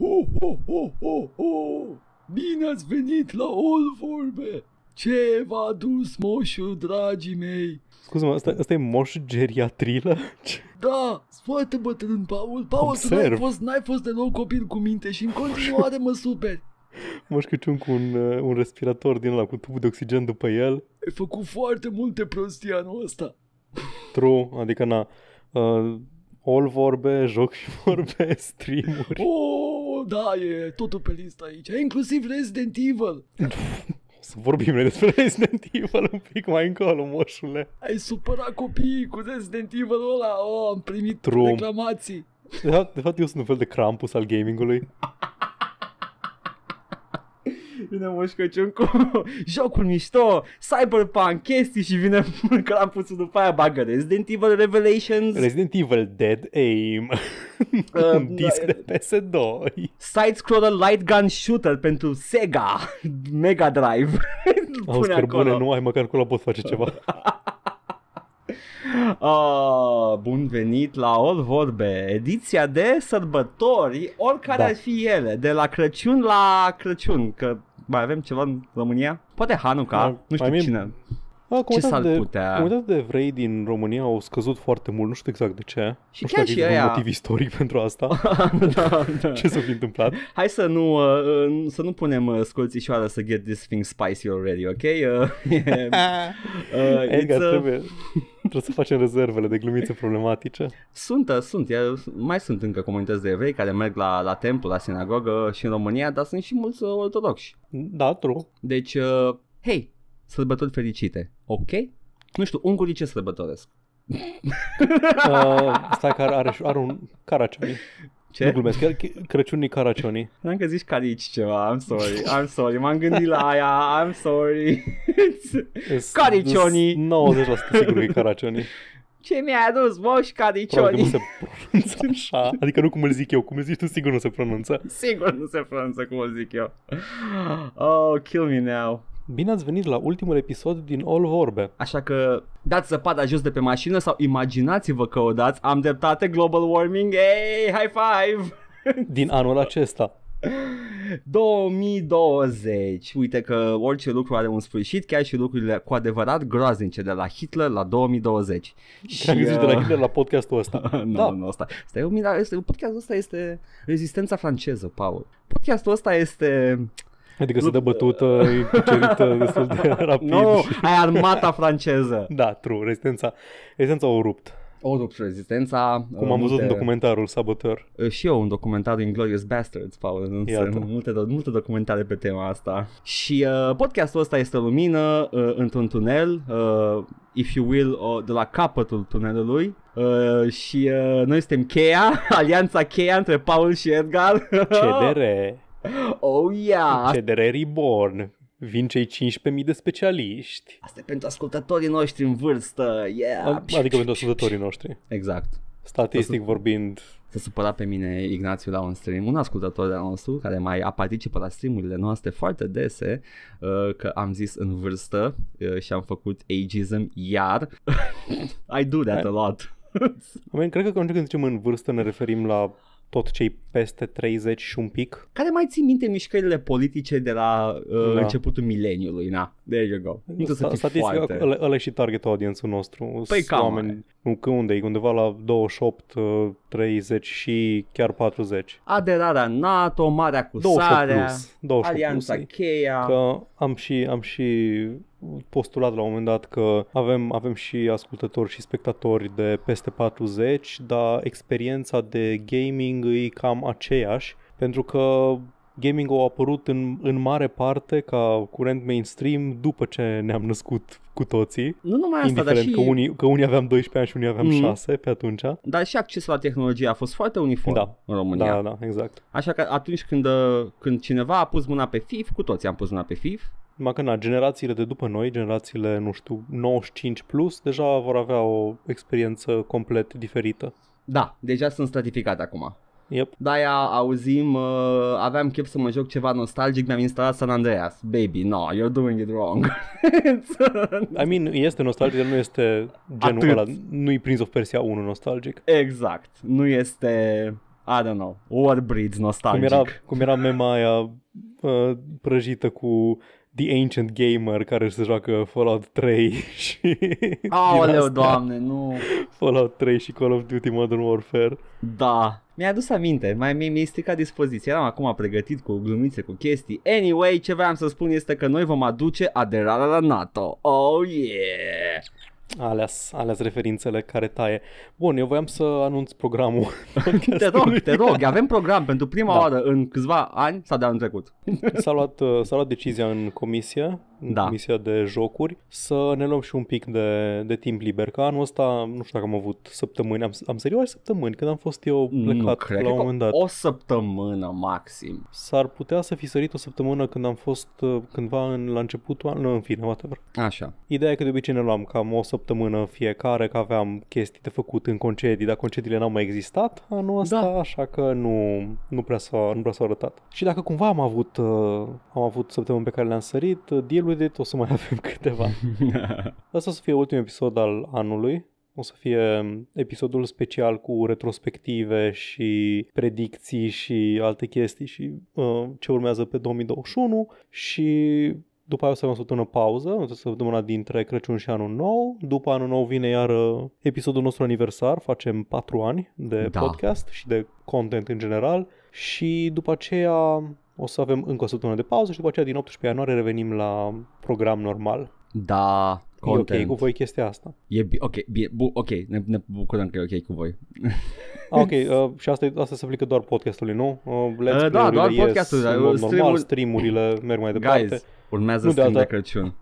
Ho, ho, ho, ho, ho! Bine ați venit la All Vorbe! Ce v-a dus moșul, dragii mei? Scuze-mă, asta, asta e moș geriatrilă? Da, foarte bătrân, Paul. Paul, tu n-ai fost, n-ai fost deloc copil cu minte și în continuare mă super. Moș Crăciun cu un, uh, un respirator din la cu tubul de oxigen după el. Ai făcut foarte multe prostii anul ăsta. True, adică na, uh, all vorbe, joc și vorbe, stream-uri. Oh, da, e totul pe listă aici, inclusiv Resident Evil. să vorbim despre Resident Evil un pic mai încolo, moșule. Ai supărat copiii cu Resident Evil ăla, oh, am primit True. reclamații. De fapt, de fapt, eu sunt un fel de crampus al gamingului. Vine Moș Crăciun cu jocul mișto, cyberpunk, chestii și vine că l-am pus după aia bagă Resident Evil Revelations. Resident Evil Dead Aim. um, disc da, de PS2. Side-scroller light gun shooter pentru Sega Mega Drive. Auzi, bune, nu ai măcar acolo poți face ceva. Uh, bun venit la All Vorbe, ediția de sărbători, oricare da. ar fi ele, de la Crăciun la Crăciun, că mai avem ceva în România? Poate Hanuca, no, nu știu I cine. Da, ce s-ar de, putea... Comunitatea de evrei din România au scăzut foarte mult, nu știu exact de ce. Și nu știu chiar și aia... un motiv istoric pentru asta. da, da. Ce s-a fi întâmplat? Hai să nu, uh, uh să nu punem uh, scolțișoară să get this thing spicy already, ok? Uh, uh, Edgar, a... Uh, trebuie, trebuie să facem rezervele de glumițe problematice. Sunt, uh, sunt. Iar mai sunt încă comunități de evrei care merg la, la templu, la sinagogă și în România, dar sunt și mulți ortodoxi. Da, true. Deci, uh, hei, sărbători fericite. Ok? Nu știu, ungurii ce sărbătoresc? uh, stai că are, are, are un caracioni. Ce? Nu glumesc, chiar Crăciunii Caracioni. Am că zici carici ceva, I'm sorry, I'm sorry, m-am gândit la aia, I'm sorry. Caricioni. 90% sigur că e Caracioni. Ce mi a adus, moș Caricioni? nu se pronunță așa, adică nu cum îl zic eu, cum îl zici tu sigur nu se pronunță. Sigur nu se pronunță cum îl zic eu. Oh, kill me now. Bine ați venit la ultimul episod din All Vorbe. Așa că dați zăpada jos de pe mașină sau imaginați-vă că o dați. Am dreptate, global warming, hey, high five! Din anul acesta. 2020. Uite că orice lucru are un sfârșit, chiar și lucrurile cu adevărat groaznice de la Hitler la 2020. Și am uh... de la uh, Hitler la podcastul ăsta. nu, da. nu, asta. Stai, podcastul ăsta este rezistența franceză, Paul. Podcastul ăsta este Adică nu... se dă bătută, uh, e cucerită destul de rapid. Nu, no, și... ai armata franceză. Da, true, rezistența, rezistența o rupt. O rupt rezistența. Cum am uh, văzut în documentarul Saboteur. Uh, și eu un documentar din Glorious Bastards, Paul, Nu multe, multe documentare pe tema asta. Și uh, podcastul ăsta este lumină uh, într-un tunel, uh, if you will, uh, de la capătul tunelului. Uh, și uh, noi suntem cheia, alianța cheia între Paul și Edgar. CDR. Oh, yeah! Cedere Reborn. Vin cei 15.000 de specialiști. Asta e pentru ascultătorii noștri în vârstă. Yeah. Adică pentru ascultătorii noștri. Exact. Statistic să, vorbind. Se supăra pe mine Ignațiu la un stream, un ascultător de nostru care mai participă la streamurile noastre foarte dese, uh, că am zis în vârstă uh, și am făcut ageism iar. I do that a lot. cred că când zicem în vârstă ne referim la tot cei peste 30 și un pic. Care mai ții minte mișcările politice de la uh, da. începutul mileniului, na, there you go. statistica, ăla, și target audience-ul nostru. Păi cam oameni, nu, că unde e? Undeva la 28, 30 uh, și chiar 40. Aderarea NATO, Marea Cusarea, 28 plus, 28 Alianța plus, Cheia. am și, am și postulat la un moment dat că avem, avem și ascultători și spectatori de peste 40, dar experiența de gaming e cam aceeași, pentru că gaming a apărut în, în mare parte ca curent mainstream după ce ne-am născut cu toții. Nu numai asta, indiferent dar și... că, unii, că unii aveam 12 ani și unii aveam mm. 6 pe atunci. Dar și accesul la tehnologie a fost foarte uniform da. în România. Da, da, exact. Așa că atunci când, uh, când cineva a pus mâna pe FIF, cu toții am pus mâna pe FIF, numai că, na, generațiile de după noi, generațiile, nu știu, 95 plus, deja vor avea o experiență complet diferită. Da, deja sunt stratificat acum. Yep. da aia auzim, uh, aveam chef să mă joc ceva nostalgic, mi-am instalat San Andreas. Baby, no, you're doing it wrong. I mean, este nostalgic, dar nu este genul Atât. ăla, nu-i Prince of Persia 1 nostalgic. Exact, nu este, I don't know, War Breeds nostalgic. Cum era, cum era mema aia uh, prăjită cu The Ancient Gamer care se joacă Fallout 3 și... Aoleu, doamne, nu! Fallout 3 și Call of Duty Modern Warfare. Da, mi-a adus aminte, mai mi-ai mi stricat dispoziția, eram acum pregătit cu glumițe, cu chestii. Anyway, ce vreau să spun este că noi vom aduce aderarea la NATO. Oh yeah! Ales, ales referințele care taie. Bun, eu voiam să anunț programul. te rog, te rog, avem program pentru prima da. oară în câțiva ani sau de anul trecut. S-a luat, uh, s-a luat decizia în comisie, în da. comisia de jocuri, să ne luăm și un pic de, de timp liber. Ca anul ăsta, nu știu dacă am avut săptămâni, am, am serioare săptămâni, când am fost eu plecat nu, la un moment dat. O săptămână maxim. S-ar putea să fi sărit o săptămână când am fost uh, cândva în, la începutul anului, în fine, whatever. Așa. Ideea e că de obicei ne luam cam o săptămână săptămână fiecare, că aveam chestii de făcut în concedii, dar concediile n-au mai existat anul ăsta, da. așa că nu, nu prea s-a, nu prea s-a arătat. Și dacă cumva am avut, uh, am avut săptămâni pe care le-am sărit, uh, deal with it, o să mai avem câteva. Asta o să fie ultimul episod al anului. O să fie episodul special cu retrospective și predicții și alte chestii și uh, ce urmează pe 2021 și după aia o să avem o săptămână pauză, o una dintre Crăciun și Anul Nou. După Anul Nou vine iar episodul nostru aniversar, facem 4 ani de da. podcast și de content în general. Și după aceea o să avem încă o săptămână de pauză și după aceea din 18 ianuarie revenim la program normal. Da, content. E ok cu voi chestia asta? E ok, bine, bu- ok, ne, ne bucurăm că e ok cu voi. Ah, ok, uh, și asta, asta se aplică doar podcastului, nu? Uh, let's uh, da, doar yes, podcastul, yes, normal, stream-ul... streamurile merg mai departe. Guys, urmează nu stream de, de Crăciun.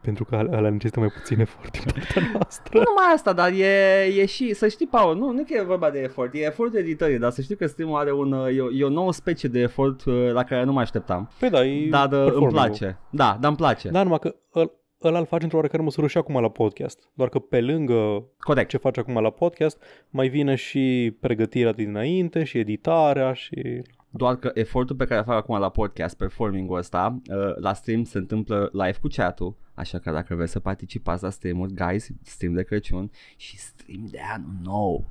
Pentru că alea necesită mai puțin efort din partea noastră. Nu numai asta, dar e, e și, să știi, Paul, nu, nu că e vorba de efort, e efort editării, dar să știi că stream are un, uh, e, e o nouă specie de efort uh, la care nu mă așteptam. Păi da, e Dar uh, îmi place, da, dar îmi place. Da, numai că ăla îl faci într-o oarecare măsură și acum la podcast. Doar că pe lângă Corect. ce faci acum la podcast, mai vine și pregătirea dinainte și editarea și... Doar că efortul pe care îl fac acum la podcast, performing-ul ăsta, uh, la stream se întâmplă live cu chat-ul, așa că dacă vreți să participați la stream-uri, guys, stream de Crăciun și stream de anul nou.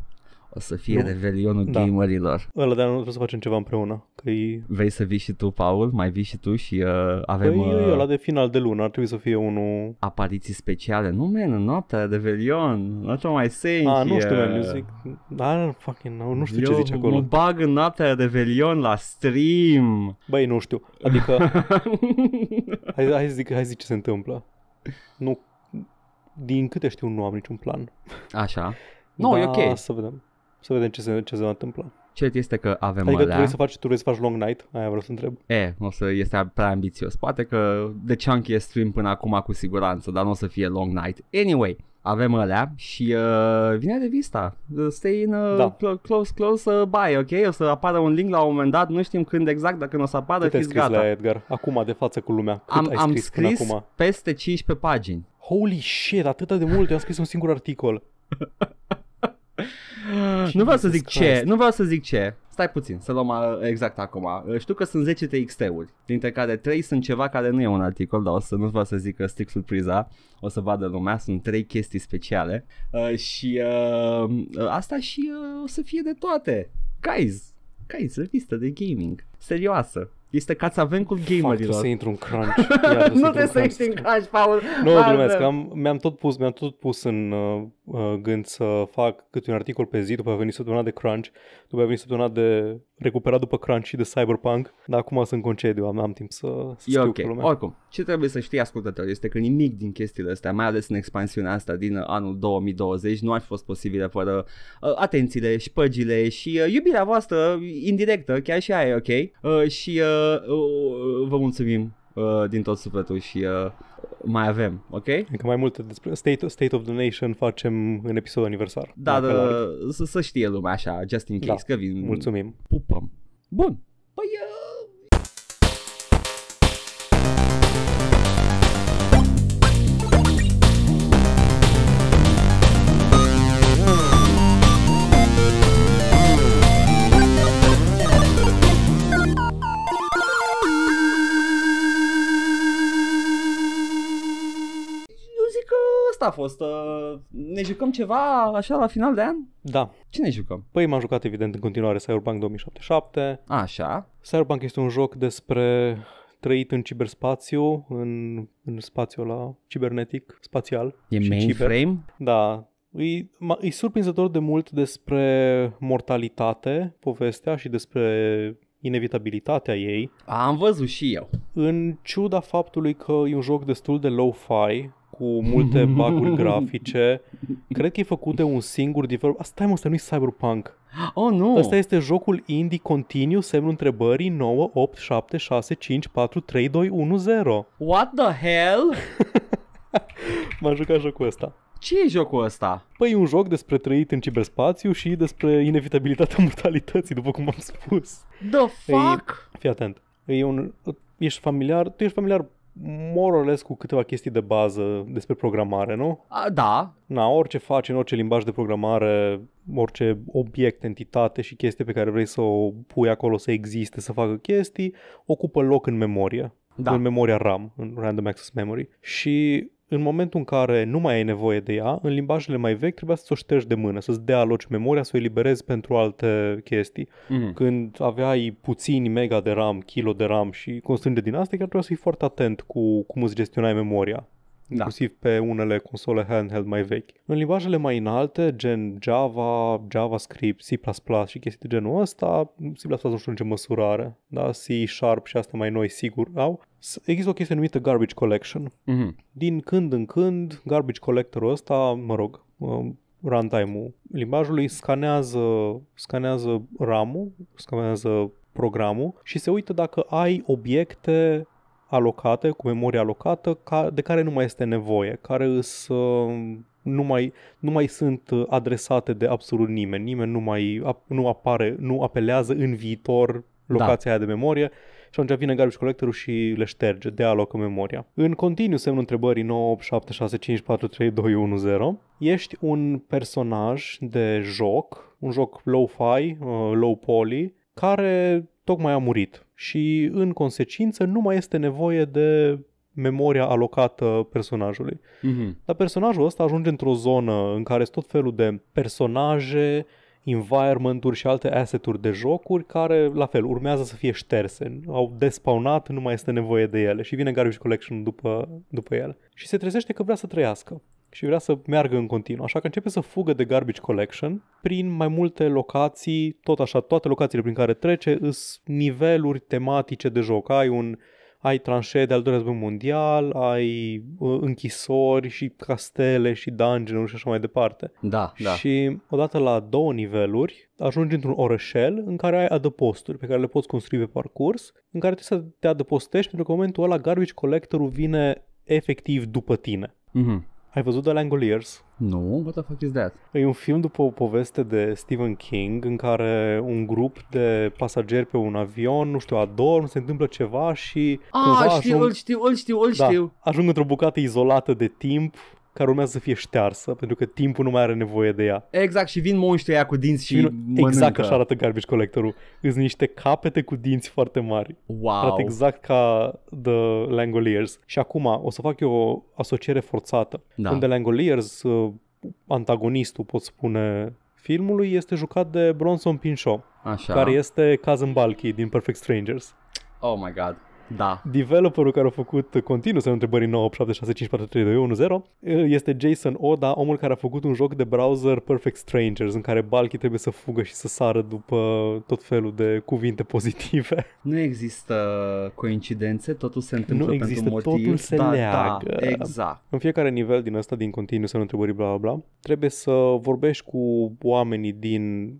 O să fie nu? revelionul da. gamerilor. Ăla, de nu trebuie să facem ceva împreună. Că e... Vei să vii și tu, Paul? Mai vii și tu și uh, avem... Păi, uh... ăla de final de lună ar trebui să fie unul... Apariții speciale. Nu, în noaptea revelion. Not my saying A, nu știu, uh, man, eu zic... Dar fucking, no, nu știu eu ce zice acolo. Eu bag în noaptea revelion la stream. Băi, nu știu. Adică... hai, hai, zic, hai zic ce se întâmplă. Nu... Din câte știu, nu am niciun plan. Așa. Da, nu, no, da, e ok. Să vedem. Să vedem ce se, ce se va întâmpla. Cert este că avem adică alea. tu să faci, tu vrei să faci long night? Aia vreau să întreb. E, o să este prea ambițios. Poate că de Chunky e stream până acum cu siguranță, dar nu o să fie long night. Anyway, avem alea și uh, vine de vista. Uh, stay in uh, da. cl- close, close uh, bye, ok? O să apară un link la un moment dat, nu știm când exact, dacă nu o să apară, Cât fiți gata. la Edgar? Acum, de față cu lumea. Cât am, ai scris am scris până acum? peste 15 pagini. Holy shit, atât de mult, eu am scris un singur articol. nu vreau să zic ce, nu vreau să zic ce. Stai puțin, să luăm uh, exact acum. Uh, știu că sunt 10 TXT-uri, dintre care 3 sunt ceva care nu e un articol, dar o să nu vreau să zic că stic surpriza, o să vadă lumea, sunt 3 chestii speciale uh, și uh, uh, asta și uh, o să fie de toate. Guys, guys, revistă de gaming, serioasă, este Cațavencul gamerilor. Fuck, să intru în crunch. nu trebuie să intri în crunch, Paul. Nu, glumesc. Da. Am, mi-am tot pus, mi-am tot pus în uh, Uh, gând să fac câte un articol pe zi, după a venit săptămâna de crunch, după a venit săptămâna de recuperat după crunch și de cyberpunk, dar acum sunt concediu, am, am timp să, să e scriu okay. Lumea. Oricum, ce trebuie să știi ascultător este că nimic din chestiile astea, mai ales în expansiunea asta din anul 2020, nu ar fi fost posibilă fără uh, atențiile, păgile și uh, iubirea voastră indirectă, chiar și aia e ok. Uh, și uh, uh, vă mulțumim uh, din tot sufletul și... Uh, mai avem, ok? Încă mai multe despre State, State of the Nation facem în episodul aniversar. Da, da, da să știe lumea așa, just in da, case, da. că vin. Mulțumim. Pupăm. Bun. Păi, uh, asta a fost. Uh, ne jucăm ceva așa la final de an? Da. Ce ne jucăm? Păi m-am jucat evident în continuare Cyberpunk 2077. Așa. Cyberpunk este un joc despre trăit în ciberspațiu, în, în spațiul la cibernetic, spațial. E mainframe? Da, E, e surprinzător de mult despre mortalitate, povestea și despre inevitabilitatea ei. Am văzut și eu. În ciuda faptului că e un joc destul de low-fi, cu multe bug grafice. Cred că e făcut de un singur developer. Stai mă, asta nu-i Cyberpunk. Oh, nu! Asta este jocul indie continuu, semnul întrebării 9, 8, 7, 6, 5, 4, 3, 2, 1, 0. What the hell? M-am jucat jocul ăsta. Ce e jocul ăsta? Păi e un joc despre trăit în ciberspațiu și despre inevitabilitatea mortalității, după cum am spus. The fuck? Ei, fii atent. E un, ești familiar, tu ești familiar morolesc cu câteva chestii de bază despre programare, nu? A, da. Na, orice faci în orice limbaj de programare, orice obiect, entitate și chestie pe care vrei să o pui acolo să existe, să facă chestii, ocupă loc în memorie. Da. În memoria RAM, în Random Access Memory. Și în momentul în care nu mai ai nevoie de ea, în limbajele mai vechi trebuia să o ștergi de mână, să-ți dea loc memoria, să o eliberezi pentru alte chestii. Mm-hmm. Când aveai puțini mega de RAM, kilo de RAM și constrânge din astea, chiar trebuia să fii foarte atent cu cum îți gestionai memoria da. inclusiv pe unele console handheld mai vechi. În limbajele mai înalte, gen Java, JavaScript, C++ și chestii de genul ăsta, C++ nu știu în ce măsură are, da? C Sharp și asta mai noi sigur au, Există o chestie numită garbage collection. Mm-hmm. Din când în când, garbage collectorul ăsta, mă rog, um, runtime-ul limbajului scanează, scanează RAM-ul, scanează programul și se uită dacă ai obiecte alocate, cu memorie alocată, de care nu mai este nevoie, care îs, um, nu, mai, nu mai sunt adresate de absolut nimeni, nimeni nu mai nu apare, nu apelează în viitor locația da. aia de memorie și atunci vine garbage collectorul și le șterge, de alocă memoria. În continuu semnul întrebării 987654321.0 ești un personaj de joc, un joc low-fi, uh, low poly, care tocmai a murit și în consecință nu mai este nevoie de memoria alocată personajului. Mm-hmm. Dar personajul ăsta ajunge într-o zonă în care sunt tot felul de personaje, environment-uri și alte asset-uri de jocuri care, la fel, urmează să fie șterse. Au despawnat, nu mai este nevoie de ele și vine Garbage Collection după, după ele. Și se trezește că vrea să trăiască și vrea să meargă în continuu, așa că începe să fugă de Garbage Collection prin mai multe locații, tot așa, toate locațiile prin care trece sunt niveluri tematice de joc. Ai un ai tranșee de al doilea război mondial, ai uh, închisori și castele și dungeon și așa mai departe. Da, da. Și odată la două niveluri ajungi într-un orășel în care ai adăposturi pe care le poți construi pe parcurs, în care trebuie să te adăpostești pentru că în momentul ăla garbage collectorul vine efectiv după tine. Mm-hmm. Ai văzut The Langoliers? Nu, what the fuck is that? E un film după o poveste de Stephen King în care un grup de pasageri pe un avion, nu știu, adorm, se întâmplă ceva și... Ah, știu, ajung... îl știu, îl știu, îl da, știu. Da, ajung într-o bucată izolată de timp care urmează să fie ștearsă, pentru că timpul nu mai are nevoie de ea. Exact, și vin monștrii aia cu dinți și, mănâncă. Exact așa arată Garbage Collectorul. Îs niște capete cu dinți foarte mari. Wow. Arată exact ca The Langoliers. Și acum o să fac eu o asociere forțată. Da. Unde Langoliers, uh, antagonistul, pot spune, filmului este jucat de Bronson Pinchot, Așa. care este Kazan Balki din Perfect Strangers. Oh my god. Da. Developerul care a făcut Continuous să întrebării 98765432110 este Jason Oda, omul care a făcut un joc de browser Perfect Strangers, în care Balky trebuie să fugă și să sară după tot felul de cuvinte pozitive. Nu există coincidențe, totul se întâmplă nu există, pentru motiv. Totul da, se da, leagă. Da, exact. În fiecare nivel din asta, din Continuous să întrebări bla bla bla, trebuie să vorbești cu oamenii din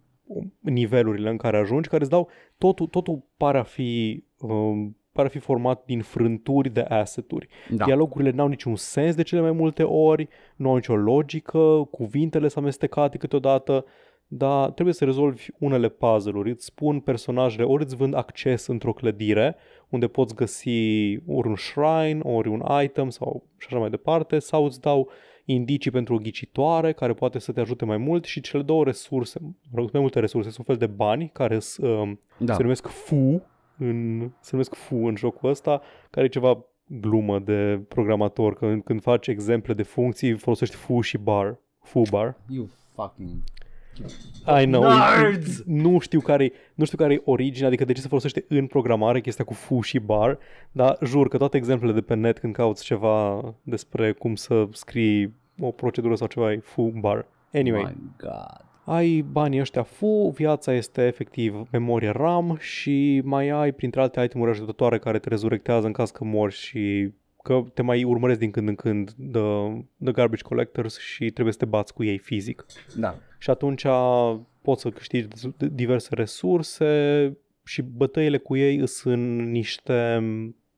nivelurile în care ajungi, care îți dau, totul, totul pare a fi um, pare fi format din frânturi de asseturi. Da. Dialogurile n-au niciun sens de cele mai multe ori, nu au nicio logică, cuvintele sunt amestecate câteodată, dar trebuie să rezolvi unele puzzle-uri. Îți spun personajele, ori îți vând acces într-o clădire, unde poți găsi ori un shrine, ori un item sau și așa mai departe, sau îți dau indicii pentru o ghicitoare care poate să te ajute mai mult și cele două resurse, mai multe resurse, sunt un fel de bani care uh, da. se numesc FU, în, se numesc Fu în jocul ăsta, care e ceva glumă de programator, când, când faci exemple de funcții, folosești Fu și bar. Fu bar. You fucking I know. Nerds! Nu știu care nu știu care e originea, adică de ce se folosește în programare chestia cu fu și bar, dar jur că toate exemplele de pe net când cauți ceva despre cum să scrii o procedură sau ceva e fu bar. Anyway. My God ai banii ăștia fu, viața este efectiv memorie RAM și mai ai printre alte itemuri ajutătoare care te rezurectează în caz că mori și că te mai urmăresc din când în când de, de garbage collectors și trebuie să te bați cu ei fizic. Da. Și atunci poți să câștigi diverse resurse și bătăile cu ei sunt niște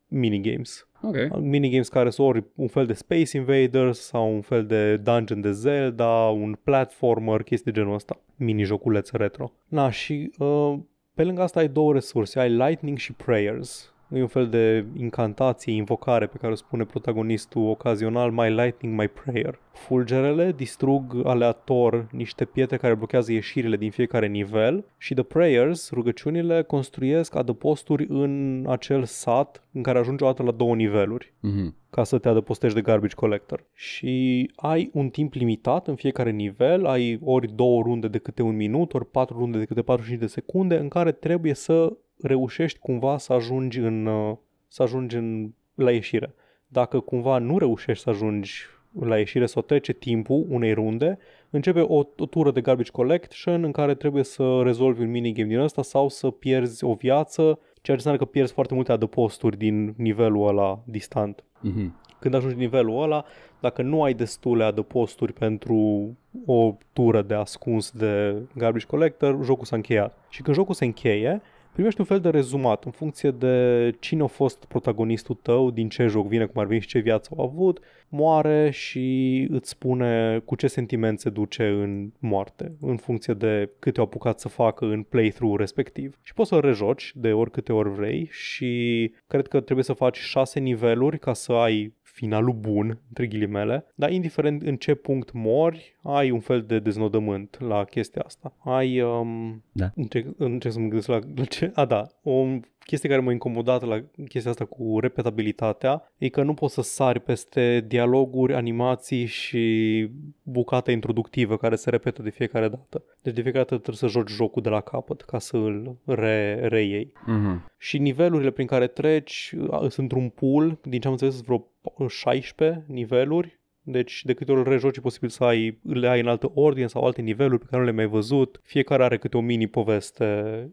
minigames Okay. Minigames care sunt ori un fel de Space Invaders sau un fel de Dungeon de Zelda, un platformer, chestii de genul ăsta. mini joculeț retro. Na, și uh, pe lângă asta ai două resurse, ai Lightning și Prayers. E un fel de incantație, invocare pe care o spune protagonistul ocazional My Lightning, My Prayer. Fulgerele distrug aleator niște pietre care blochează ieșirile din fiecare nivel și The Prayers, rugăciunile, construiesc adăposturi în acel sat în care ajungi o dată la două niveluri. Mm-hmm ca să te adăpostești de garbage collector. Și ai un timp limitat în fiecare nivel, ai ori două runde de câte un minut, ori patru runde de câte 45 de secunde, în care trebuie să reușești cumva să ajungi, în, uh, să ajungi în, la ieșire. Dacă cumva nu reușești să ajungi la ieșire sau trece timpul unei runde, începe o, o tură de garbage collection în care trebuie să rezolvi un minigame din ăsta sau să pierzi o viață, ceea ce înseamnă că pierzi foarte multe adăposturi din nivelul ăla distant. Mm-hmm. Când ajungi nivelul ăla, dacă nu ai destule adăposturi pentru o tură de ascuns de garbage collector, jocul s-a încheiat. Și când jocul se încheie, primești un fel de rezumat în funcție de cine a fost protagonistul tău, din ce joc vine, cum ar veni și ce viață au avut, moare și îți spune cu ce sentiment se duce în moarte, în funcție de câte au apucat să facă în playthrough respectiv. Și poți să rejoci de oricâte ori vrei și cred că trebuie să faci șase niveluri ca să ai finalul bun, între ghilimele, dar indiferent în ce punct mori, ai un fel de deznodământ la chestia asta. Ai... Um, da. Încerc, încerc să mă gândesc la, la ce... A, da, o chestie care m-a incomodat la chestia asta cu repetabilitatea e că nu poți să sari peste dialoguri, animații și bucata introductivă care se repetă de fiecare dată. Deci de fiecare dată trebuie să joci jocul de la capăt ca să îl re, reiei. Mm-hmm. Și nivelurile prin care treci sunt într-un pool, din ce am înțeles, vreo 16 niveluri, deci de câte ori îl rejoci e posibil să ai, le ai în altă ordine sau alte niveluri pe care nu le-ai mai văzut. Fiecare are câte o mini poveste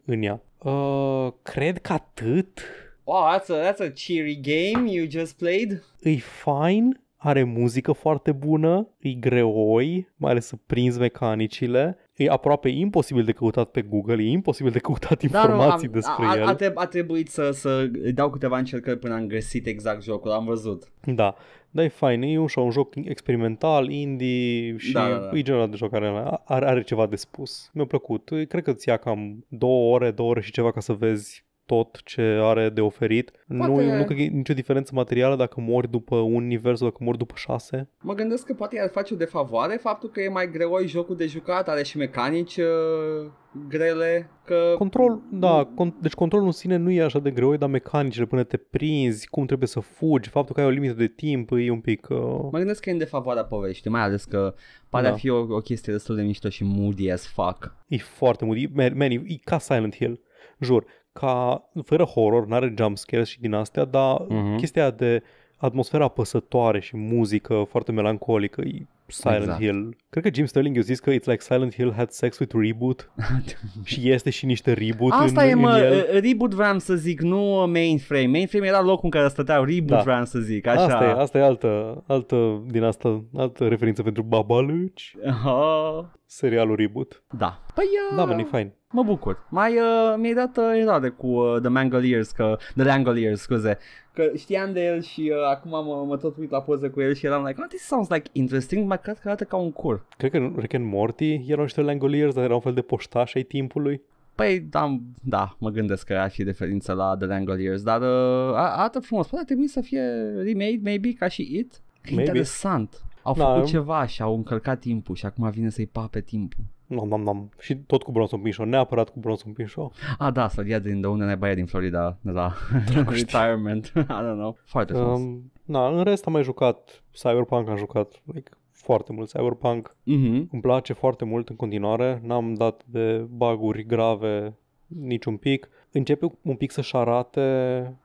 în ea. Uh, cred că atât. Wow, that's a, that's a cheery game you just played. E fine, are muzică foarte bună, e greoi, mai ales să prinzi mecanicile, că e aproape imposibil de căutat pe Google, e imposibil de căutat um, informații Dar, despre a, a, el. A, el. a trebuit să, să dau câteva încercări până am găsit exact jocul, am văzut. Da, da e fain, e un, show, un joc experimental, indie și da, da, da. e genul de joc care are, are ceva de spus. Mi-a plăcut, cred că ți ia cam două ore, două ore și ceva ca să vezi tot ce are de oferit. Poate... Nu, nu cred că e nicio diferență materială dacă mori după un nivel sau dacă mori după șase. Mă gândesc că poate ar face o defavoare faptul că e mai greu jocul de jucat, are și mecanici uh, grele. Că... Control, da, con- deci controlul în sine nu e așa de greu, dar mecanicile până te prinzi, cum trebuie să fugi, faptul că ai o limită de timp e un pic... Uh... Mă gândesc că e în defavoarea poveștii, mai ales că pare da. a fi o, o chestie destul de mișto și moody as fuck. E foarte moody, man, man e, e ca Silent Hill, jur ca, fără horror, n-are jumpscares și din astea, dar uh-huh. chestia de atmosfera apăsătoare și muzică foarte melancolică, e Silent exact. Hill. Cred că Jim Sterling a zis că it's like Silent Hill had sex with reboot și este și niște reboot Asta în, e, mă, el. reboot vreau să zic, nu mainframe. Mainframe era locul în care stăteau, reboot da. vreau să zic, așa. Asta e, asta e altă, altă din asta, altă referință pentru Babaluci. Uh-huh. Serialul reboot. Da. Păi, da, uh... da, mă, e fain mă bucur. Mai uh, mi-ai dat uh, eroare cu uh, The Mangoliers, că, The Langoliers, scuze, că știam de el și uh, acum mă, mă tot uit la poze cu el și eram like, oh, this sounds like interesting, mai cred că arată ca un cur. Cred că Rick and Morty erau niște Langoliers, dar erau un fel de poștaș ai timpului. Păi, da, da, mă gândesc că ar fi referință la The Langoliers, dar uh, arată frumos. Poate trebui să fie remade, maybe, ca și It. Maybe. Interesant. Au da. făcut da. ceva și au încălcat timpul și acum vine să-i pape timpul. Nu, nu, nu. Și tot cu Bronson Pinchot, neapărat cu Bronson Pinchot. Ah, da, să ia din de unde ne baie din Florida, de la retirement. I don't know. Foarte um, Na, în rest am mai jucat Cyberpunk, am jucat like, foarte mult Cyberpunk. Mm-hmm. Îmi place foarte mult în continuare. N-am dat de baguri grave niciun pic. Începe un pic să-și arate,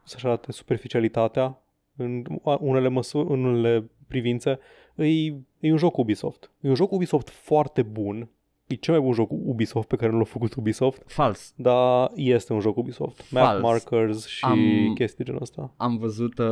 să-și arate superficialitatea în unele, măsuri, în unele privințe. E, e un joc Ubisoft. E un joc Ubisoft foarte bun e cel mai bun joc Ubisoft pe care nu l-a făcut Ubisoft. Fals. Dar este un joc Ubisoft. Fals. markers și am, chestii genul ăsta. Am văzut uh,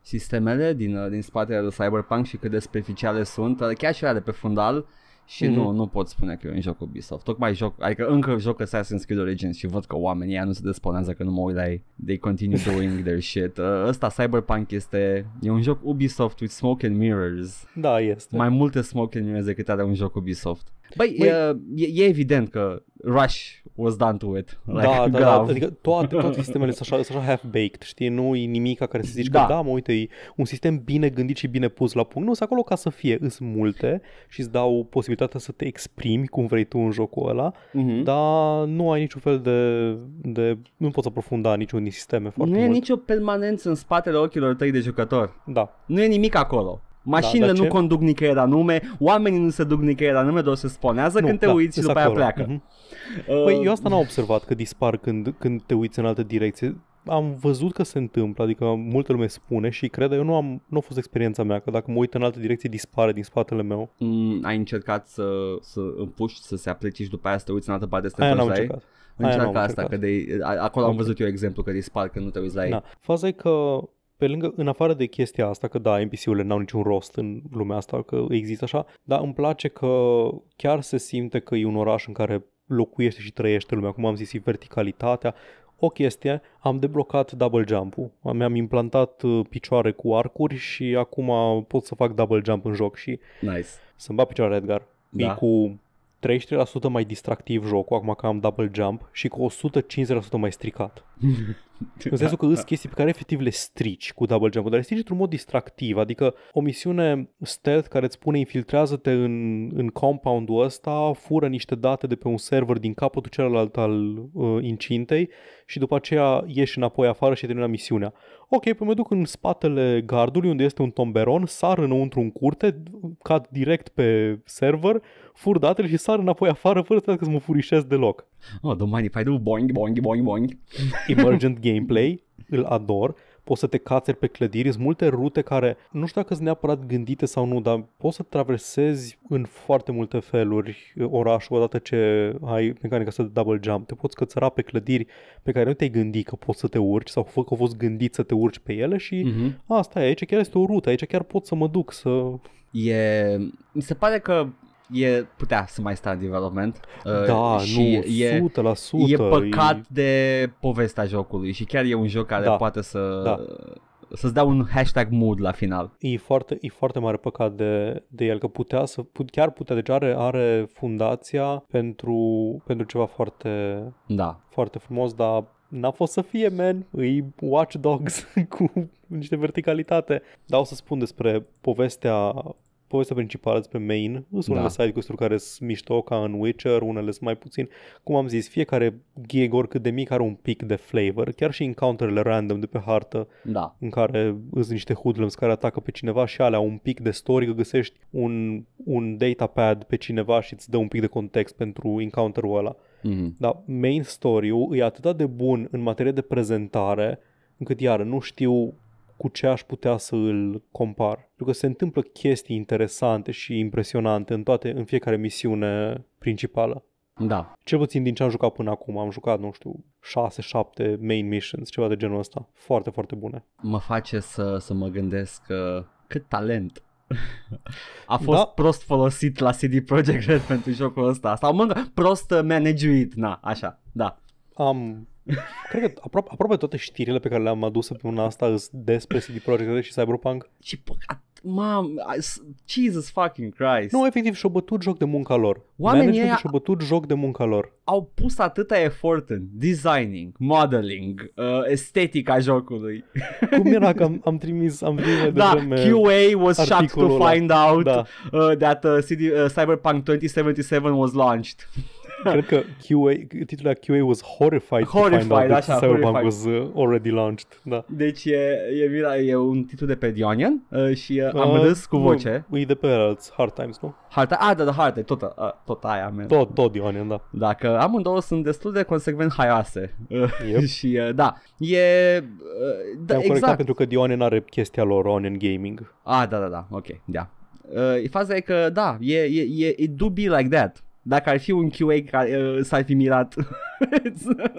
sistemele din, uh, din spatele de Cyberpunk și cât de superficiale sunt, uh, chiar și alea de pe fundal. Și mm-hmm. nu, nu pot spune că e un joc Ubisoft. Tocmai joc, adică încă joc Assassin's Creed Origins și văd că oamenii ăia nu se desponează că nu mă uit la ei. They continue doing their shit. Uh, ăsta Cyberpunk este, e un joc Ubisoft with smoke and mirrors. Da, este. Mai multe smoke and mirrors decât are un joc Ubisoft. Băi, uh, e, e evident că Rush was done to it. Da, like, da, da, da, adică toate, toate sistemele sunt așa, sunt așa half-baked, știi? Nu e ca care să zici da. că da, mă, uite, e un sistem bine gândit și bine pus la punct. Nu, sunt acolo ca să fie, sunt multe și îți dau posibilitatea să te exprimi cum vrei tu în jocul ăla, uh-huh. dar nu ai niciun fel de, de nu poți aprofunda niciun din sisteme foarte Nu mult. e nicio permanență în spatele ochilor tăi de jucător. Da. Nu e nimic acolo. Da, Mașinile da, nu ce? conduc nicăieri anume, oamenii nu se duc nicăieri anume, doar se sponează nu, când te da, uiți și după acolo. aia pleacă. Mm-hmm. Uh, păi, eu asta n-am observat că dispar când, când te uiți în altă direcție. Am văzut că se întâmplă, adică multă lume spune și cred, eu nu am, nu a fost experiența mea, că dacă mă uit în altă direcție dispare din spatele meu. Mm, ai încercat să, să împuși, să se aplici și după aia să te uiți în altă parte să te aia n-am încercat. Încearcă asta, încercat. că de, acolo am văzut eu exemplu că dispar când nu te uiți la ei. Da. Faza e că pe lângă, în afară de chestia asta, că da, NPC-urile n-au niciun rost în lumea asta, că există așa, dar îmi place că chiar se simte că e un oraș în care locuiește și trăiește lumea, cum am zis, și verticalitatea, o chestie, am deblocat double jump-ul. Mi-am implantat uh, picioare cu arcuri și acum pot să fac double jump în joc și nice. să-mi bat picioare, Edgar. Da. E cu 33% mai distractiv jocul, acum că am double jump, și cu 150% mai stricat. În sensul că îți chestii pe care efectiv le strici cu double jump dar le strici într-un mod distractiv, adică o misiune stealth care îți spune infiltrează-te în, în compound-ul ăsta, fură niște date de pe un server din capătul celălalt al uh, incintei și după aceea ieși înapoi afară și termină misiunea. Ok, păi mă duc în spatele gardului unde este un tomberon, sar înăuntru în curte, cad direct pe server, fur datele și sar înapoi afară fără să că mă furișez deloc. Oh, I do boing, boing, boing, boing. Emergent gameplay, îl ador poți să te cațeri pe clădiri, sunt multe rute care nu știu dacă sunt neapărat gândite sau nu, dar poți să traversezi în foarte multe feluri uh, orașul odată ce ai mecanica asta de double jump. Te poți cățăra pe clădiri pe care nu te-ai gândit că poți să te urci sau că au fost gândit să te urci pe ele și uh-huh. asta e, aici chiar este o rută, aici chiar pot să mă duc să... E... Mi se pare că e, putea să mai sta în development. Uh, da, și nu, e, 100%. E păcat e... de povestea jocului și chiar e un joc care da, poate să... Da să-ți dea un hashtag mood la final. E foarte, e foarte mare păcat de, de el, că putea să, chiar putea, deci are, are fundația pentru, pentru ceva foarte, da. foarte frumos, dar n-a fost să fie, man, îi Watch Dogs cu niște verticalitate. Dar o să spun despre povestea povestea principală despre main, sunt da. unele side quest-uri care sunt mișto ca în Witcher, unele sunt mai puțin. Cum am zis, fiecare gig, oricât de mic, are un pic de flavor, chiar și encounterele random de pe hartă, da. în care sunt niște hoodlums care atacă pe cineva și alea un pic de story, că găsești un, un data pad pe cineva și îți dă un pic de context pentru encounterul ăla. Mm-hmm. Dar main story-ul e atât de bun în materie de prezentare, încât iar nu știu cu ce aș putea să îl compar. Pentru că se întâmplă chestii interesante și impresionante în toate, în fiecare misiune principală. Da. Cel puțin din ce am jucat până acum, am jucat, nu știu, 6-7 main missions, ceva de genul ăsta. Foarte, foarte bune. Mă face să, să mă gândesc că uh, cât talent a da. fost da. prost folosit la CD Projekt Red pentru jocul ăsta. Sau mă, prost managuit, na, așa, da. Am Cred că aproape, aproape toate știrile pe care le-am adus una asta sunt despre CD Projekt Red și Cyberpunk. Ce păcat, mam, Jesus fucking Christ. Nu, efectiv, și-au bătut joc de munca lor. Oamenii ăia și-au bătut joc de munca lor. Au pus atâta efort în designing, modeling, uh, estetica jocului. Cum era că am, am trimis, am trimis de da, QA was shocked to find out da. uh, that uh, CD, uh, Cyberpunk 2077 was launched. Cred că QA, titlul QA was horrified, horrified to find out așa, Cyberpunk horrified. was uh, already launched. Da. Deci e, e, e un titlu de pe The Onion uh, și uh, am uh, râs cu voce. Nu, e de pe alți Hard Times, nu? Hard Times, ah, da, da, Hard Times, tot, uh, tot aia mea. Tot, tot The Onion, da. Dacă amândouă sunt destul de consecvent haioase. Uh, yep. și uh, da, e... Uh, da, exact. Corectat, pentru că The Onion are chestia lor, Onion Gaming. Ah, da, da, da, ok, da. Yeah. Uh, faza e că, da, e, e, e, e be like that. Dacă ar fi un QA care uh, s-ar fi mirat.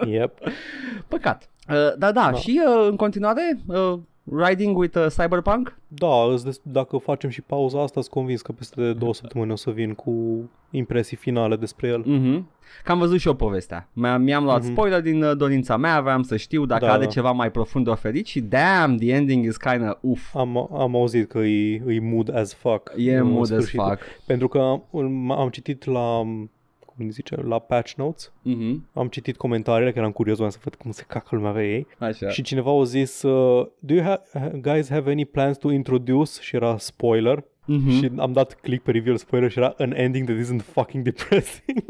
yep. Păcat. Uh, da, da, no. și uh, în continuare, uh, Riding with a uh, Cyberpunk? Da, dacă facem și pauza asta, sunt convins că peste două săptămâni o să vin cu impresii finale despre el. Mm-hmm. Că am văzut și eu povestea. Mi-am luat mm-hmm. spoiler din uh, dorința mea, aveam să știu dacă da, are da. ceva mai profund de oferit și damn, the ending is kinda uf. Am, am auzit că e, e mood as fuck. E mood as fuck. Pentru că am, am citit la cum zice, la patch notes. Mm-hmm. Am citit comentariile, că eram curios, să văd cum se cacă lumea pe ei. Așa. Și cineva a zis, uh, do you ha- guys have any plans to introduce? Și era spoiler. Mm-hmm. Și am dat click pe reveal spoiler și era an ending that isn't fucking depressing.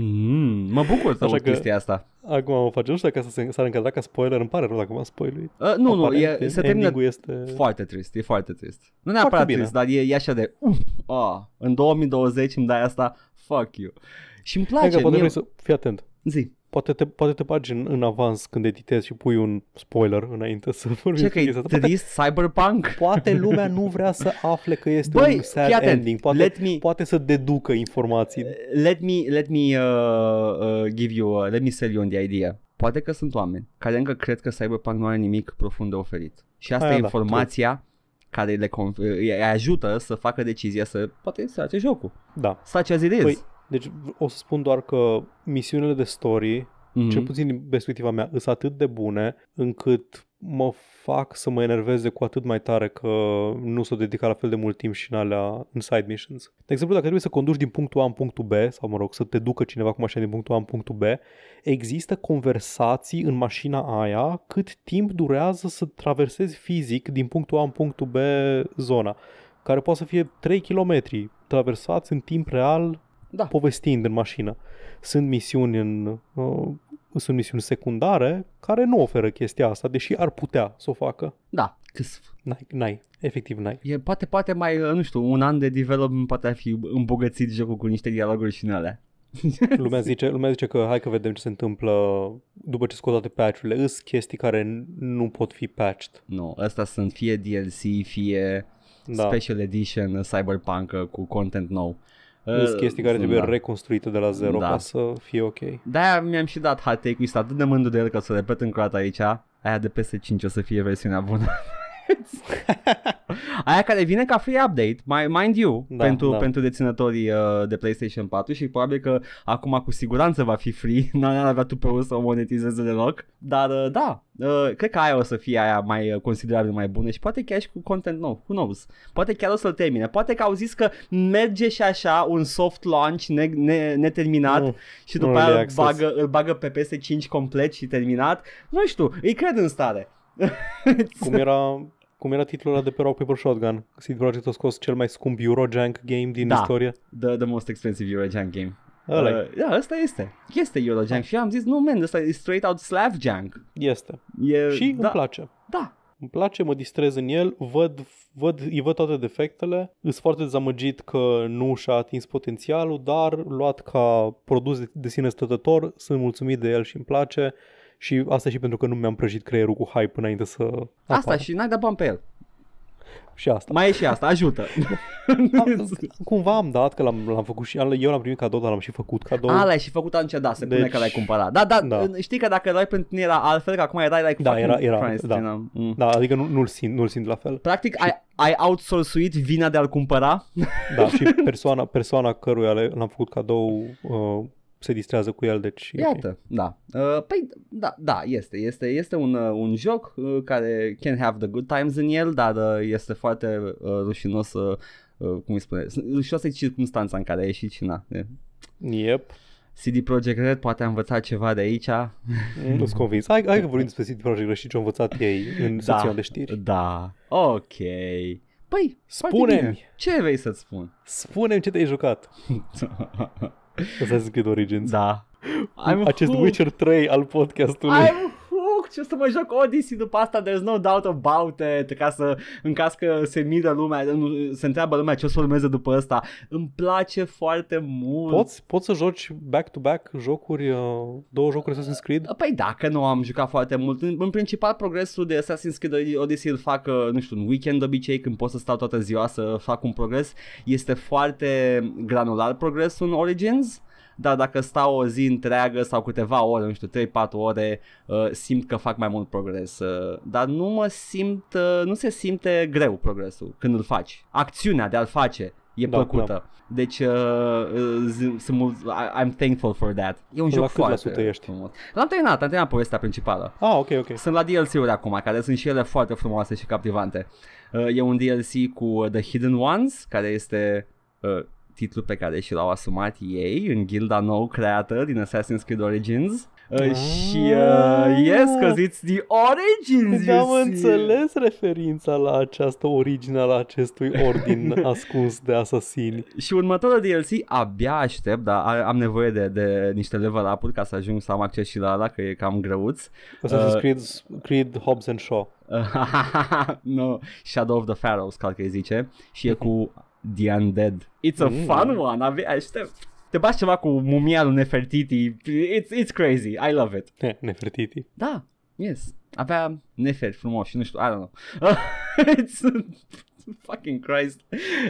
Mm, mă bucur să aud chestia asta. Acum o facem, nu știu dacă s ar încadra ca spoiler, îmi pare rău dacă m-am spoiluit. Uh, nu, nu, e, se termină este... foarte trist, e foarte trist. Nu neapărat trist, dar e, e așa de, uh, oh, în 2020 îmi dai asta, fuck you. Și îmi place. Hai că poate mie... să fii atent. Zi. Poate te, poate te bagi în, în avans când editezi și pui un spoiler înainte să vorbim. Ce că poate, cyberpunk? Poate lumea nu vrea să afle că este Băi, un sad atent. ending. Poate, let me, poate să deducă informații. Uh, let me, let me uh, uh, give you, uh, let me sell you on the idea. Poate că sunt oameni care încă cred că Cyberpunk nu are nimic profund de oferit. Și asta Aia e da, informația care le conf- îi ajută să facă decizia să poate să face jocul. Da. Such as it is. Păi, deci o să spun doar că misiunile de story mm-hmm. cel puțin din perspectiva mea, sunt atât de bune încât mă fac să mă enerveze cu atât mai tare că nu s-o dedica la fel de mult timp și în alea în side missions. De exemplu, dacă trebuie să conduci din punctul A în punctul B, sau mă rog, să te ducă cineva cu mașina din punctul A în punctul B, există conversații în mașina aia cât timp durează să traversezi fizic din punctul A în punctul B zona, care poate să fie 3 km traversați în timp real da. povestind în mașină. Sunt misiuni în uh, sunt misiuni secundare care nu oferă chestia asta, deși ar putea să o facă. Da, câsf. N-ai, n-ai, efectiv n-ai. E, poate, poate mai, uh, nu știu, un an de development poate ar fi îmbogățit jocul cu niște dialoguri și în alea. lumea, zice, lumea zice că hai că vedem ce se întâmplă după ce scot toate patch-urile. Îs chestii care nu pot fi patched. Nu, no, astea sunt fie DLC, fie da. Special Edition uh, Cyberpunk uh, cu content nou. Ă, sunt uh, chestii care trebuie da. reconstruite de la zero da. ca să fie ok. Da, mi-am și dat hot take-ul, atât de mândru de el că o să repet încă o dată aici. Aia de PS5 o să fie versiunea bună. Aia care vine ca free update, mind you, da, pentru, da. pentru deținătorii uh, de PlayStation 4 și probabil că acum cu siguranță va fi free, n-ar avea tu pe să o monetizeze deloc, dar uh, da, uh, cred că aia o să fie aia mai uh, considerabil mai bună și poate chiar și cu content nou, who knows, poate chiar o să-l termine, poate că au zis că merge și așa un soft launch ne- ne- neterminat mm, și după aia îl bagă, îl bagă pe PS5 complet și terminat, nu știu, îi cred în stare. Cum era cum era titlul ăla de pe Rock Paper Shotgun? CD Project a scos cel mai scump Eurojank game din da, istorie. the, the most expensive Eurojank game. Ăla uh, da, ăsta este. Este Eurojunk și am zis, nu, man, ăsta e straight out slav junk. Este. E, și da, îmi place. Da. Îmi place, mă distrez în el, văd, văd, îi văd toate defectele, sunt foarte dezamăgit că nu și-a atins potențialul, dar luat ca produs de, de sine stătător, sunt mulțumit de el și îmi place și asta și pentru că nu mi-am prăjit creierul cu hype înainte să apară. Asta și n-ai dat bani pe el. Și asta. Mai e și asta, ajută. am, cumva am dat, că l-am, l-am făcut și eu l-am primit cadou, dar l-am și făcut cadou. A, l-ai și făcut atunci, da, se deci... pune că l-ai cumpărat. Da, da, da, știi că dacă l-ai pentru tine era altfel, că acum erai like da, era, era, da. mm. da, adică nu, nu-l simt, nu-l simt la fel. Practic, și... ai, ai outsourcuit vina de a-l cumpăra. Da, și persoana, persoana căruia l-am făcut cadou uh, se distrează cu el, deci... Iată, okay. da. Uh, păi, da, da, este. Este, este un, uh, un joc uh, care can have the good times în el, dar uh, este foarte uh, rușinos, uh, uh, cum îi spune, rușinos e circunstanța în care a ieșit și na. Yep. CD Projekt Red poate a învățat ceva de aici. Nu mm. sunt convins. Hai, hai că vorbim despre CD Projekt Red și ce au învățat ei în da, secțiunea de știri. Da, ok. Păi, spune ce vrei să-ți spun? spune mi ce te-ai jucat. Assassin's Creed Origins. Da. I'm Acest Witcher 3 al podcastului. I'm și o să mă joc Odyssey după asta, there's no doubt about it, ca să, în caz că se miră lumea, se întreabă lumea ce o să urmeze după asta. Îmi place foarte mult. Poți, poți să joci back-to-back jocuri, uh, două jocuri Assassin's Creed? Păi dacă nu am jucat foarte mult. În, în principal progresul de Assassin's Creed Odyssey îl fac, uh, nu știu, un weekend de obicei, când pot să stau toată ziua să fac un progres. Este foarte granular progresul în Origins dar dacă stau o zi întreagă sau câteva ore, nu știu, 3-4 ore, uh, simt că fac mai mult progres. Uh, dar nu mă simt, uh, nu se simte greu progresul când îl faci. Acțiunea de a-l face e da, plăcută. Da. Deci uh, sunt I'm thankful for that. E un la joc foarte ești? L-am terminat, am terminat povestea principală. Ah, ok, ok. Sunt la DLC-uri acum, care sunt și ele foarte frumoase și captivante. Uh, e un DLC cu The Hidden Ones, care este uh, titlul pe care și l-au asumat ei în gilda nou creată din Assassin's Creed Origins. Uh, și uh, yes, cause it's the origins, you Am see. înțeles referința la această origine la acestui ordin ascuns de asasini. Și următorul DLC abia aștept, dar am nevoie de, de niște level up ca să ajung să am acces și la ala, că e cam greuț. Assassin's uh, Creed, Creed Hobbs and Shaw. no, Shadow of the Pharaohs, cred că zice, și e mhm. cu The Undead. It's a mm. fun one, ave- aștept. Te bați ceva cu mumia lui Nefertiti, it's, it's crazy, I love it. Nefertiti? Da, yes. Avea nefer frumos și nu știu, I don't know. it's, fucking Christ.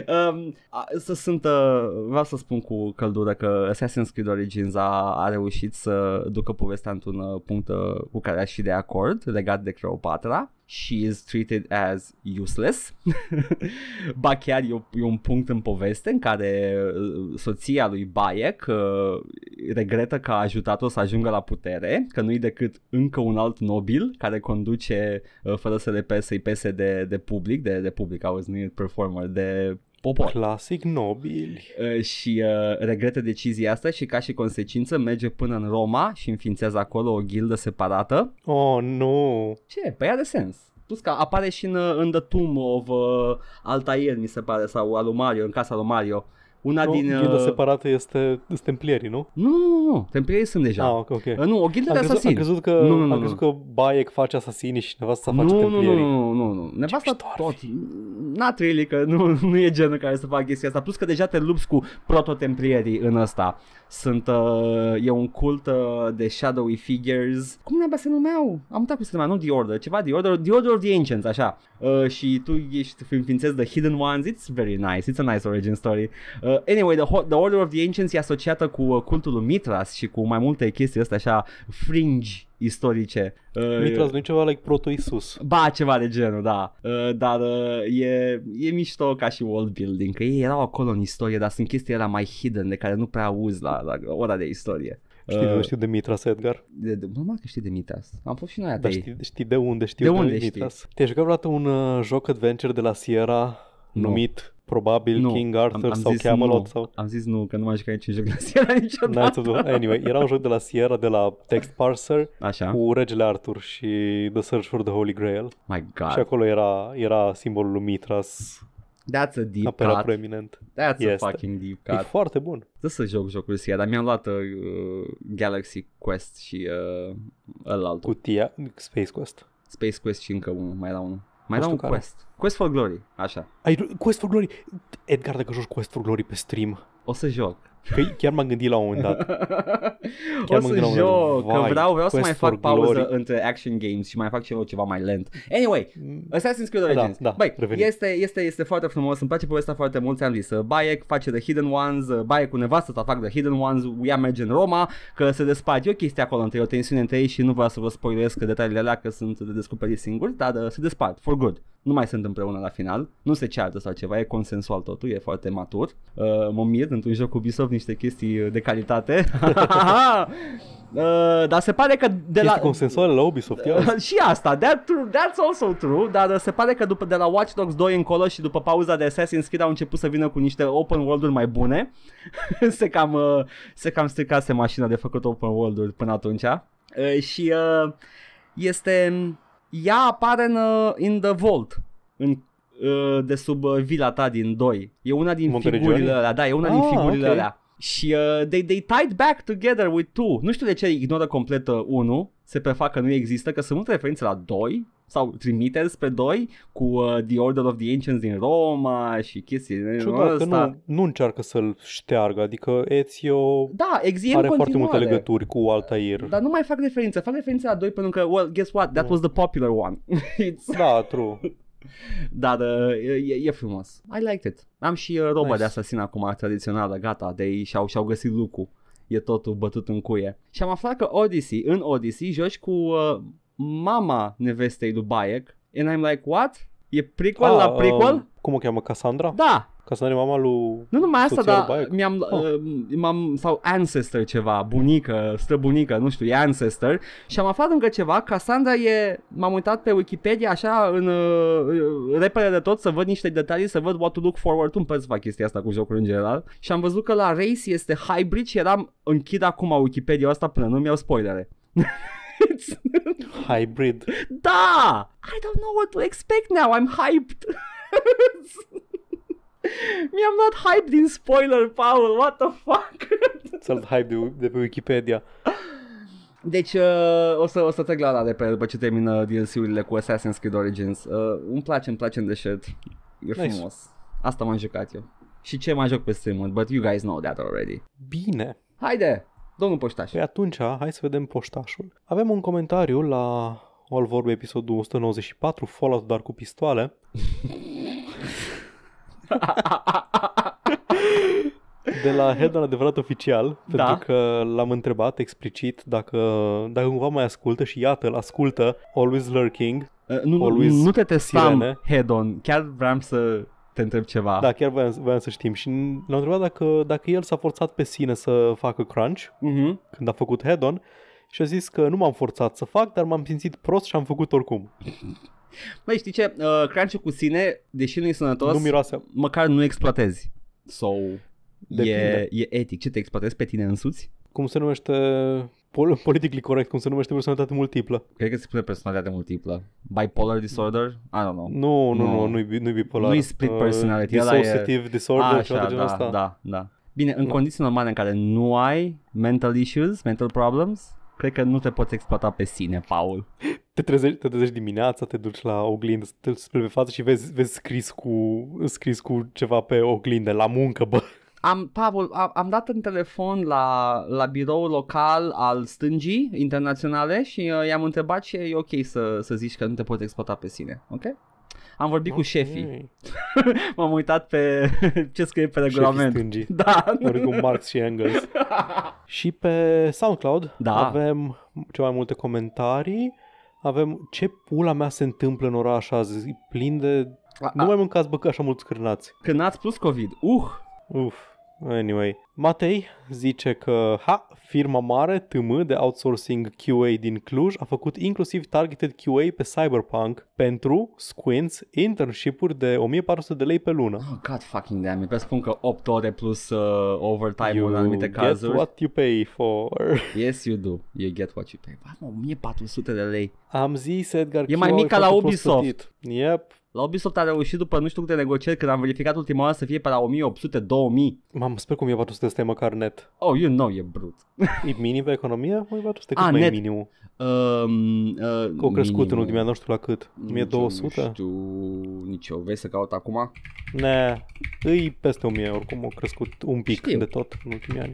Um, să sunt, uh, vreau să spun cu căldură că Assassin's Creed Origins a, a reușit să ducă povestea într-un uh, punct uh, cu care aș fi de acord legat de Cleopatra she is treated as useless. ba chiar e, e un punct în poveste în care uh, soția lui Bayek uh, regretă că a ajutat-o să ajungă la putere, că nu-i decât încă un alt nobil care conduce uh, fără să le pese, să pese de, de public, de, de public, auzi, nu e performer, de popor. Clasic nobili. Uh, și uh, regretă decizia asta și ca și consecință merge până în Roma și înființează acolo o gildă separată. Oh, nu! Ce? Păi are sens. Plus că apare și în, uh, în The Tomb of uh, Altair, mi se pare, sau al Mario, în casa lui Mario. Una o din... Ghilda uh, separată este templierii, nu? Nu, nu, nu, templierii sunt deja. Ah, ok, uh, Nu, o ghildă de asasini. Am crezut că, nu, nu, nu, am crezut că Bayek face asasinii și nevastă să face nu, templierii. Nu, nu, nu, nu. Nevasta tot. Not really, că nu, nu e genul care să facă chestia asta. Plus că deja te lupți cu prototemplierii în ăsta sunt, uh, e un cult uh, de shadowy figures, cum ne se numeau? Am uitat cum se numeau, nu The Order, ceva The Order, The Order of the Ancients, așa. Uh, și tu ești înființezi The Hidden Ones, it's very nice, it's a nice origin story. Uh, anyway, the, the Order of the Ancients e asociată cu uh, cultul lui Mitras și cu mai multe chestii astea așa fringe istorice. Mitras, nu uh, ceva like proto-Isus. Ba, ceva de genul, da. Uh, dar uh, e, e mișto ca și world building, că ei erau acolo în istorie, dar sunt chestii era mai hidden de care nu prea auzi la, la ora de istorie. Știi, uh, știi de Mitras, Edgar? De, de, normal că știi de Mitras. Am fost și noi atei. Dar știi, știi de unde știu de, unde de Mitras? Știi? Te-ai jucat vreodată un uh, joc adventure de la Sierra no. numit probabil nu, King Arthur am, am sau Camelot. Nu. Sau... Am zis nu, că nu mai că aici un joc de la Sierra niciodată. n anyway, era un joc de la Sierra, de la Text Parser, Așa. cu Regele Arthur și The Search for the Holy Grail. My God. Și acolo era, era simbolul lui Mitras That's a deep Apera cut. preeminent. That's este. a fucking deep cut. E foarte bun. Da să joc jocul ăsta, dar mi-am luat uh, Galaxy Quest și uh, ălaltul. Cutia Space Quest. Space Quest și încă unul, mai la unul. Mai dau un care. quest. Quest for Glory, așa. Ai, Quest for Glory. Edgar, dacă joci Quest for Glory pe stream... O să joc. Că chiar m-am gândit la un moment dat. Chiar o să joc, dat. Vai, că vreau, vreau să mai fac pauză glory. între action games și mai fac ceva, ceva mai lent. Anyway, mm. Assassin's Creed Origins. Da, da, Băi, este, este, este foarte frumos, îmi place povestea foarte mult, ți-am zis. Uh, Bayek face The Hidden Ones, uh, Bayek cu nevastă ta fac The Hidden Ones, ea merge în Roma, că se despart Eu chestia acolo între o tensiune între ei și nu vreau să vă spoilesc detaliile alea că sunt de descoperit singuri, dar uh, se despart, for good nu mai sunt împreună la final, nu se ceartă sau ceva, e consensual totul, e foarte matur. Uh, mă mir într-un joc cu Ubisoft niște chestii uh, de calitate. Uh, dar se pare că de la... consensual la Ubisoft, uh, uh, Și asta, that true, that's also true, dar uh, se pare că după, de la Watch Dogs 2 încolo și după pauza de Assassin's Creed au început să vină cu niște open world-uri mai bune. se, cam, uh, se cam stricase mașina de făcut open world-uri până atunci. Uh, și uh, este ea apare în uh, In The Vault, în uh, de sub uh, vila ta din 2. E una din Monteregioni? figurile alea, da, e una ah, din figurile okay. alea. Și uh, they, they tied back together with 2. Nu știu de ce ignoră complet 1. uh, se prefac că nu există, că sunt multe referințe la 2 sau trimiteri spre 2 cu uh, The Order of the Ancients din Roma și chestii Ciudat că nu, nu încearcă să-l șteargă, adică Ezio da, exie are foarte multe legături cu Altair. Dar nu mai fac referință, fac referință la 2 pentru că, well, guess what, that mm. was the popular one. It's... Da, true. Dar uh, e, e frumos I liked it Am și uh, roba nice. de asasin acum tradițională Gata de ei și-au, și-au găsit lucru e totul bătut în cuie. Și am aflat că Odyssey, în Odyssey, joci cu uh, mama nevestei lui Bayek. And I'm like, what? E prequel ah, la prequel? Uh, cum o cheamă? Cassandra? Da, ca să nu are mama lui Nu numai asta, dar mi-am, oh. m-am, sau ancestor ceva, bunică, străbunică, nu știu, e ancestor. Și am aflat încă ceva, Cassandra e, m-am uitat pe Wikipedia așa în uh, repede de tot să văd niște detalii, să văd what to look forward to, îmi plăcea chestia asta cu jocul în general. Și am văzut că la Race este hybrid și eram închid acum Wikipedia asta până nu-mi iau spoilere. hybrid. Da! I don't know what to expect now, I'm hyped. Mi-am luat hype din spoiler, Paul, what the fuck? Ți-a luat hype de, de pe Wikipedia. Deci uh, o, să, o să trec la de pe după ce termină DLC-urile cu Assassin's Creed Origins. Uh, îmi place, îmi place în deșert. E nice. frumos. Asta m-am jucat eu. Și ce mai joc pe stream but you guys know that already. Bine. Haide, domnul poștaș. Păi atunci, hai să vedem poștașul. Avem un comentariu la al vorbe episodul 194, Fallout, dar cu pistoale. de la Hedon adevărat oficial, da? pentru că l-am întrebat explicit dacă, dacă cumva mai ascultă și iată, îl ascultă, Always Lurking, uh, nu, Always Nu te testam Hedon. chiar vreau să te întreb ceva. Da, chiar voiam, voiam să știm și l-am întrebat dacă, dacă el s-a forțat pe sine să facă crunch uh-huh. când a făcut Hedon, și a zis că nu m-am forțat să fac, dar m-am simțit prost și am făcut oricum. Mai știi ce? Uh, crunch cu sine, deși nu e sănătos, nu miroase. măcar nu exploatezi. So, e, e etic. Ce te exploatezi pe tine însuți? Cum se numește pol- politically corect, cum se numește personalitate multiplă. Cred că se spune personalitate multiplă. Bipolar disorder? I don't know. Nu, nu, nu, nu, nu nu bipolar. nu uh, e split personality. Uh, dissociative e... disorder, Așa, ceva de genul da, ăsta. Da, da. Bine, în no. condiții normale în care nu ai mental issues, mental problems, cred că nu te poți exploata pe sine, Paul te trezești, te trezești dimineața, te duci la oglindă, te speli pe față și vezi, vezi scris, cu, scris cu ceva pe oglindă, la muncă, bă. Am, Pavel, am, am dat în telefon la, la birou local al stângii internaționale și uh, i-am întrebat ce e ok să, să zici că nu te poți exploata pe sine, ok? Am vorbit okay. cu șefii. M-am uitat pe ce scrie pe regulament. Da. Vorbim cu Marx și Engels. și pe SoundCloud da. avem ceva mai multe comentarii avem ce pula mea se întâmplă în oraș azi, plin de... A, a. Nu mai mâncați, bă, așa mulți cârnați. Cârnați plus COVID. Uh! Uf! Anyway, Matei zice că, ha, firma mare, TM de outsourcing QA din Cluj a făcut inclusiv targeted QA pe Cyberpunk pentru squints, internship de 1400 de lei pe lună. Oh, God fucking damn, pe spun că 8 ore plus uh, overtime în anumite get cazuri. what you pay for. Yes, you do. You get what you pay. Mamă, 1400 de lei. Am zis, Edgar, e mai mic ca la Ubisoft. Yep, la Ubisoft a reușit după nu știu câte negocieri când am verificat ultima oară să fie pe la 1800, 2000. Mamă, sper cum e 400 de e măcar net. Oh, you know, e brut. E minim pe economie? Măi, 400 cât a, ah, mai net. minim? Um, ehm, uh, uh, că au crescut minim. în ultimii nu știu la cât. 1200? Nu știu nici eu. Vei să caut acum? Ne, îi peste 1000 oricum, au crescut un pic știu. de tot în ultimii ani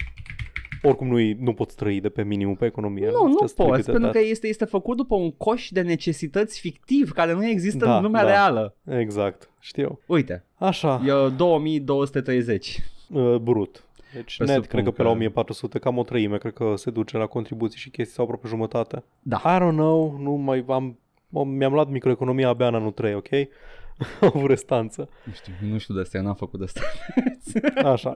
oricum nu, nu poți trăi de pe minimul pe economie. Nu, nu poți, pentru că este, este făcut după un coș de necesități fictiv care nu există da, în lumea da. reală. Exact, știu. Uite. Așa. E 2230. Uh, brut. Deci pe net, cred că, că pe la 1400, cam o treime, cred că se duce la contribuții și chestii sau aproape jumătate. Da. I don't know, nu mai am, mi-am luat microeconomia abia în anul 3, ok? Am avut restanță. Nu știu, nu știu de asta, n-am făcut de asta. Așa.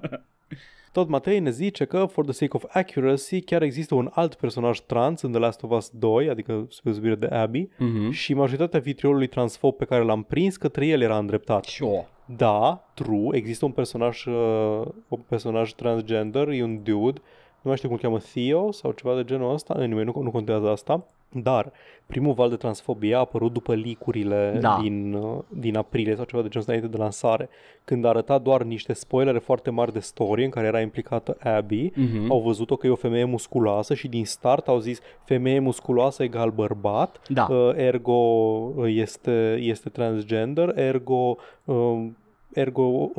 Tot Matei ne zice că, for the sake of accuracy, chiar există un alt personaj trans în The Last of Us 2, adică spre de Abby, mm-hmm. și majoritatea vitriolului transfob pe care l-am prins către el era îndreptat. Sure. Da, true, există un personaj, uh, un personaj transgender, e un dude, nu mai știu cum îl cheamă, Theo sau ceva de genul ăsta, anyway, nu, nu contează asta, dar primul val de transfobie a apărut după licurile da. din, din aprilie sau ceva de genul înainte de lansare, când arăta doar niște spoilere foarte mari de story în care era implicată Abby, mm-hmm. au văzut-o că e o femeie musculoasă și din start au zis femeie musculoasă egal bărbat, da. Uh, ergo uh, este, este transgender, ergo uh, ergo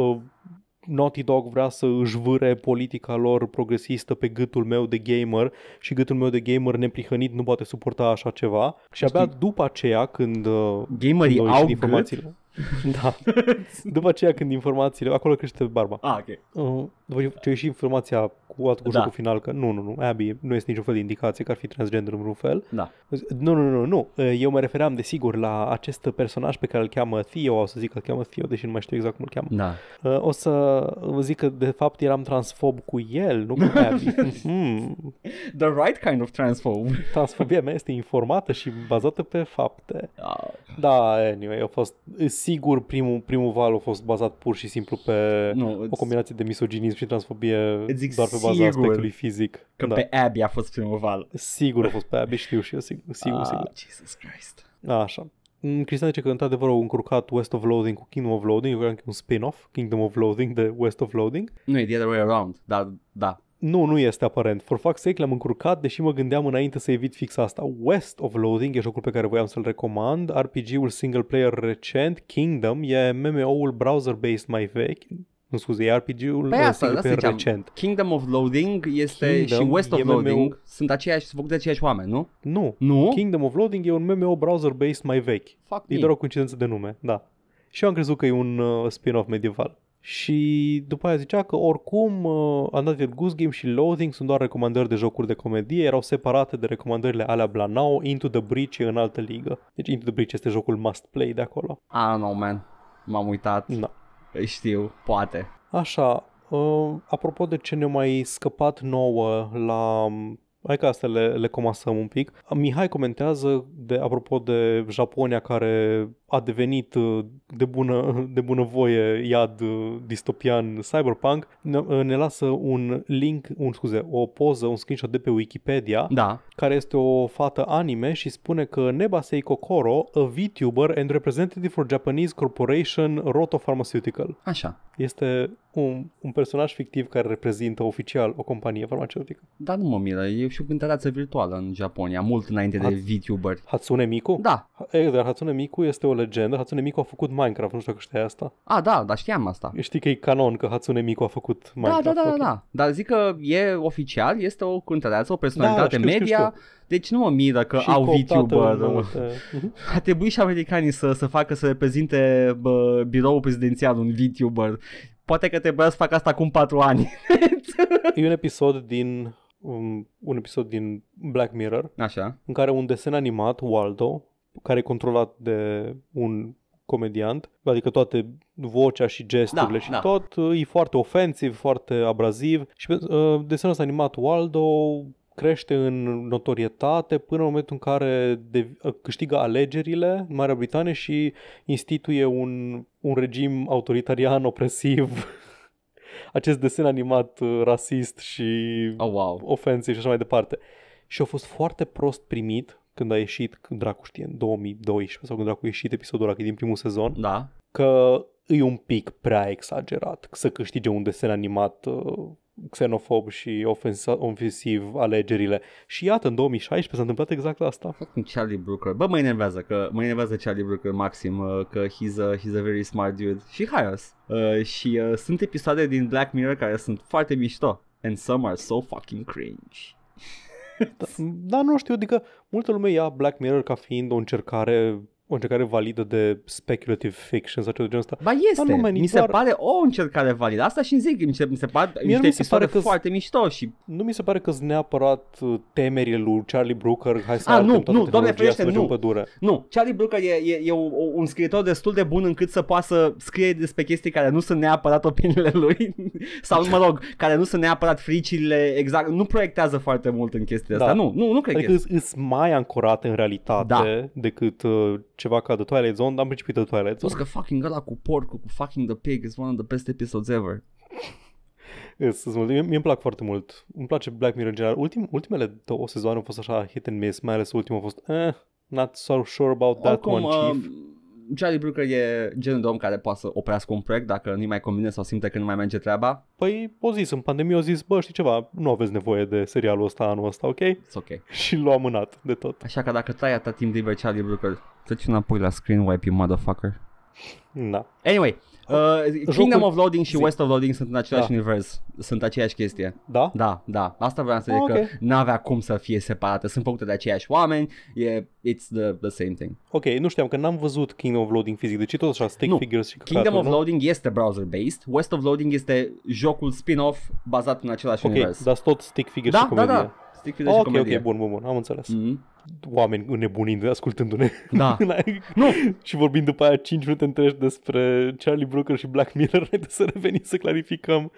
Naughty Dog vrea să își vâre politica lor progresistă pe gâtul meu de gamer și gâtul meu de gamer neprihănit nu poate suporta așa ceva. Și Știi? abia după aceea când... Uh, Gamerii când au informațiile. Gât? Da. După aceea când informațiile... Acolo crește barba. Ah, ok. Uh, după ce și informația cu alt da. cu da. jocul final că nu, nu, nu, Abby nu este niciun fel de indicație că ar fi transgender în vreun fel. Da. Nu, nu, nu, nu. Eu mă refeream, desigur, la acest personaj pe care îl cheamă Theo, o să zic că îl cheamă Theo, deși nu mai știu exact cum îl cheamă. Da. Uh, o să vă zic că, de fapt, eram transfob cu el, nu cu Abby. mm. The right kind of transfob. Transfobia mea este informată și bazată pe fapte. Oh. Da, anyway, a fost, sigur, primul, primul val a fost bazat pur și simplu pe no, o combinație de misoginism și transfobie zic doar pe baza sigur aspectului fizic. Că da. pe Abby a fost primul val. Sigur a fost pe Abby, știu și eu, sigur, sigur. Ah, sigur. Jesus Christ. Da, așa. Mm, Cristian zice că într-adevăr au încurcat West of Loading cu Kingdom of Loading eu cream că e un spin-off, Kingdom of Loading de West of Loading Nu, e the other way around, dar da. Nu, nu este aparent. For fuck's sake l-am încurcat, deși mă gândeam înainte să evit fix asta. West of Loading e jocul pe care voiam să-l recomand, RPG-ul single player recent, Kingdom, e MMO-ul browser-based mai vechi, nu scuze, e RPG-ul păi asta, asta ziceam. recent. Kingdom of Loading este Kingdom, și West of MMO... Loading. Sunt aceiași, sunt făcute de aceiași oameni, nu? Nu. Nu? Kingdom of Loading e un MMO browser-based mai vechi. Fuck e me. doar o coincidență de nume, da. Și eu am crezut că e un uh, spin-off medieval. Și după aia zicea că oricum uh, Undead Goose Game și Loading sunt doar recomandări de jocuri de comedie, erau separate de recomandările alea Blanao, Into the Breach e în altă ligă. Deci Into the Breach este jocul must play de acolo. Ah, no, man. M-am uitat. Da. Știu, poate. Așa, uh, apropo de ce ne mai scăpat nouă la Hai că astea le, le comasăm un pic. Mihai comentează, de, apropo de Japonia care a devenit uh, de bună, de bună voie iad uh, distopian cyberpunk, ne, uh, ne lasă un link, un scuze, o poză, un screenshot de pe Wikipedia, da. care este o fată anime și spune că Nebasei Kokoro, a VTuber and representative for Japanese corporation Roto Pharmaceutical. Așa este un, un personaj fictiv care reprezintă oficial o companie farmaceutică. Da, nu mă miră, e și o cântăreață virtuală în Japonia, mult înainte Hats- de VTuber. Hatsune Miku? Da. E, dar Hatsune Miku este o legendă. Hatsune Miku a făcut Minecraft, nu știu dacă știai asta. A, da, dar știam asta. Știi că e canon că Hatsune Miku a făcut da, da, Minecraft. Da, da, da, okay. da, da. Dar zic că e oficial, este o cântăreață, o da, personalitate da, știu, media știu, știu. Deci nu mă miră că și au VTuber. Multe... A trebuit și americanii să, să facă, să reprezinte bă, biroul prezidențial un VTuber. Poate că trebuia să fac asta acum 4 ani. e un episod din un, um, un episod din Black Mirror, Așa. în care un desen animat, Waldo, care e controlat de un comediant, adică toate vocea și gesturile da, și da. tot, e foarte ofensiv, foarte abraziv și uh, desenul ăsta animat Waldo crește în notorietate până în momentul în care de, câștigă alegerile în Marea Britanie și instituie un, un regim autoritarian opresiv acest desen animat uh, rasist și oh, wow. ofensiv și așa mai departe. Și a fost foarte prost primit când a ieșit, când dracu știe, în 2012 sau când dracu a ieșit episodul ăla, din primul sezon, da. că e un pic prea exagerat să câștige un desen animat uh, xenofob și ofensiv alegerile. Și iată, în 2016 s-a întâmplat exact asta. Fucking Charlie Brooker. Bă, mă enervează, că mă enervează Charlie Brooker maxim, uh, că he's a, he's a very smart dude. Și haios. Uh, și uh, sunt episoade din Black Mirror care sunt foarte mișto. And some are so fucking cringe. Da, dar da, nu știu, adică multă lume ia Black Mirror ca fiind o încercare o încercare validă de speculative fiction sau ceva de genul ăsta. Ba este, nu, mi se doar... pare o încercare validă, asta și zic, mi se, mi se pare Mie niște mi se pare că foarte mișto și... Nu mi se pare că-s neapărat uh, temerile lui Charlie Brooker, hai să A, ah, nu, nu, doamne ferește, nu, pădure. nu, Charlie Brooker e, e, e un, un scriitor destul de bun încât să poată să scrie despre chestii care nu sunt neapărat opiniile lui, sau mă rog, care nu sunt neapărat fricile, exact, nu proiectează foarte mult în chestia da. asta, nu, nu, nu cred adică că... Adică mai ancorate în realitate da. decât uh, ceva ca The Twilight Zone, am principiu The Twilight Zone. Plus că fucking ăla cu porcul, cu fucking The Pig is one of the best episodes ever. mie îmi plac foarte mult. Îmi place Black Mirror în general. Ultim, ultimele două sezoane au fost așa hit and miss, mai ales ultimul a fost eh, not so sure about that Oricum, one, chief. Uh, Charlie Brooker e genul de om care poate să oprească un proiect dacă nu-i mai convine sau simte că nu mai merge treaba. Păi, o zis, în pandemie o zis, bă, știi ceva, nu aveți nevoie de serialul ăsta anul ăsta, ok? It's ok. Și l-a amânat de tot. Așa că dacă tai atât timp de Charlie Brooker, treci înapoi la screen wipe, you motherfucker. Da. Anyway, Uh, Kingdom jocul... of Loading și West of Loading sunt în același da. univers. Sunt aceeași chestie. Da? Da, da. Asta vreau să zic ah, okay. că n-avea cum să fie separate. Sunt făcute de aceiași oameni. E, it's the, the same thing. Ok, nu știam că n-am văzut Kingdom of Loading fizic. Deci tot așa stick nu. figures și Kingdom of nu? Loading este browser-based. West of Loading este jocul spin-off bazat în același okay, univers. Ok, dar tot stick figures da, și comedie. Da, da, stick figures oh, okay, comedie. Ok, Ok, bun, bun, bun. Am înțeles. Mm-hmm oameni înnebunind, ascultându-ne. Da. nu. și vorbind după aia 5 minute întregi despre Charlie Brooker și Black Mirror, de să revenim să clarificăm.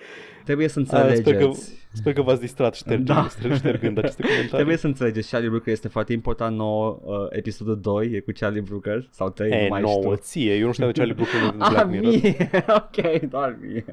Trebuie să înțelegeți. sper, că, sper că v-ați distrat ștergând, da. ștergând aceste comentarii. Trebuie să înțelegeți, Charlie Brooker este foarte important nou, uh, episodul 2 e cu Charlie Brooker sau 3, e, mai nouă, știu. ție, eu nu știu de Charlie Brooker din ah, Black Mirror. Mie. ok, doar mie.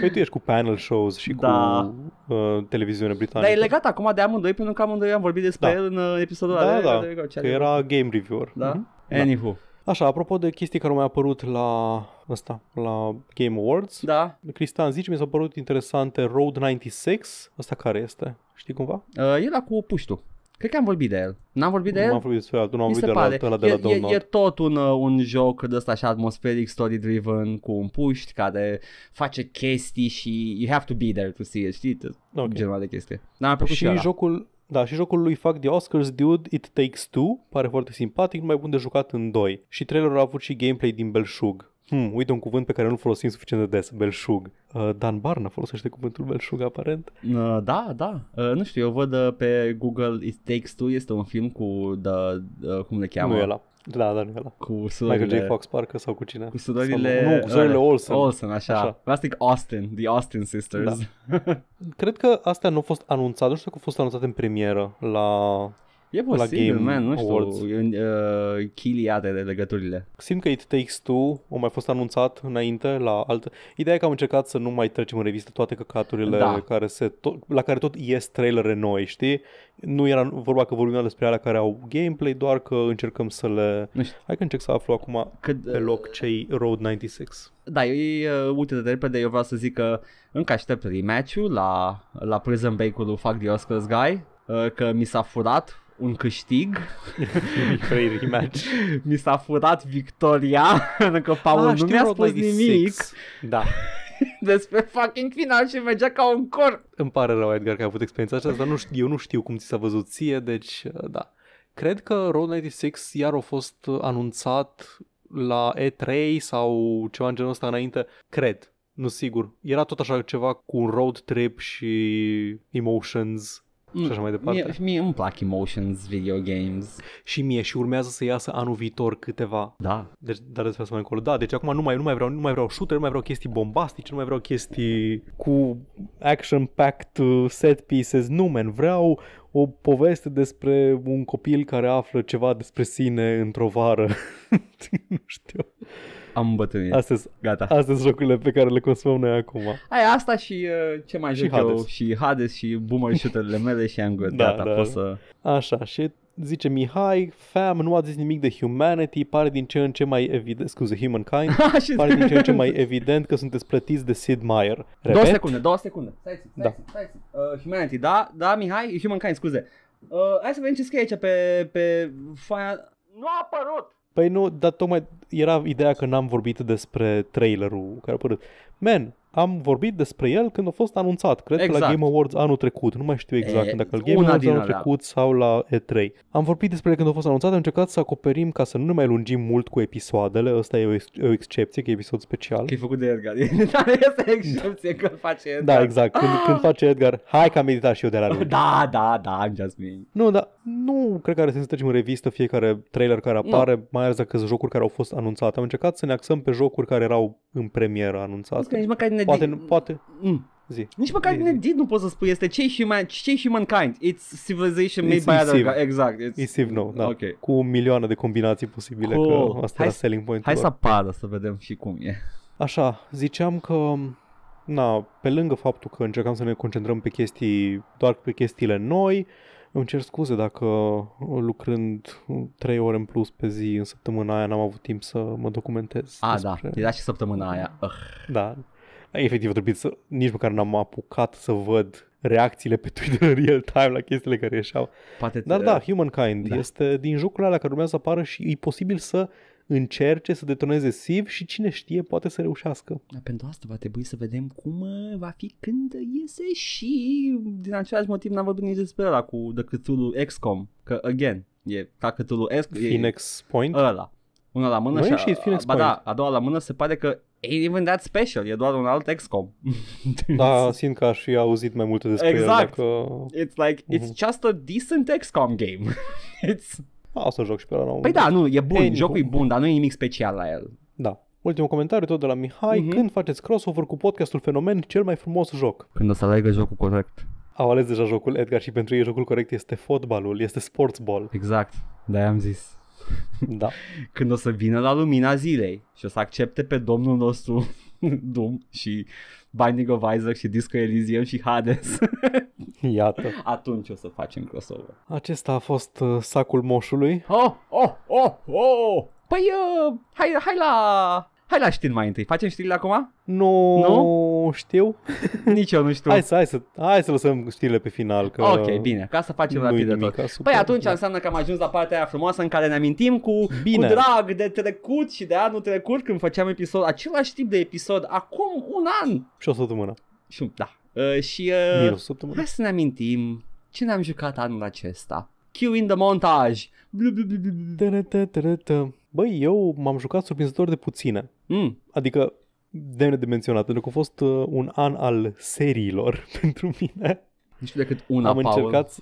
Păi tu ești cu panel shows și da. cu uh, televiziune britanică. Dar e legat acum de amândoi pentru că amândoi am vorbit despre da. el în uh, episodul da, ăla da, de că era, era game reviewer. Da? Mm-hmm. Anywho. Da. Așa, apropo de chestii care au mai apărut la ăsta, la Game Awards. Da. Cristian, zici, mi s-au părut interesante Road 96. Asta care este? Știi cumva? Uh, e la cu puștul. Cred că am vorbit de el. N-am vorbit de el? Nu am vorbit despre el, nu am vorbit de pare. la, ăla de e, la Download. E, e tot un, uh, un joc de ăsta așa atmosferic, story-driven, cu un puști care face chestii și you have to be there to see it, știi? Okay. Genul de chestie. N-am și, și jocul, da, și jocul lui Fuck the Oscars, Dude, It Takes Two, pare foarte simpatic, mai bun de jucat în 2. Și trailerul a avut și gameplay din belșug hmm, uite un cuvânt pe care nu-l folosim suficient de des, belșug. Uh, Dan Barna folosește cuvântul belșug aparent. Uh, da, da. Uh, nu știu, eu văd uh, pe Google It Takes Two, este un film cu, da, cum le cheamă? Nu e la. Da, da, nu e la. Cu sudorile... Michael J. Fox parcă sau cu cine? Cu sudorile... Sau, nu, cu sudorile Olsen. Olsen, așa. așa. Austin, The Austin Sisters. Da. Cred că astea nu au fost anunțate, nu știu că au fost anunțate în premieră la E posibil, la Game man, nu știu, Awards. uh, chiliate de legăturile. Simt că It Takes Two a mai fost anunțat înainte la altă... Ideea e că am încercat să nu mai trecem în revistă toate căcaturile da. care se to- la care tot ies trailere noi, știi? Nu era vorba că vorbim despre alea care au gameplay, doar că încercăm să le... Hai că încerc să aflu acum Cât, pe loc cei Road 96. Da, e, uh, uite de repede, eu vreau să zic că încă aștept rematch-ul la, la Prison Break-ul lui Fuck the Oscars Guy, uh, că mi s-a furat un câștig. mi s-a furat victoria, pentru că Paul ah, nu mi-a spus nimic. Da. despre fucking final și mergea ca un cor. Îmi pare rău, Edgar, că ai avut experiența aceasta, dar nu știu, eu nu știu cum ți s-a văzut ție, deci uh, da. Cred că Road 96 iar a fost anunțat la E3 sau ceva în genul ăsta înainte, cred, nu sigur. Era tot așa ceva cu un road trip și emotions mm, și așa mai departe. Mie, mie îmi plac emotions, video games. Și mie și urmează să iasă anul viitor câteva. Da. Deci, dar despre asta mai încolo. Da, deci acum nu mai, nu mai vreau, nu mai vreau shooter, nu mai vreau chestii bombastice, nu mai vreau chestii cu action-packed uh, set pieces. Nu, man, vreau o poveste despre un copil care află ceva despre sine într-o vară. nu știu. Am îmbătrânit. Astăzi, Gata. astăzi jocurile pe care le consumăm noi acum. Ai asta și uh, ce mai și Hades. eu? Și Hades și Boomer shooter mele și am da, gata, da. pot să... Așa, și zice Mihai, fam, nu a zis nimic de humanity, pare din ce în ce mai evident, scuze, humankind, pare din ce în ce mai evident că sunteți plătiți de Sid Meier. Repet? Două secunde, două secunde, stai, stai, da. stai, Uh, humanity, da, da, Mihai, humankind, scuze. Uh, hai să vedem ce scrie aici pe, pe faia... Nu a apărut! Păi nu, dar tocmai era ideea că n-am vorbit despre trailerul care a apărut. Man, am vorbit despre el când a fost anunțat, cred exact. că la exact. Game Awards anul trecut, nu mai știu exact, e, dacă la Game Awards anul alea. trecut sau la E3. Am vorbit despre el când a fost anunțat, am încercat să acoperim ca să nu ne mai lungim mult cu episoadele, ăsta e o, o excepție, că e episod special. Că e făcut de Edgar, dar este excepție da. că face Edgar. Da, exact, când, ah! când face Edgar, hai că am meditat și eu de la lui. Da, da, da, Jasmine. Nu, dar nu cred că are sens să trecem în revistă fiecare trailer care apare, nu. mai ales dacă sunt jocuri care au fost anunțate. Am încercat să ne axăm pe jocuri care erau în premieră anunțate. Nu, nici măcar ne ne poate, nu, poate... Mm. Zi. Nici măcar din edit nu poți să spui, este cei human, cei humankind, it's civilization made it's by other exact. It's... it's civ, no, da. okay. cu milioane de combinații posibile, cool. că asta hai, era selling point Hai lor. să apară să vedem și cum e. Așa, ziceam că na, pe lângă faptul că încercam să ne concentrăm pe chestii, doar pe chestiile noi, îmi cer scuze dacă lucrând 3 ore în plus pe zi în săptămâna aia n-am avut timp să mă documentez. A, da. despre... da, era și săptămâna aia. Uh. Da, efectiv a trebuit să, nici măcar n-am apucat să văd reacțiile pe Twitter în real time la chestiile care ieșeau. Poate Dar da, Humankind da. este din jocul alea care urmează să apară și e posibil să încerce să detoneze Siv și cine știe poate să reușească. Da, pentru asta va trebui să vedem cum uh, va fi când iese și din același motiv n-am vorbit nici despre ăla cu The Cthulhu XCOM, că again, e ca Cthulhu Phoenix e Point? Ăla. Una la mână și, a, a, ba da, Point. da, a doua la mână se pare că even that special, e doar un alt XCOM. da, simt că aș fi auzit mai multe despre exact. el. Dacă... It's like, it's uh-huh. just a decent XCOM game. it's... A, o să joc și pe la Păi da, nu, e bun, e, jocul e bun, dar nu e nimic special la el. Da. Ultimul comentariu tot de la Mihai. Uh-huh. Când faceți crossover cu podcastul Fenomen, cel mai frumos joc? Când o să alegă jocul corect. Au ales deja jocul Edgar și pentru ei jocul corect este fotbalul, este sportsball. Exact, de am zis. Da. Când o să vină la lumina zilei și o să accepte pe domnul nostru Doom și Binding of Isaac și Disco Elysium și Hades. Iată. Atunci o să facem crossover. Acesta a fost uh, sacul moșului. Oh, oh, oh, oh! Păi, uh, hai, hai la Hai la știri mai întâi. Facem știrile acum? Nu, nu? știu. Nici eu nu știu. Hai să, hai să, hai să lăsăm știrile pe final. Că ok, bine, ca să facem rapid de tot. păi atunci da. înseamnă că am ajuns la partea aia frumoasă în care ne amintim cu, bine. cu drag de trecut și de anul trecut când făceam episod, același tip de episod, acum un an. Și o săptămână. Și, da. Uh, și uh, o săptămână. hai să ne amintim ce ne-am jucat anul acesta. Cue in the montage. Băi, eu m-am jucat surprinzător de puține. Mm. Adică demne de menționat, pentru că a fost uh, un an al seriilor pentru mine. Nu știu decât una, am Paul. încercat,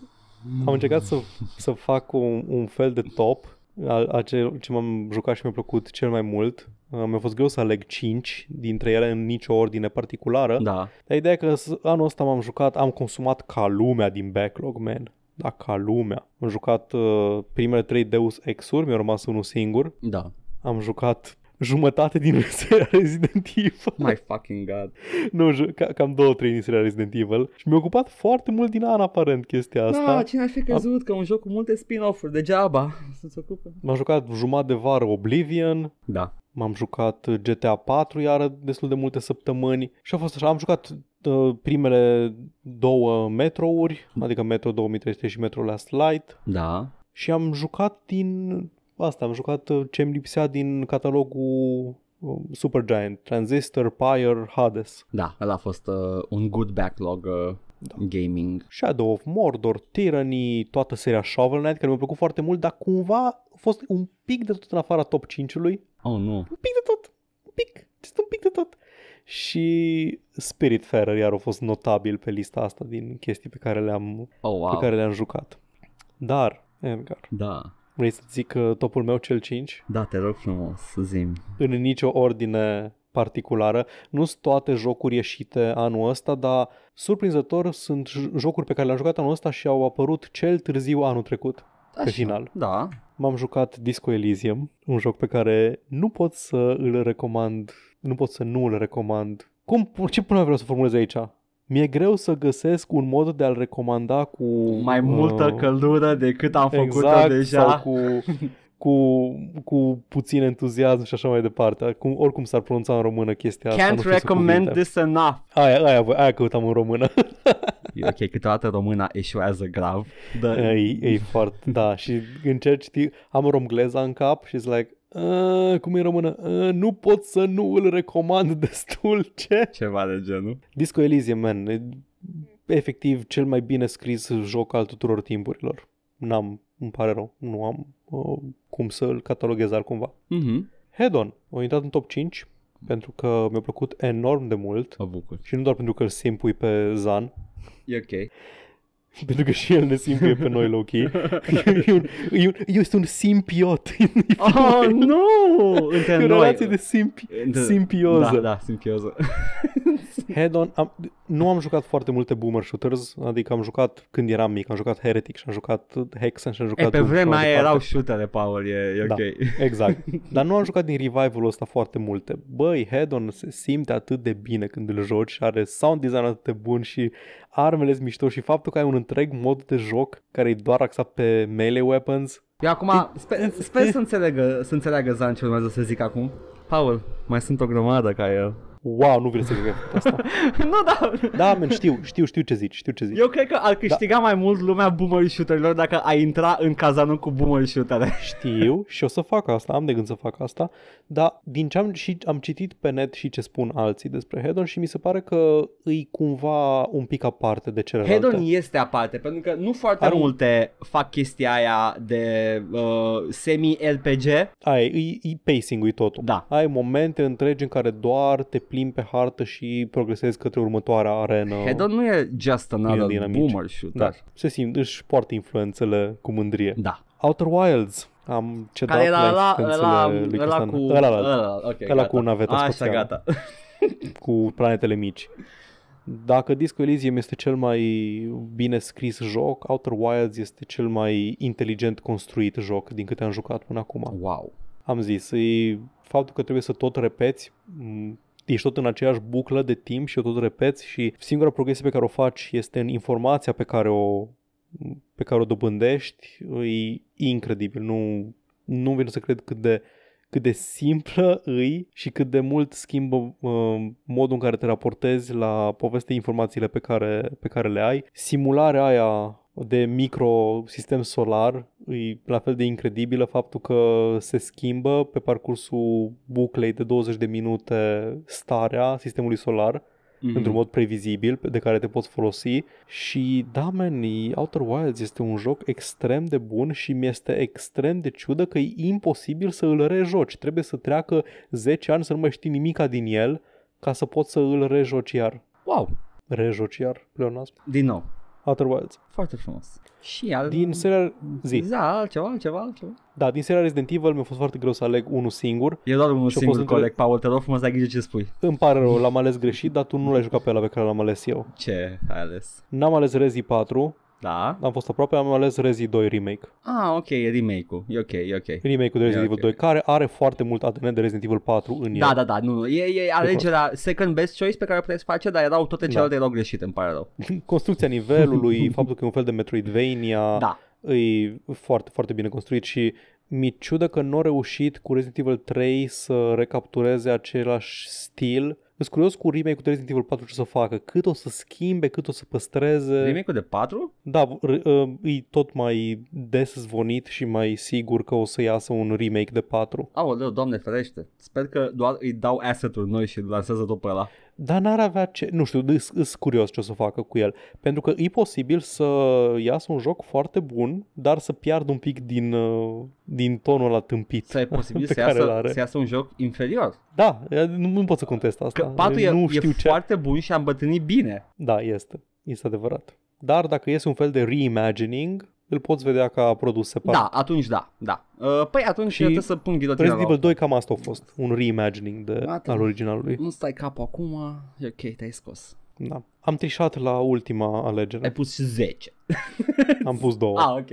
am încercat să, să fac un, un fel de top a, a ce, ce m-am jucat și mi-a plăcut cel mai mult. Uh, mi-a fost greu să aleg 5 dintre ele în nicio ordine particulară. Da. Dar ideea e că anul ăsta m-am jucat, am consumat ca lumea din backlog, man. Da, ca lumea. Am jucat uh, primele 3 Deus Ex-uri, mi-a rămas unul singur. Da. Am jucat jumătate din seria Resident Evil. My fucking god. Nu, ca, cam două, trei din seria Resident Evil. Și mi-a ocupat foarte mult din an aparent chestia asta. Da, cine ar fi crezut Am... că un joc cu multe spin-off-uri degeaba să-ți ocupe? M-am jucat jumătate de vară Oblivion. Da. M-am jucat GTA 4 iară destul de multe săptămâni și a fost așa, am jucat uh, primele două metrouri, adică Metro 2300 și Metro Last Light. Da. Și am jucat din asta, am jucat uh, ce îmi lipsea din catalogul uh, Supergiant, Transistor, Pyre, Hades. Da, el a fost uh, un good backlog uh, da. gaming. Shadow of Mordor, Tyranny, toată seria Shovel Knight, care mi-a plăcut foarte mult, dar cumva a fost un pic de tot în afara top 5-ului. Oh, nu. Un pic de tot, un pic, just un pic de tot. Și Ferrer iar a fost notabil pe lista asta din chestii pe care le-am, oh, wow. pe care le-am jucat. Dar, Edgar, da. Vrei să zic uh, topul meu cel 5? Da, te rog frumos, să zim. În nicio ordine particulară. Nu sunt toate jocuri ieșite anul ăsta, dar surprinzător sunt jocuri pe care le-am jucat anul ăsta și au apărut cel târziu anul trecut. Așa, pe final. Da. M-am jucat Disco Elysium, un joc pe care nu pot să îl recomand, nu pot să nu îl recomand. Cum, ce până vreau să formulez aici? Mi-e greu să găsesc un mod de a-l recomanda cu... Mai uh, multă căldură decât am exact, făcut-o deja. Sau cu, cu, cu puțin entuziasm și așa mai departe. Cum, oricum s-ar pronunța în română chestia Can't asta. Can't recommend this enough. Aia, aia, aia căutam în română. e ok, câteodată româna eșuează grav. Dar... E, e foarte, da. Și încerci, știi, am romgleza în cap și like, Uh, cum e în română? Uh, nu pot să nu îl recomand destul, ce? Ceva de genul. Disco Elysium, man, e efectiv cel mai bine scris joc al tuturor timpurilor. N-am, îmi pare rău, nu am uh, cum să îl cataloghez cumva. Mm-hmm. Hedon, o intrat în top 5 pentru că mi-a plăcut enorm de mult. Mă bucur. Și nu doar pentru că îl simpui pe Zan. E ok. Pentru că și el ne simpie pe noi, Loki. Eu sunt un, simpiot. Oh, ah, No! Între noi. relație de simpi, da, simpioză. Da, da, simpioză. Head-on, am, nu am jucat foarte multe boomer shooters, adică am jucat când eram mic, am jucat Heretic și am jucat Hexen și am jucat... E, pe vremea aia erau shooter de Paul, e, e da, exact. Dar nu am jucat din revival-ul ăsta foarte multe. Băi, Head-on se simte atât de bine când îl joci, are sound design atât de bun și armele sunt mișto și faptul că ai un întreg mod de joc care e doar axat pe melee weapons. Eu acum sper, sper să înțeleagă, să înțeleagă Zan ce urmează să zic acum. Paul, mai sunt o grămadă ca el wow, nu vreau să cred asta. nu, da. Da, men, știu, știu, știu ce zici, știu ce zici. Eu cred că ar câștiga da. mai mult lumea boomer shooterilor dacă ai intra în cazanul cu boomer shooter. știu și o să fac asta, am de gând să fac asta, dar din ce am, și, am citit pe net și ce spun alții despre Hedon și mi se pare că îi cumva un pic aparte de celelalte. Hedon este aparte, pentru că nu foarte Are... multe fac chestia aia de uh, semi-LPG. Ai, e, e pacing-ul e totul. Da. Ai momente întregi în care doar te plim pe hartă și progresezi către următoarea arenă. Hedon nu e just another din boomer shooter. Da. Se simt, își poartă influențele cu mândrie. Da. Outer Wilds, am cedat Care era la, la, la, la, la cu... Ăla, ăla, okay, ăla cu gata. cu planetele mici. Dacă Disco Elysium este cel mai bine scris joc, Outer Wilds este cel mai inteligent construit joc din câte am jucat până acum. Wow. Am zis, e faptul că trebuie să tot repeți ești tot în aceeași buclă de timp și o tot repeți și singura progresie pe care o faci este în informația pe care o, pe care o dobândești, e incredibil. Nu, nu vin să cred cât de cât de simplă îi și cât de mult schimbă uh, modul în care te raportezi la poveste informațiile pe care, pe care le ai. Simularea aia de microsistem solar, e la fel de incredibilă faptul că se schimbă pe parcursul buclei de 20 de minute starea sistemului solar mm-hmm. într-un mod previzibil de care te poți folosi și da, man, Outer Wilds este un joc extrem de bun și mi-este extrem de ciudă că e imposibil să îl rejoci. Trebuie să treacă 10 ani să nu mai știi nimica din el ca să poți să îl rejoci iar. Wow! Rejoci iar, pleonasm. Din nou, Outer Worlds. Foarte frumos. Și al... Din seria... Zi. Da, altceva, altceva, altceva. Da, din seria Resident Evil mi-a fost foarte greu să aleg unul singur. E doar unul singur, singur coleg, Paul, te rog frumos, ai grijă ce spui. Îmi pare rău, l-am ales greșit, dar tu nu l-ai jucat pe ăla pe care l-am ales eu. Ce ai ales? N-am ales Rezi 4, da. Am fost aproape, am ales Rezi 2 Remake. Ah, ok, e remake-ul. E ok, e ok. Remake-ul de Resident Evil okay. 2, care are foarte mult ADN de Resident Evil 4 în da, el. Da, da, da, nu, e, e alegerea second best choice pe care o puteți face, dar erau toate da. celelalte da. erau greșite, îmi pare rău. Construcția nivelului, faptul că e un fel de Metroidvania, da. e foarte, foarte bine construit și mi ciudă că nu au reușit cu Resident Evil 3 să recaptureze același stil sunt curios cu remake cu Resident Evil 4 ce o să facă, cât o să schimbe, cât o să păstreze. Remake-ul de 4? Da, uh, e tot mai des zvonit și mai sigur că o să iasă un remake de 4. Aoleu, doamne ferește, sper că doar îi dau asset-uri noi și lansează tot pe ăla dar n-ar avea ce... Nu știu, sunt curios ce o să facă cu el. Pentru că e posibil să iasă un joc foarte bun, dar să piardă un pic din, uh, din tonul la tâmpit. Să e posibil să iasă, să iasă un joc inferior. Da, nu, nu pot să contest asta. Că patul e, știu e ce... foarte bun și am îmbătrânit bine. Da, este. Este adevărat. Dar dacă este un fel de reimagining, îl poți vedea ca produs separat. Da, atunci da, da. Uh, păi atunci și trebuie să pun ghidotina Resident Evil 2 cam asta a fost, un reimagining de, Mate, al originalului. Nu stai capul acum, e ok, te-ai scos. Da. Am trișat la ultima alegere. Ai pus 10. Am pus două. ah, ok.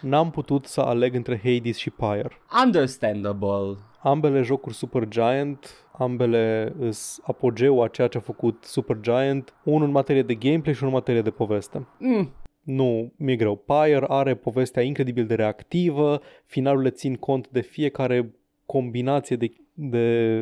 N-am putut să aleg între Hades și Pyre. Understandable. Ambele jocuri Super Giant, ambele apogeu a ceea ce a făcut Super Giant, unul în materie de gameplay și unul în materie de poveste. Mm, nu, mi-e greu. Pyre are povestea incredibil de reactivă, finalurile țin cont de fiecare combinație de, de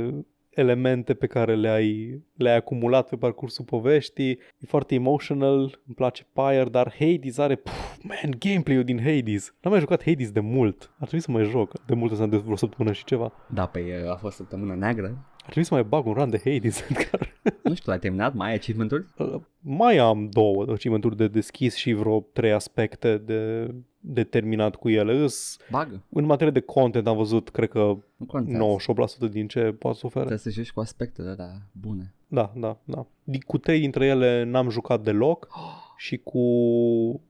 elemente pe care le-ai, le-ai acumulat pe parcursul poveștii. E foarte emotional, îmi place Pyre, dar Hades are... Puf, man, gameplay-ul din Hades. N-am mai jucat Hades de mult. Ar trebui să mai joc. De mult înseamnă de vreo săptămână și ceva. Da, pe a fost săptămână neagră. Ar trebui să mai bag un run de Hades, care... Nu știu, ai terminat? Mai ai achievement uh, Mai am două achievement de deschis și vreo trei aspecte de determinat cu ele. Îs, Bagă. În materie de content am văzut, cred că, 98% din ce poate să Trebuie să joci cu aspectele da bune. Da, da, da. Cu trei dintre ele n-am jucat deloc. Oh și cu,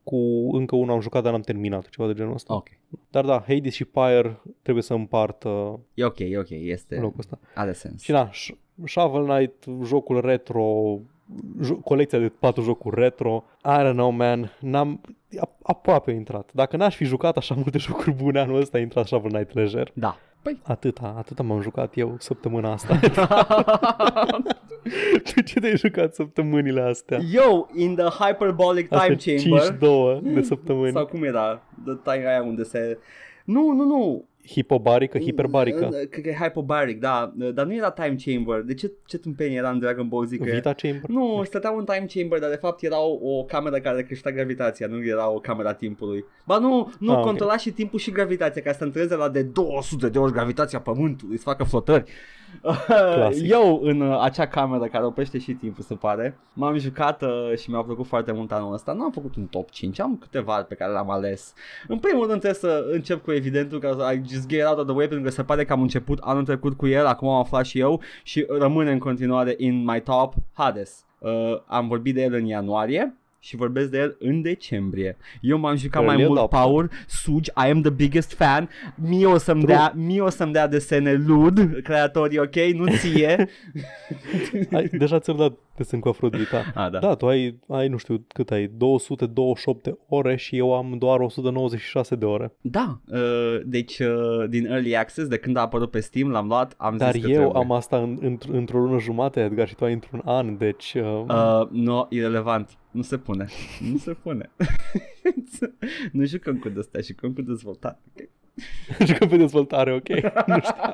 cu încă unul am jucat, dar n-am terminat, ceva de genul ăsta. Okay. Dar da, Hades și Pyre trebuie să împartă E ok, e ok, este... Locul ăsta. Are sens. Și da, Shovel Knight, jocul retro colecția de patru jocuri retro. I don't know, man. N-am, aproape intrat. Dacă n-aș fi jucat așa multe jocuri bune anul ăsta, a intrat Shovel Knight Leisure. Da. Păi, atâta, atâta m-am jucat eu săptămâna asta. tu ce te-ai jucat săptămânile astea? Eu, in the hyperbolic time astea chamber. 52 de săptămâni. Sau cum era, the time aia unde se... Nu, nu, nu, hipobarică, hiperbarică. Mm, cred că e hypobaric, da, dar nu era time chamber. De ce, ce tâmpenie era în Dragon Ball Z? Vita chamber? Nu, stătea un time chamber, dar de fapt era o, o cameră care creștea gravitația, nu era o camera timpului. Ba nu, nu, ah, controla okay. și timpul și gravitația, ca să întreze la de 200 de ori gravitația pământului, să facă flotări. Eu, în uh, acea cameră care oprește și timpul, se pare, m-am jucat uh, și mi-a plăcut foarte mult anul ăsta. Nu am făcut un top 5, am câteva pe care le-am ales. În primul rând trebuie să încep cu evidentul că I just get out of the way pentru că se pare că am început anul trecut cu el, acum am aflat și eu și rămâne în continuare in my top Hades. Uh, am vorbit de el în ianuarie și vorbesc de el în decembrie. Eu m-am jucat Bă, mai mult da. Power, Suge, I am the biggest fan, mie o să-mi, dea, mie o să-mi dea desene lud, creatorii, ok? Nu ție. ai, deja ți-am dat desen cu Afrodita. A, ah, da. da, tu ai, ai, nu știu cât ai, 228 de ore și eu am doar 196 de ore. Da, uh, deci uh, din Early Access, de când a apărut pe Steam, l-am luat, am Dar zis Dar eu trebuie. am asta în, într- într-o lună jumate, Edgar, și tu ai într-un an, deci... Uh... Uh, nu, no, irrelevant nu se pune. Nu se pune. nu jucăm cu de jucăm cu dezvoltare. Okay? jucăm cu dezvoltare, ok? nu știu.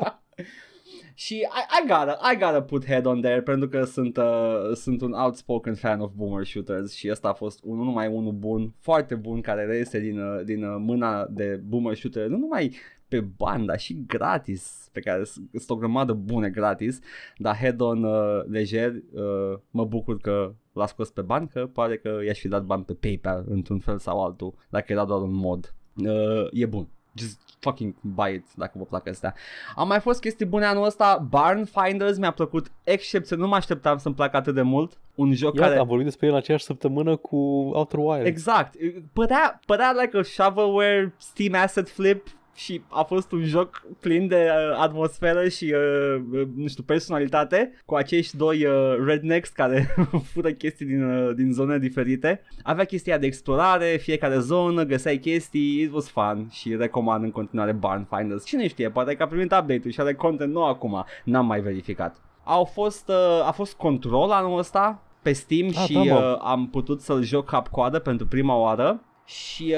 Și I, I, gotta, I gotta put head on there pentru că sunt, uh, sunt un outspoken fan of boomer shooters și ăsta a fost unul numai unul bun, foarte bun, care reiese din, uh, din uh, mâna de boomer shooter, nu numai pe bani, dar și gratis, pe care sunt o grămadă bune gratis, dar head-on uh, lejer, uh, mă bucur că l-a scos pe bani, că pare că i-aș fi dat bani pe PayPal într-un fel sau altul, dacă era doar un mod. Uh, e bun. Just fucking buy it dacă vă plac astea. Am mai fost chestii bune anul ăsta, Barn Finders mi-a plăcut excepție. nu mă așteptam să-mi placă atât de mult. Un joc Iată, care... am vorbit despre el în aceeași săptămână cu Outer Wild. Exact. Părea, părea like a shovelware Steam Asset Flip și a fost un joc plin de uh, atmosferă și, uh, uh nu știu, personalitate cu acești doi uh, rednecks care fură chestii din, uh, din zone diferite. Avea chestia de explorare, fiecare zonă, găseai chestii, it was fun și recomand în continuare barn finders Cine știe, poate că a primit update-ul și are content nou acum, n-am mai verificat. Au fost, uh, a fost control anul ăsta pe Steam a, ah, și uh, am putut să-l joc cap-coadă pentru prima oară și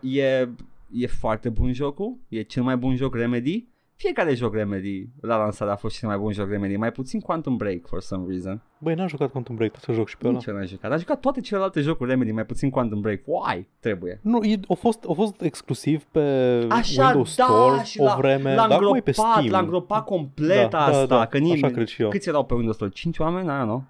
uh, e e foarte bun jocul, e cel mai bun joc Remedy. Fiecare joc Remedy la lansare a fost cel mai bun joc Remedy, mai puțin Quantum Break for some reason. Băi, n-am jucat Quantum Break, pot să joc și pe ăla. Nici n jucat, am jucat toate celelalte jocuri Remedy, mai puțin Quantum Break. Why? Trebuie. Nu, e, a, fost, a fost exclusiv pe Așa, Windows da, Store și o vreme, l am dar pe Steam. l am gropat complet da, da asta. Da, da, că nimeni, așa cred și eu. Câți erau pe Windows Store? 5 oameni? Aia, nu?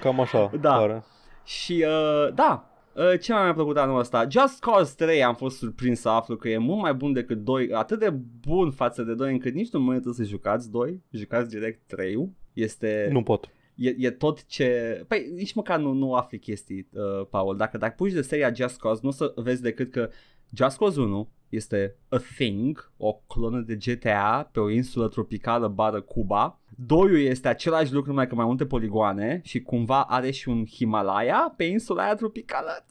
Cam așa, da. Pare. Și uh, da, Uh, ce mi-a plăcut anul ăsta? Just Cause 3 am fost surprins să aflu că e mult mai bun decât 2, atât de bun față de 2 încât nici nu merită să jucați 2, jucați direct 3 Este... Nu pot. E, e tot ce... Păi nici măcar nu, nu afli chestii, uh, Paul. Dacă, dacă puși de seria Just Cause, nu o să vezi decât că Just Cause 1, este A Thing, o clonă de GTA pe o insulă tropicală bară Cuba. Doiul este același lucru numai că mai multe poligoane și cumva are și un Himalaya pe insula aia tropicală.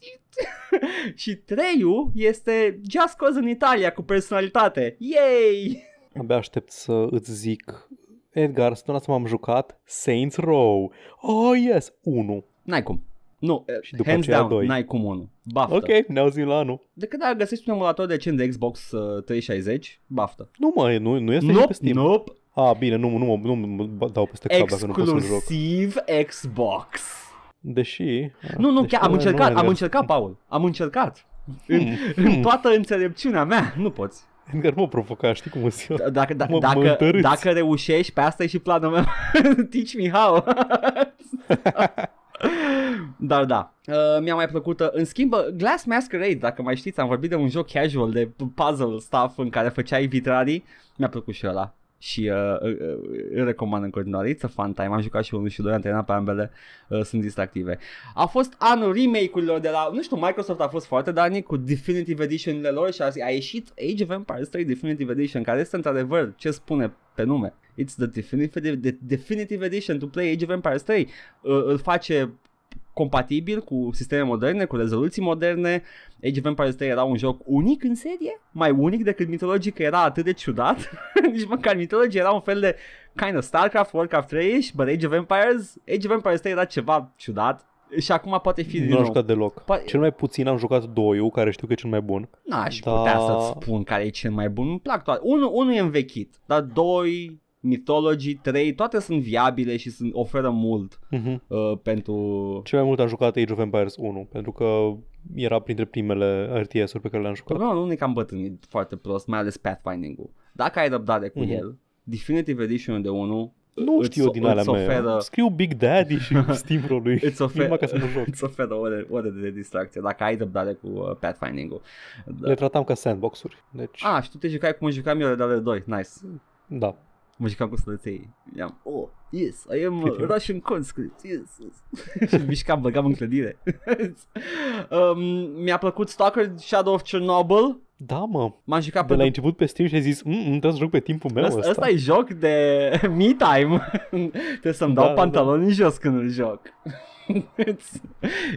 și treiul este Just Cause în Italia cu personalitate. Yay! Abia aștept să îți zic Edgar, să m-am jucat Saints Row. Oh, yes, 1. N-ai cum. Nu, eh, și după hands down, doi. n-ai cum unul. Baftă. Ok, ne auzim la anul. când ai găsești un emulator decent de Xbox 360, uh, baftă. Nu mă, nu, nu este nope, pe Steam. Nope. A, ah, bine, nu, nu, nu, nu dau peste cap dacă nu pot să joc. Exclusiv Xbox. Deși... Ah, nu, nu, deși chiar am încercat, am încercat, Paul. Am încercat. Hmm. În, hmm. în toată înțelepciunea mea, nu poți. Edgar mă provoca, știi cum îți eu? Da, dacă, da, mă, dacă, mă dacă reușești, pe asta e și planul meu. Teach me how. Dar da, uh, mi-a mai plăcut. Uh, în schimb, uh, Glass Masquerade, dacă mai știți, am vorbit de un joc casual de puzzle stuff în care făceai vitrarii. Mi-a plăcut și ăla. Și uh, uh, uh îl recomand în continuare It's a fun time Am jucat și unul și doi Am pe ambele uh, Sunt distractive A fost anul remake-urilor de la Nu știu, Microsoft a fost foarte darnic Cu Definitive Edition-urile lor Și a, a ieșit Age of Empires 3 Definitive Edition Care este într-adevăr Ce spune pe nume It's the definitive, the definitive edition to play Age of Empires 3. Uh, îl face compatibil cu sisteme moderne, cu rezoluții moderne. Age of Empires 3 era un joc unic în serie, mai unic decât Mythology, era atât de ciudat. Nici măcar Mythology era un fel de kind of StarCraft, Warcraft 3 but Age of Empires, Age of Empires 3 era ceva ciudat. Și acum poate fi Nu am jucat deloc. pa- cel mai puțin am jucat 2 care știu că e cel mai bun. N-aș da... putea să-ți da. spun care e cel mai bun. Îmi plac toate. Unul unu e învechit, dar doi Mythology 3, toate sunt viabile și sunt, oferă mult uh-huh. uh, pentru... Ce mai mult am jucat Age of Empires 1, pentru că era printre primele RTS-uri pe care le-am jucat. Problema nu e că am bătânit foarte prost, mai ales pathfinding-ul. Dacă ai răbdare cu uh-huh. el, Definitive Edition de 1 nu îți, știu din alea oferă... mea. Scriu Big Daddy și Steamroll lui. Îți oferă, ca să nu joc. îți oferă ore, ore de distracție dacă ai răbdare cu uh, pathfinding-ul. Da. Le tratam ca sandbox-uri. Deci... A, ah, și tu te jucai cum jucam eu de 2. Nice. Da. Mă jucam cu slăței. I-am, oh, yes, I am uh, Russian conscript, yes. yes. și mișcam, băgam în clădire. um, mi-a plăcut Stalker Shadow of Chernobyl. Da, mă. M-am jucat de pe... la de... început pe Steam și ai zis, îmi mm, mm, dă joc pe timpul meu ăsta. Ăsta e joc de me time. Trebuie să-mi dau da, da, pantaloni da. în jos când îl joc.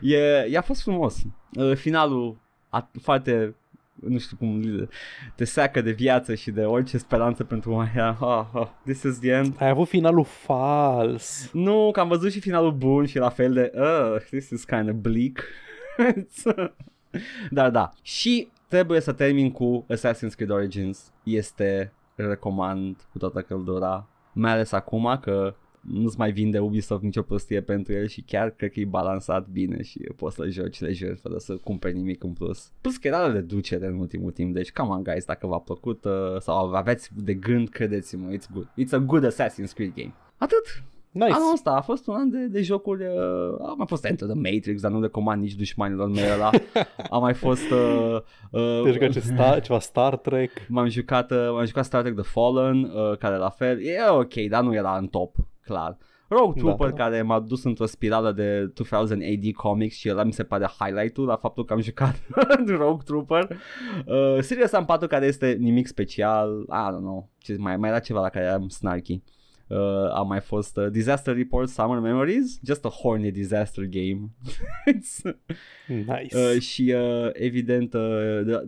e, e a fost frumos. Uh, finalul a, foarte nu știu cum, te seacă de viață și de orice speranță pentru mai oh, oh, this is the end. Ai avut finalul fals. Nu, că am văzut și finalul bun și la fel de, uh, this is kind of bleak. Dar da, și trebuie să termin cu Assassin's Creed Origins. Este, recomand cu toată căldura, mai ales acum că nu-ți mai vinde Ubisoft nicio prostie pentru el și chiar cred că e balansat bine și poți să-l joci lejer fără să cumperi nimic în plus. Plus că era de ducere în ultimul timp, deci come on guys, dacă v-a plăcut uh, sau aveți de gând, credeți-mă, it's good. It's a good Assassin's Creed game. Atât! Nice. Anul ăsta a fost un an de, de jocuri, uh, a mai fost Enter the Matrix, dar nu comand nici dușmanilor mei ăla, a mai fost... Uh, uh, ce sta- ceva Star Trek? M-am jucat, uh, m-am jucat Star Trek The Fallen, uh, care la fel, e ok, dar nu era în top clar. Rogue da. Trooper da. care m-a dus într-o spirală de 2000 AD Comics și ăla mi se pare highlight-ul la faptul că am jucat Rogue Trooper. Uh, Serious am 4 care este nimic special, I don't know, ce, mai, mai era ceva la care am snarky. Uh, a mai fost uh, Disaster Report Summer Memories, just a horny disaster game. nice. Uh, și uh, evident uh, the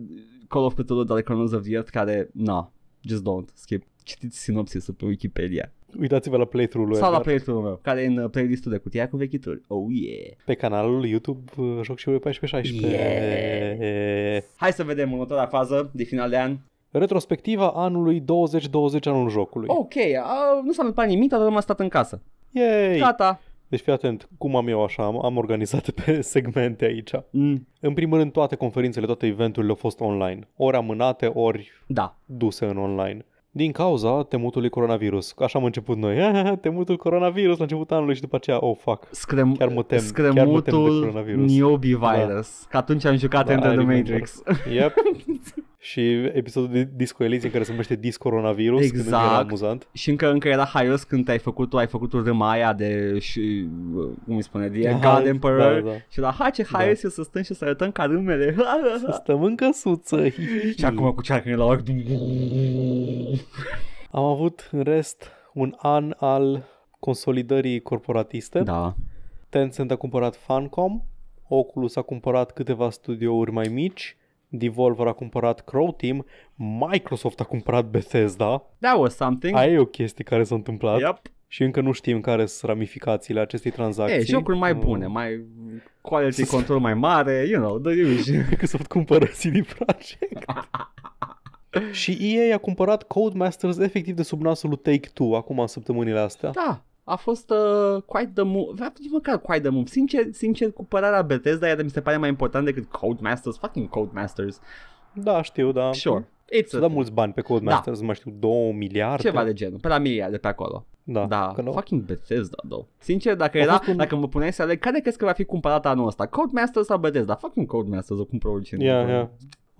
Call of Cthulhu Dark Chronicles of the Earth care, na, no, just don't, skip. Citiți sinopsisul pe Wikipedia. Uitați-vă la playthrough-ul Sau la playthrough-ul meu, care e în playlist-ul de cutia cu vechituri. Oh yeah! Pe canalul YouTube uh, Joc și eu 1416. Yeah! Hai să vedem următoarea fază de final de an. Retrospectiva anului 2020 anul jocului. Ok, uh, nu s-a întâmplat nimic, dar am stat în casă. Yay! Gata! Deci fii atent cum am eu așa, am, am organizat pe segmente aici. Mm. În primul rând toate conferințele, toate eventurile au fost online. Ori amânate, ori da. duse în online din cauza temutului coronavirus. Așa am început noi. Temutul coronavirus la început anului și după aceea, oh, fuck, Screm- chiar mă tem. Scremutul chiar Niobi da. virus. Da. Că atunci am jucat da, Enter the adică- Matrix. Yep. și episodul de Disco Elysium care se numește Disco Coronavirus, exact. când era amuzant. Și încă, încă era haios când ai făcut, ai făcut de Maya de, și, cum îi spune, da, de God Emperor. Da, da. Și la ha, ce da. haios da. să stăm și să arătăm ca râmele. să stăm în căsuță. și acum cu cearcă la ori. Am avut, în rest, un an al consolidării corporatiste. Da. Tencent a cumpărat Fancom, Oculus a cumpărat câteva studiouri mai mici, Devolver a cumpărat Crow Team, Microsoft a cumpărat Bethesda. That was something. Aia e o chestie care s-a întâmplat. Yep. Și încă nu știm care sunt ramificațiile acestei tranzacții. E, jocuri mai mm. bune, mai quality control mai mare, you know, the usual. Microsoft cumpără CD Projekt. și EA a cumpărat Codemasters efectiv de sub nasul lui Take-Two acum în săptămânile astea. Da, a fost uh, quite the move, a măcar quite the move. Sincer, sincer cumpărarea Bethesda iată mi se pare mai important decât Codemasters, fucking Codemasters. Da, știu, da. Sure. It's să da mulți bani pe Codemasters, da. mai știu, 2 miliarde. Ceva de genul, pe la miliarde pe acolo. Da, da. Că fucking Bethesda, though. Sincer, dacă a era, un... dacă mă puneai să aleg, care crezi că va fi cumpărat anul ăsta? Codemasters sau Bethesda? Fucking Codemasters o cumpăr oricine. Yeah, yeah.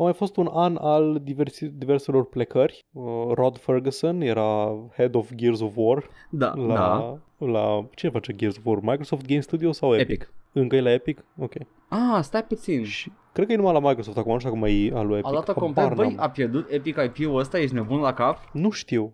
A mai fost un an al diversi, diverselor plecări. Uh, Rod Ferguson era head of Gears of War. Da, la, da. La, ce face Gears of War? Microsoft Game Studio sau Epic? Epic. Încă e la Epic? Ok. Ah, stai puțin. Și cred că e numai la Microsoft acum, nu știu cum e al lui Epic. A luat-o complet, băi, a pierdut Epic IP-ul ăsta, ești nebun la cap? Nu știu.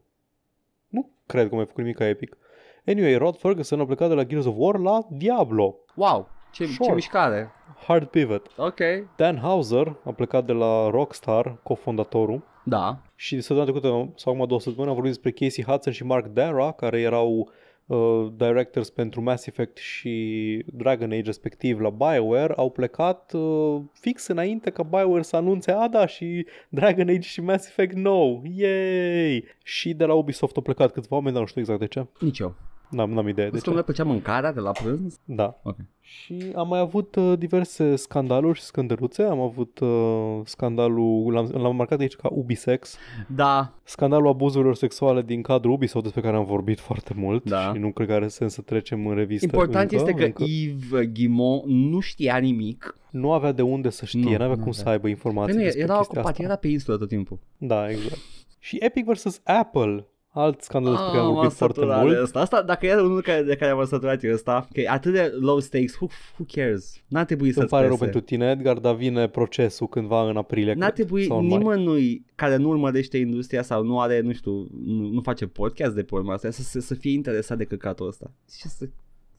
Nu cred că mai făcut nimic ca Epic. Anyway, Rod Ferguson a plecat de la Gears of War la Diablo. Wow! Ce, ce mișcare! Hard pivot. Ok. Dan Hauser a plecat de la Rockstar, cofondatorul. Da. Și săptămâna trecută, sau acum două săptămâni, am vorbit despre Casey Hudson și Mark Dara, care erau uh, directors pentru Mass Effect și Dragon Age respectiv la BioWare au plecat uh, fix înainte ca BioWare să anunțe ADA și Dragon Age și Mass Effect nou. Yay! Și de la Ubisoft au plecat câțiva oameni, dar nu știu exact de ce. Nici eu. N-am, n-am idee. Îți nu plăcea mâncarea de la prânz? Da. Okay. Și am mai avut uh, diverse scandaluri și scândăruțe. Am avut uh, scandalul, l-am, l-am marcat aici ca Ubisex. Da. Scandalul abuzurilor sexuale din cadrul Ubisoft despre care am vorbit foarte mult da. și nu cred că are sens să trecem în revistă. Important încă, este că încă. Yves Guimont nu știa nimic nu avea de unde să știe, nu, n-avea nu avea cum avea. să aibă informații. Păi nu, era ocupat, asta. era pe insulă tot timpul. Da, exact. Și Epic vs. Apple alt scandal despre ah, care am ah, vorbit foarte mult. Asta. asta, dacă e unul care, de care am săturat eu ăsta, că e atât de low stakes, who, who cares? N-a trebuit să-ți pare rău pentru tine, Edgar, dar vine procesul cândva în aprilie. N-a trebuit nimănui care nu urmărește industria sau nu are, nu știu, nu, nu face podcast de pe urma asta, să, să, să fie interesat de căcatul ăsta. Și să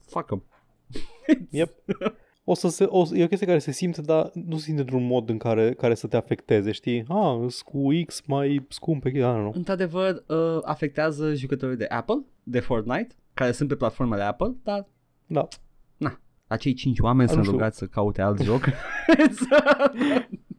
facă. yep. o să se, o, e o chestie care se simte, dar nu se simte într-un mod în care, care să te afecteze, știi? Ah, cu X mai pe I ah, nu. Într-adevăr, uh, afectează jucătorii de Apple, de Fortnite, care sunt pe platformele Apple, dar... Da. Na, acei cinci oameni sunt rugați să caute alt joc.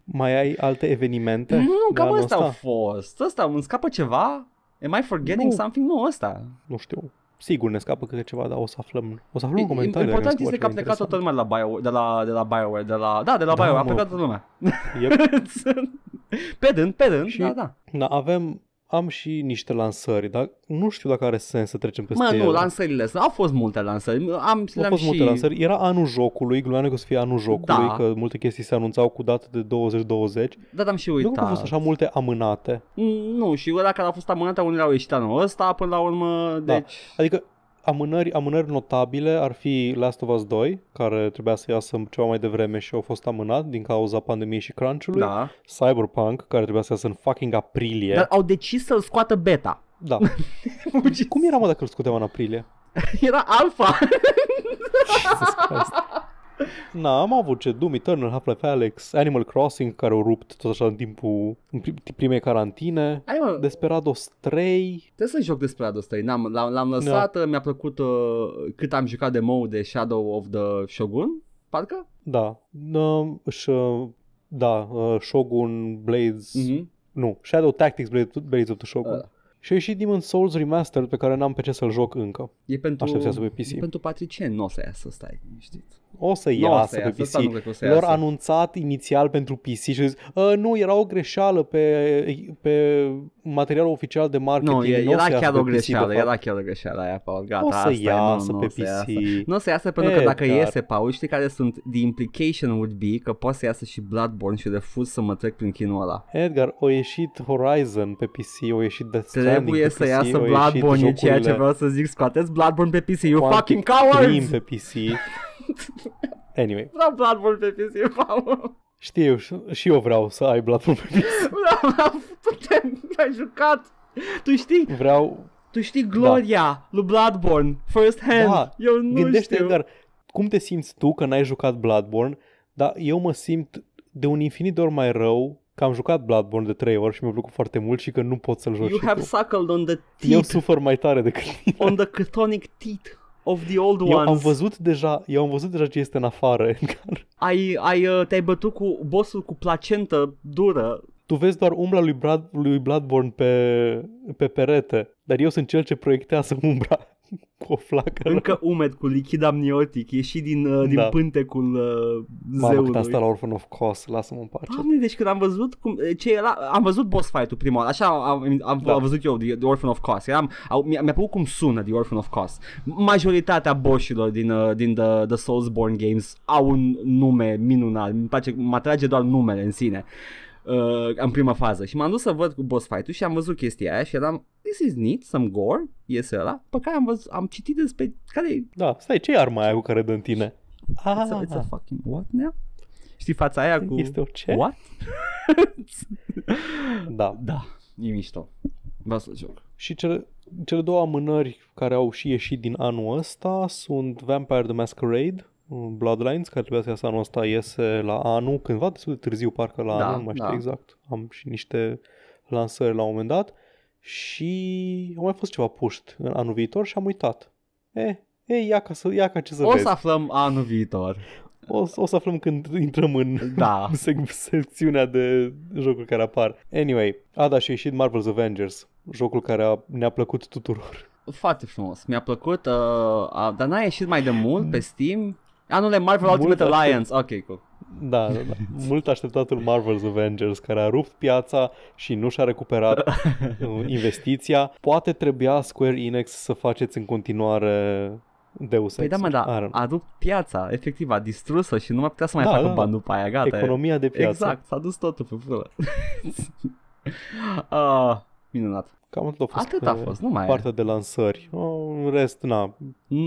mai ai alte evenimente? Nu, cam asta a fost. Asta îmi scapă ceva? Am I forgetting nu. something? Nu, asta. Nu știu. Sigur ne scapă câte ceva, dar o să aflăm, o să aflăm e, comentarii. Important este că a plecat toată lumea de la BioWare, de la, de la BioWare, de la, da, de la da, BioWare, mă. a plecat toată lumea. Yep. pe dând, pe dând, da, da. da. avem am și niște lansări, dar nu știu dacă are sens să trecem peste Mă, nu, ele. lansările sunt. au fost multe lansări. Am, au fost și... multe lansări. Era anul jocului, glumeam că o să fie anul jocului, da. că multe chestii se anunțau cu dată de 2020. Da, am și uitat. Nu au fost așa multe amânate. Mm, nu, și dacă au fost amânate, unele au ieșit anul ăsta, până la urmă, da. deci... Da. Adică amânări, amânări notabile ar fi Last of Us 2, care trebuia să iasă ceva mai devreme și au fost amânat din cauza pandemiei și crunch-ului. Da. Cyberpunk, care trebuia să iasă în fucking aprilie. Dar au decis să-l scoată beta. Da. Cum era mă dacă îl scoteam în aprilie? Era alfa. Na, am avut ce Doom Eternal, Half-Life Alex, Animal Crossing care au rupt tot așa în timpul în primei carantine, Animal... Desperados 3. Trebuie să joc Desperados 3, N-am, l-am, l-am da. lăsat, da. mi-a plăcut uh, cât am jucat de demo de Shadow of the Shogun, parcă? Da, Da și, uh, da, uh, Shogun Blades, mm-hmm. nu, Shadow Tactics Blades, Blades of the Shogun. Uh. Și a ieșit Demon's Souls Remastered pe care n-am pe ce să-l joc încă. E pentru, Aștept să pe PC. E pentru patricieni, nu o să iasă, stai, știți. O să iasă pe PC. Să Lor iasă. anunțat inițial pentru PC și zis, ă, nu, era o greșeală pe, pe materialul oficial de marketing. Nu, era, era chiar o greșeală, PC, era chiar o greșeală aia, Paul, gata, o să iasă pe PC. Nu o să iasă pentru e, că dacă dar... iese, Paul, știi care sunt, the implication would be că poate să iasă și Bloodborne și refuz să mă trec prin chinul ăla. Edgar, o ieșit Horizon pe PC, o ieșit Death Stranding Trebuie să PC, iasă Bloodborne, e ceea ce vreau să zic, scoateți Bloodborne pe PC, you fucking cowards! pe PC. Anyway. Vreau Bloodborne pe PC, Paul. Știu, și eu vreau să ai Bloodborne pe PC. Vreau, vreau, putem, ai jucat. Tu știi? Vreau. Tu știi gloria da. lui Bloodborne, first hand. Da. Eu nu Gândește, știu. Dar cum te simți tu că n-ai jucat Bloodborne, dar eu mă simt de un infinit de ori mai rău că am jucat Bloodborne de 3 ori și mi-a plăcut foarte mult și că nu pot să-l joc You have tu. suckled on the teeth. Eu sufăr mai tare decât tine. On the chthonic teeth of the old ones. Eu am văzut deja, eu am văzut deja ce este în afară, Ai, ai, uh, te-ai bătut cu bossul cu placentă dură. Tu vezi doar umbra lui, Brad, lui Bloodborne pe, pe perete, dar eu sunt cel ce proiectează umbra. cu o flacără. Încă umed cu lichid amniotic, ieși din, uh, din da. pântecul uh, Mamă, zeului. Mamă, asta la Orphan of Cos, lasă-mă în pace. Doamne, deci când am văzut cum, eh, ce era, am văzut boss fight-ul prima oară, așa am, am, da. am văzut eu The, The Orphan of Cos, Eram, au, mi-a, mi-a plăcut cum sună The Orphan of Cos. Majoritatea boșilor din, uh, din The, The Soulsborne Games au un nume minunat, îmi place, mă atrage doar numele în sine uh, în prima fază. Și m-am dus să văd cu boss fight-ul și am văzut chestia aia și eram, this is neat, some gore, iese ăla. Pe care am, văzut, am citit despre care Da, stai, ce arma aia cu care dă în tine? Ah. It's, a, ah. it's a fucking what now? Știi fața aia cu... Este o ce? What? da. Da, e mișto. Vă să joc. Și cele, cele două amânări care au și ieșit din anul ăsta sunt Vampire the Masquerade Bloodlines, care trebuia să iasă anul ăsta, iese la anul, cândva destul de târziu, parcă la da, anul, nu mai da. știu da. exact. Am și niște lansări la un moment dat și au mai fost ceva puști în anul viitor și am uitat. Eh, e eh, ia, ca să, ia ca ce să o vezi. să aflăm anul viitor. O, o să aflăm când intrăm în da. secțiunea de jocuri care apar. Anyway, a, da, și a ieșit Marvel's Avengers, jocul care a, ne-a plăcut tuturor. Foarte frumos, mi-a plăcut, uh, a, dar n-a ieșit mai de mult pe hmm. Steam Anule Marvel Mult Ultimate aștept... Alliance, ok, cool. Da, da, da. Mult așteptatul Marvel's Avengers care a rupt piața și nu și-a recuperat uh, investiția. Poate trebuia Square Enix să faceți în continuare Deus păi Ex. Păi da, mă, da, a rupt piața, efectiv, a distrus-o și nu mai putea să mai da, facă da. da. bani după aia, gata. Economia e. de piață. Exact, s-a dus totul pe pula. uh, ah, minunat. Cam atât a fost, atât a fost nu mai partea e. de lansări. În rest, na,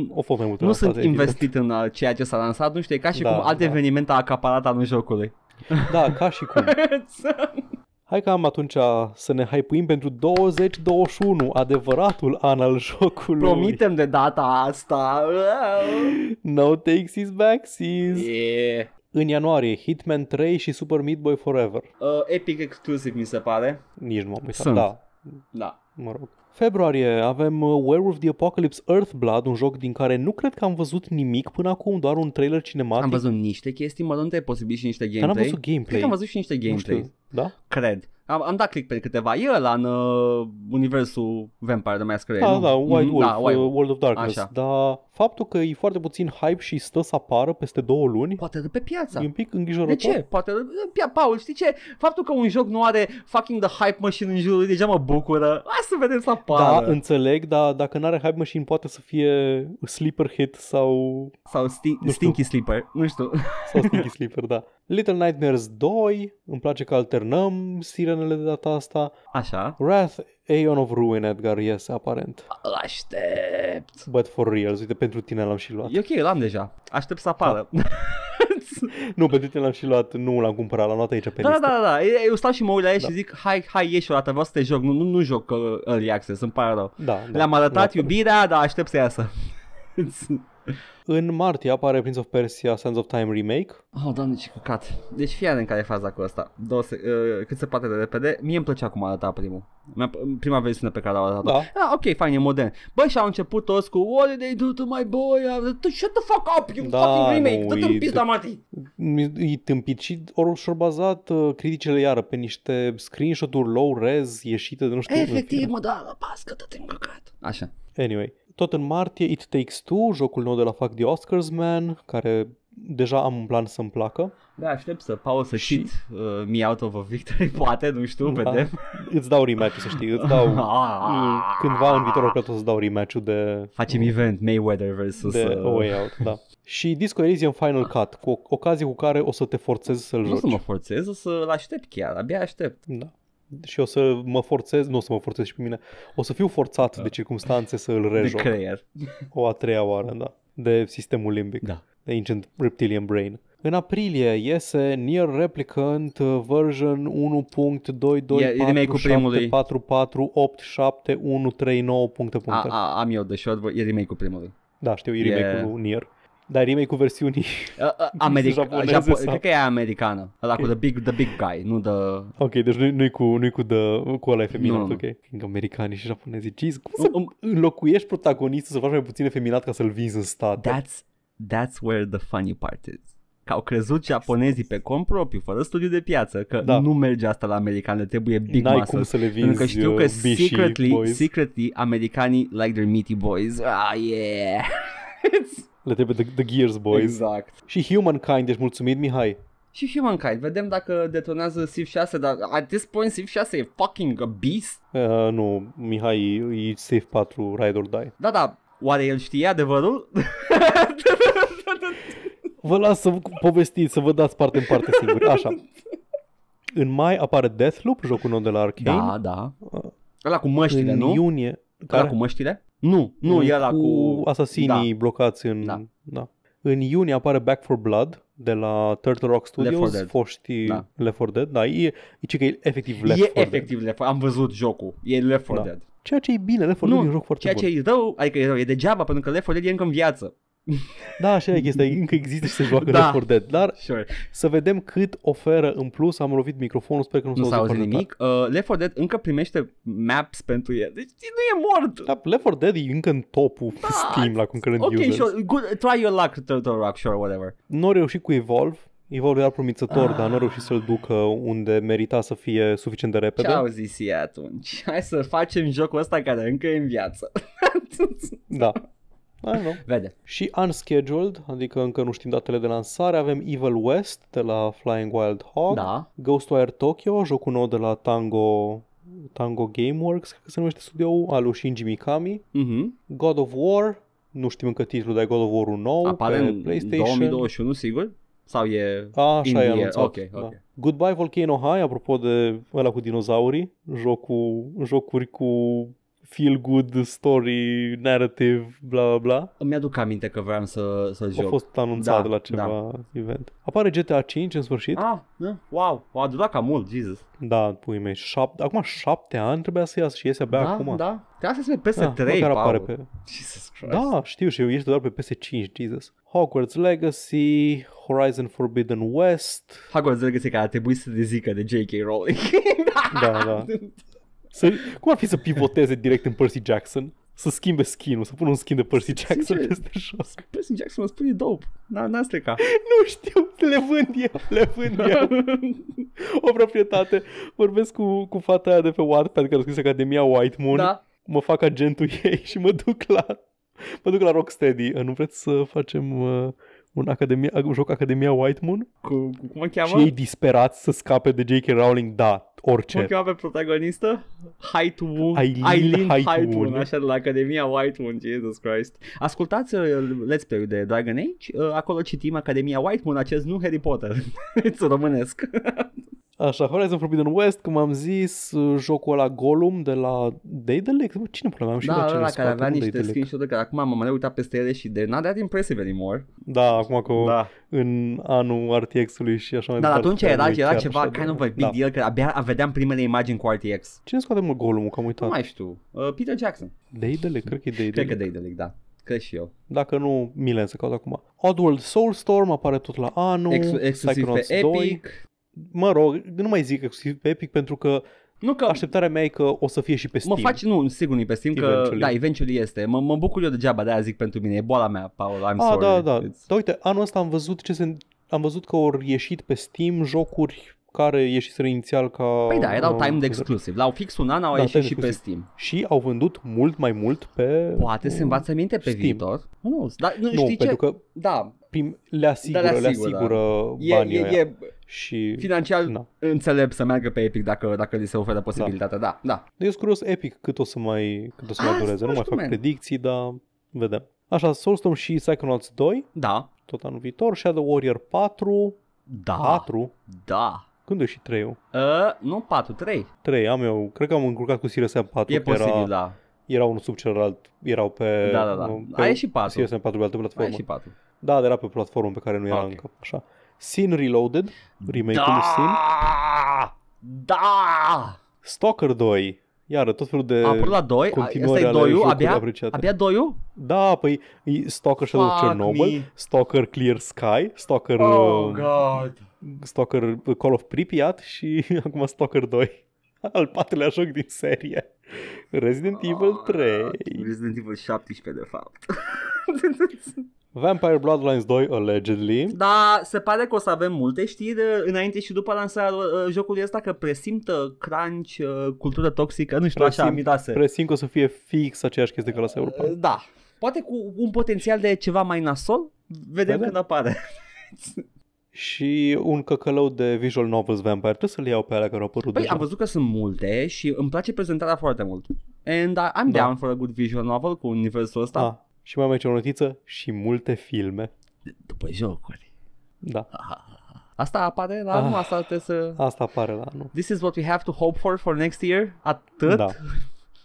o fost mai multe Nu sunt investit în uh, ceea ce s-a lansat, nu știu, e ca și da, cum alt da. eveniment a acaparat anul jocului. Da, ca și cum. Hai că am atunci să ne hypuim pentru 2021, adevăratul an al jocului. Promitem de data asta. no back, sis. Yeah. În ianuarie, Hitman 3 și Super Meat Boy Forever. Uh, epic exclusive, mi se pare. Nici nu m-am uitat, Sunt. da. Da. Mă rog. Februarie avem uh, Werewolf the Apocalypse Earthblood, un joc din care nu cred că am văzut nimic până acum, doar un trailer cinematic. Am văzut niște chestii, mă, nu te-ai posibil și niște gameplay. Dar am văzut gameplay. Cred că am văzut și niște gameplay. Nu știu. Da? Cred. Am, am dat click pe câteva. E ăla în uh, universul Vampire de Masquerade. Da, nu? da, White mm-hmm. Wolf, da, White... Uh, World of Darkness. Așa. Dar faptul că e foarte puțin hype și stă să apară peste două luni... Poate de pe piața. E un pic îngrijorător. De ce? Poate... Uh, Pia, Paul, știi ce? Faptul că un joc nu are fucking the hype machine în jurul deja mă bucură. Hai să vedem să apară. Da, înțeleg, dar dacă nu are hype machine poate să fie sleeper hit sau... Sau sti- stinky sleeper, nu știu. Sau stinky sleeper, da. Little Nightmares 2, îmi place că alternăm sirenele de data asta. Așa. Wrath, Aeon of Ruin, Edgar, iese aparent. Îl aștept. But for real, uite, pentru tine l-am și luat. E ok, l-am deja. Aștept să apară. Da. nu, pentru tine l-am și luat, nu l-am cumpărat, l-am luat aici pe da, listă. Da, da, da, eu stau și mă uit la el da. și zic, hai, hai, ieși o dată, vreau să te joc, nu, nu, nu joc uh, Early Access, îmi pare rău. Da, da, Le-am arătat da. iubirea, dar aștept să iasă. În martie apare Prince of Persia Sands of Time Remake. Oh, doamne, ce căcat. Deci fii în care e faza cu asta. Două se- uh, cât se poate de repede. Mie îmi plăcea cum arăta primul. Prima versiune pe care l au arătat-o. Da. Ah, ok, fain, e modern. Băi, și au început toți cu What did they do to my boy? Shut the fuck up, you da, fucking remake. Nu, Dă-te în Mati. E tâmpit și ori bazat uh, criticile iară pe niște screenshot-uri low-res ieșite de nu știu Efectiv, mă, da, pască, dă-te în căcat. Așa. Anyway, tot în martie, It Takes Two, jocul nou de la Fuck the Oscars Man, care deja am un plan să-mi placă. Da, aștept să pauză să și... cheat uh, me out of a victory, poate, nu știu, da. vedem. Îți dau rematch să știi, îți dau ah. cândva în viitorul cred o să dau rematch de... Facem uh, event, Mayweather versus... De uh... Way Out, da. Și Disco Elysium Final Cut, cu ocazie cu care o să te forțezi să-l joci. Nu să mă forțez, o să-l aștept chiar, abia aștept. Da și o să mă forțez, nu o să mă forțez și pe mine, o să fiu forțat da. de circunstanțe să îl rejoc. De creier. O a treia oară, da. De sistemul limbic. Da. De Ancient Reptilian Brain. În aprilie iese Near Replicant uh, version 1.22474487139 puncte puncte. A, am eu, deși eu, e remake-ul primului. Da, știu, e remake-ul e... Dar remake cu versiunii Americ- japoneze. Japo- Cred că e americană. Ăla okay. cu the big, the big guy, nu the... Ok, deci nu, nu-i cu, nu cu, the, cu ăla efeminat, no, nu. ok? Americanii și japonezi. Jeez, cum să um, înlocuiești protagonistul să faci mai puțin efeminat ca să-l vinzi în stat? That's, that's where the funny part is că au crezut japonezii pe cont propriu, fără studiu de piață, că da. nu merge asta la americani, trebuie big N-ai muscles. cum să le vinzi, pentru că știu că uh, secretly, boys. secretly, americanii like their meaty boys. Ah, yeah! It's... Le trebuie the, the Gears Boys. Exact. Și Humankind, ești mulțumit, Mihai? Și Humankind, vedem dacă detonează Civ 6, dar at this point Civ 6 e fucking a beast. Uh, nu, Mihai e Civ 4 Ride or Die. Da, da, oare el știe adevărul? vă las să povestiți, să vă dați parte în parte singuri. Așa. În mai apare Deathloop, jocul nou de la Arcane. Da, da. Uh, Ăla cu măștile, în nu? iunie. Care? Ăla cu măștile? Nu, nu, e la cu, asasinii da. blocați în... Da. da. În iunie apare Back for Blood de la Turtle Rock Studios, Left foștii da. Left 4 Dead, da, e, e că e efectiv Left e 4 efectiv Dead. Left, am văzut jocul, e Left 4 da. Dead. Ceea ce e bine, Left 4 nu, Dead e un joc foarte ceea bun. Ceea ce e rău, adică e rău, e degeaba pentru că Left 4 Dead e încă în viață. Da, așa e chestia, încă există și se joacă da. Left 4 Dead, dar sure. să vedem cât oferă în plus, am lovit microfonul, sper că nu, nu s-a auzit nimic. Uh, Left 4 Dead încă primește maps pentru el, deci nu e mort. Da, Left 4 Dead e încă în topul da. Steam la concurrent okay, users. Ok, sure, Good, try your luck, Turtle Rock, sure, whatever. Nu a reușit cu Evolve, Evolve era promițător, ah. dar nu a reușit să-l ducă unde merita să fie suficient de repede. Ce au zis ei atunci? Hai să facem jocul ăsta care încă e în viață. da. Vede. Și Unscheduled, adică încă nu știm datele de lansare, avem Evil West de la Flying Wild Hog, da. Ghostwire Tokyo, jocul nou de la Tango Tango Gameworks, cred că se numește studioul, al lui Shinji Mikami, uh-huh. God of War, nu știm încă titlul, dar God of War-ul nou Apare pe în PlayStation. 2021, sigur? Sau e A, așa e anunțat. Okay, okay. Da. Goodbye Volcano High, apropo de ăla cu dinozaurii, jocul, jocuri cu feel good story, narrative, bla bla bla. Îmi aduc aminte că vreau să, să joc. A fost da, anunțat da, la ceva da. event. Apare GTA 5 în sfârșit. Ah, wow, da. wow, a durat ca mult, Jesus. Da, pui mei, șapte, acum șapte ani trebuia să iasă și iese abia da, acum. Da, Trebuie să iasă PS3, da, care apare pe... Jesus Christ. Da, știu și eu, ești doar pe PS5, Jesus. Hogwarts Legacy, Horizon Forbidden West. Hogwarts Legacy care a trebuit să te zică de J.K. Rowling. da, da. Să, cum ar fi să pivoteze direct în Percy Jackson? Să schimbe skin să pună un skin de Percy Jackson Sincer, peste jos. Percy Jackson mă spune dope. N-am ca, Nu știu, le vând eu, le vând eu. o proprietate. Vorbesc cu, cu fata aia de pe Wattpad care a scris Academia White Moon. Da. Mă fac agentul ei și mă duc la mă duc la Rocksteady. Nu vreți să facem uh, un, academia, un joc Academia White Moon. Cu, cu cum cheamă? Și ei disperați să scape de J.K. Rowling, da, orice. Cum cheamă pe protagonistă? Moon. Aileen, Aileen Moon. așa de la Academia White Moon, Jesus Christ. Ascultați uh, Let's play de Dragon Age, uh, acolo citim Academia White Moon, acest nu Harry Potter. Să românesc. Așa, Horizon Forbidden West, cum am zis, jocul ăla Gollum de la Daedalic, cine pune mea, am și da, la da, care avea niște screenshot-uri care acum m-am uitat peste ele și de not that impressive anymore. Da, acum că da. în anul RTX-ului și așa mai da, departe. Da, atunci era, era ceva kind of a big da. deal, că abia vedeam primele imagini cu RTX. Cine scoate mă Gollum, că am uitat? Nu mai știu, uh, Peter Jackson. Daedalic, cred că e Daedalic. Cred că Daedalic, da. Cred și eu. Dacă nu, Milen să caut acum. Oddworld Soulstorm apare tot la anul. Ex- exclusiv pe 2. Epic mă rog, nu mai zic exclusiv pe Epic pentru că nu că Așteptarea mea e că o să fie și pe Steam. Mă faci, nu, sigur nu pe Steam, că eventually. da, eventually este. Mă, mă bucur eu degeaba, de-aia zic pentru mine, e boala mea, Paul, I'm A, ah, sorry. da, da, It's... da. uite, anul ăsta am văzut ce se... Am văzut că au ieșit pe Steam jocuri care ieșiseră inițial ca... Păi da, erau uh, time de exclusiv. La fix un an au da, ieșit și exclusive. pe Steam. Și au vândut mult mai mult pe Poate se învață minte pe Steam. viitor. Nu, dar, nu, nu știi pentru ce? că da. Prim, le asigură, da, le asigură, le asigură da. banii e, e, e, și... Financiar da. înțelept să meargă pe Epic dacă, dacă li se oferă da. posibilitatea, da, da. da. Deci eu sunt curios Epic cât o să mai, cât o să mai ah, dureze, nu mai fac man. predicții, dar vedem. Așa, Soulstorm și Psychonauts 2, da. tot anul viitor, Shadow Warrior 4, da. 4, da. Când e și 3 uh, ă, Nu, 4, 3. 3, am eu. Cred că am încurcat cu Sirius 4. E posibil, era, da. Era unul sub celălalt. Erau pe... Da, da, da. Pe Ai și 4. Sirius 4 pe altă platformă. Ai și 4. Da, era pe platformă pe care nu era okay. încă. Așa. Sin Reloaded, remake-ul da! Sin. Da! Stalker 2, iar tot felul de... A apărut la 2? Asta e 2 abia? Apreciate. Abia 2 Da, păi e Stalker Shadow of Chernobyl, me. Stalker Clear Sky, Stalker... Oh, uh, God! Stalker uh, Call of Pripyat și acum Stalker 2. Al patrulea joc din serie. Resident oh, Evil 3. Resident Evil 17, de fapt. Vampire Bloodlines 2, allegedly. Da, se pare că o să avem multe știri uh, înainte și după lansarea uh, jocului ăsta că presimtă crunch, uh, cultură toxică, nu știu, presim, așa mirase. Presim că o să fie fix aceeași chestie ca la Europa. Uh, da, poate cu un potențial de ceva mai nasol, vedem Vede? când apare. și un căcălău de visual novels vampire. Trebuie să-l iau pe alea care au apărut păi, deja. am văzut că sunt multe și îmi place prezentarea foarte mult. And uh, I'm da. down for a good visual novel cu universul ăsta. Da și mai aici o notiță și multe filme. După jocuri. Da. Aha. Asta apare la anul? Ah, asta trebuie să... Asta apare la anul. This is what we have to hope for for next year? Atât? Da.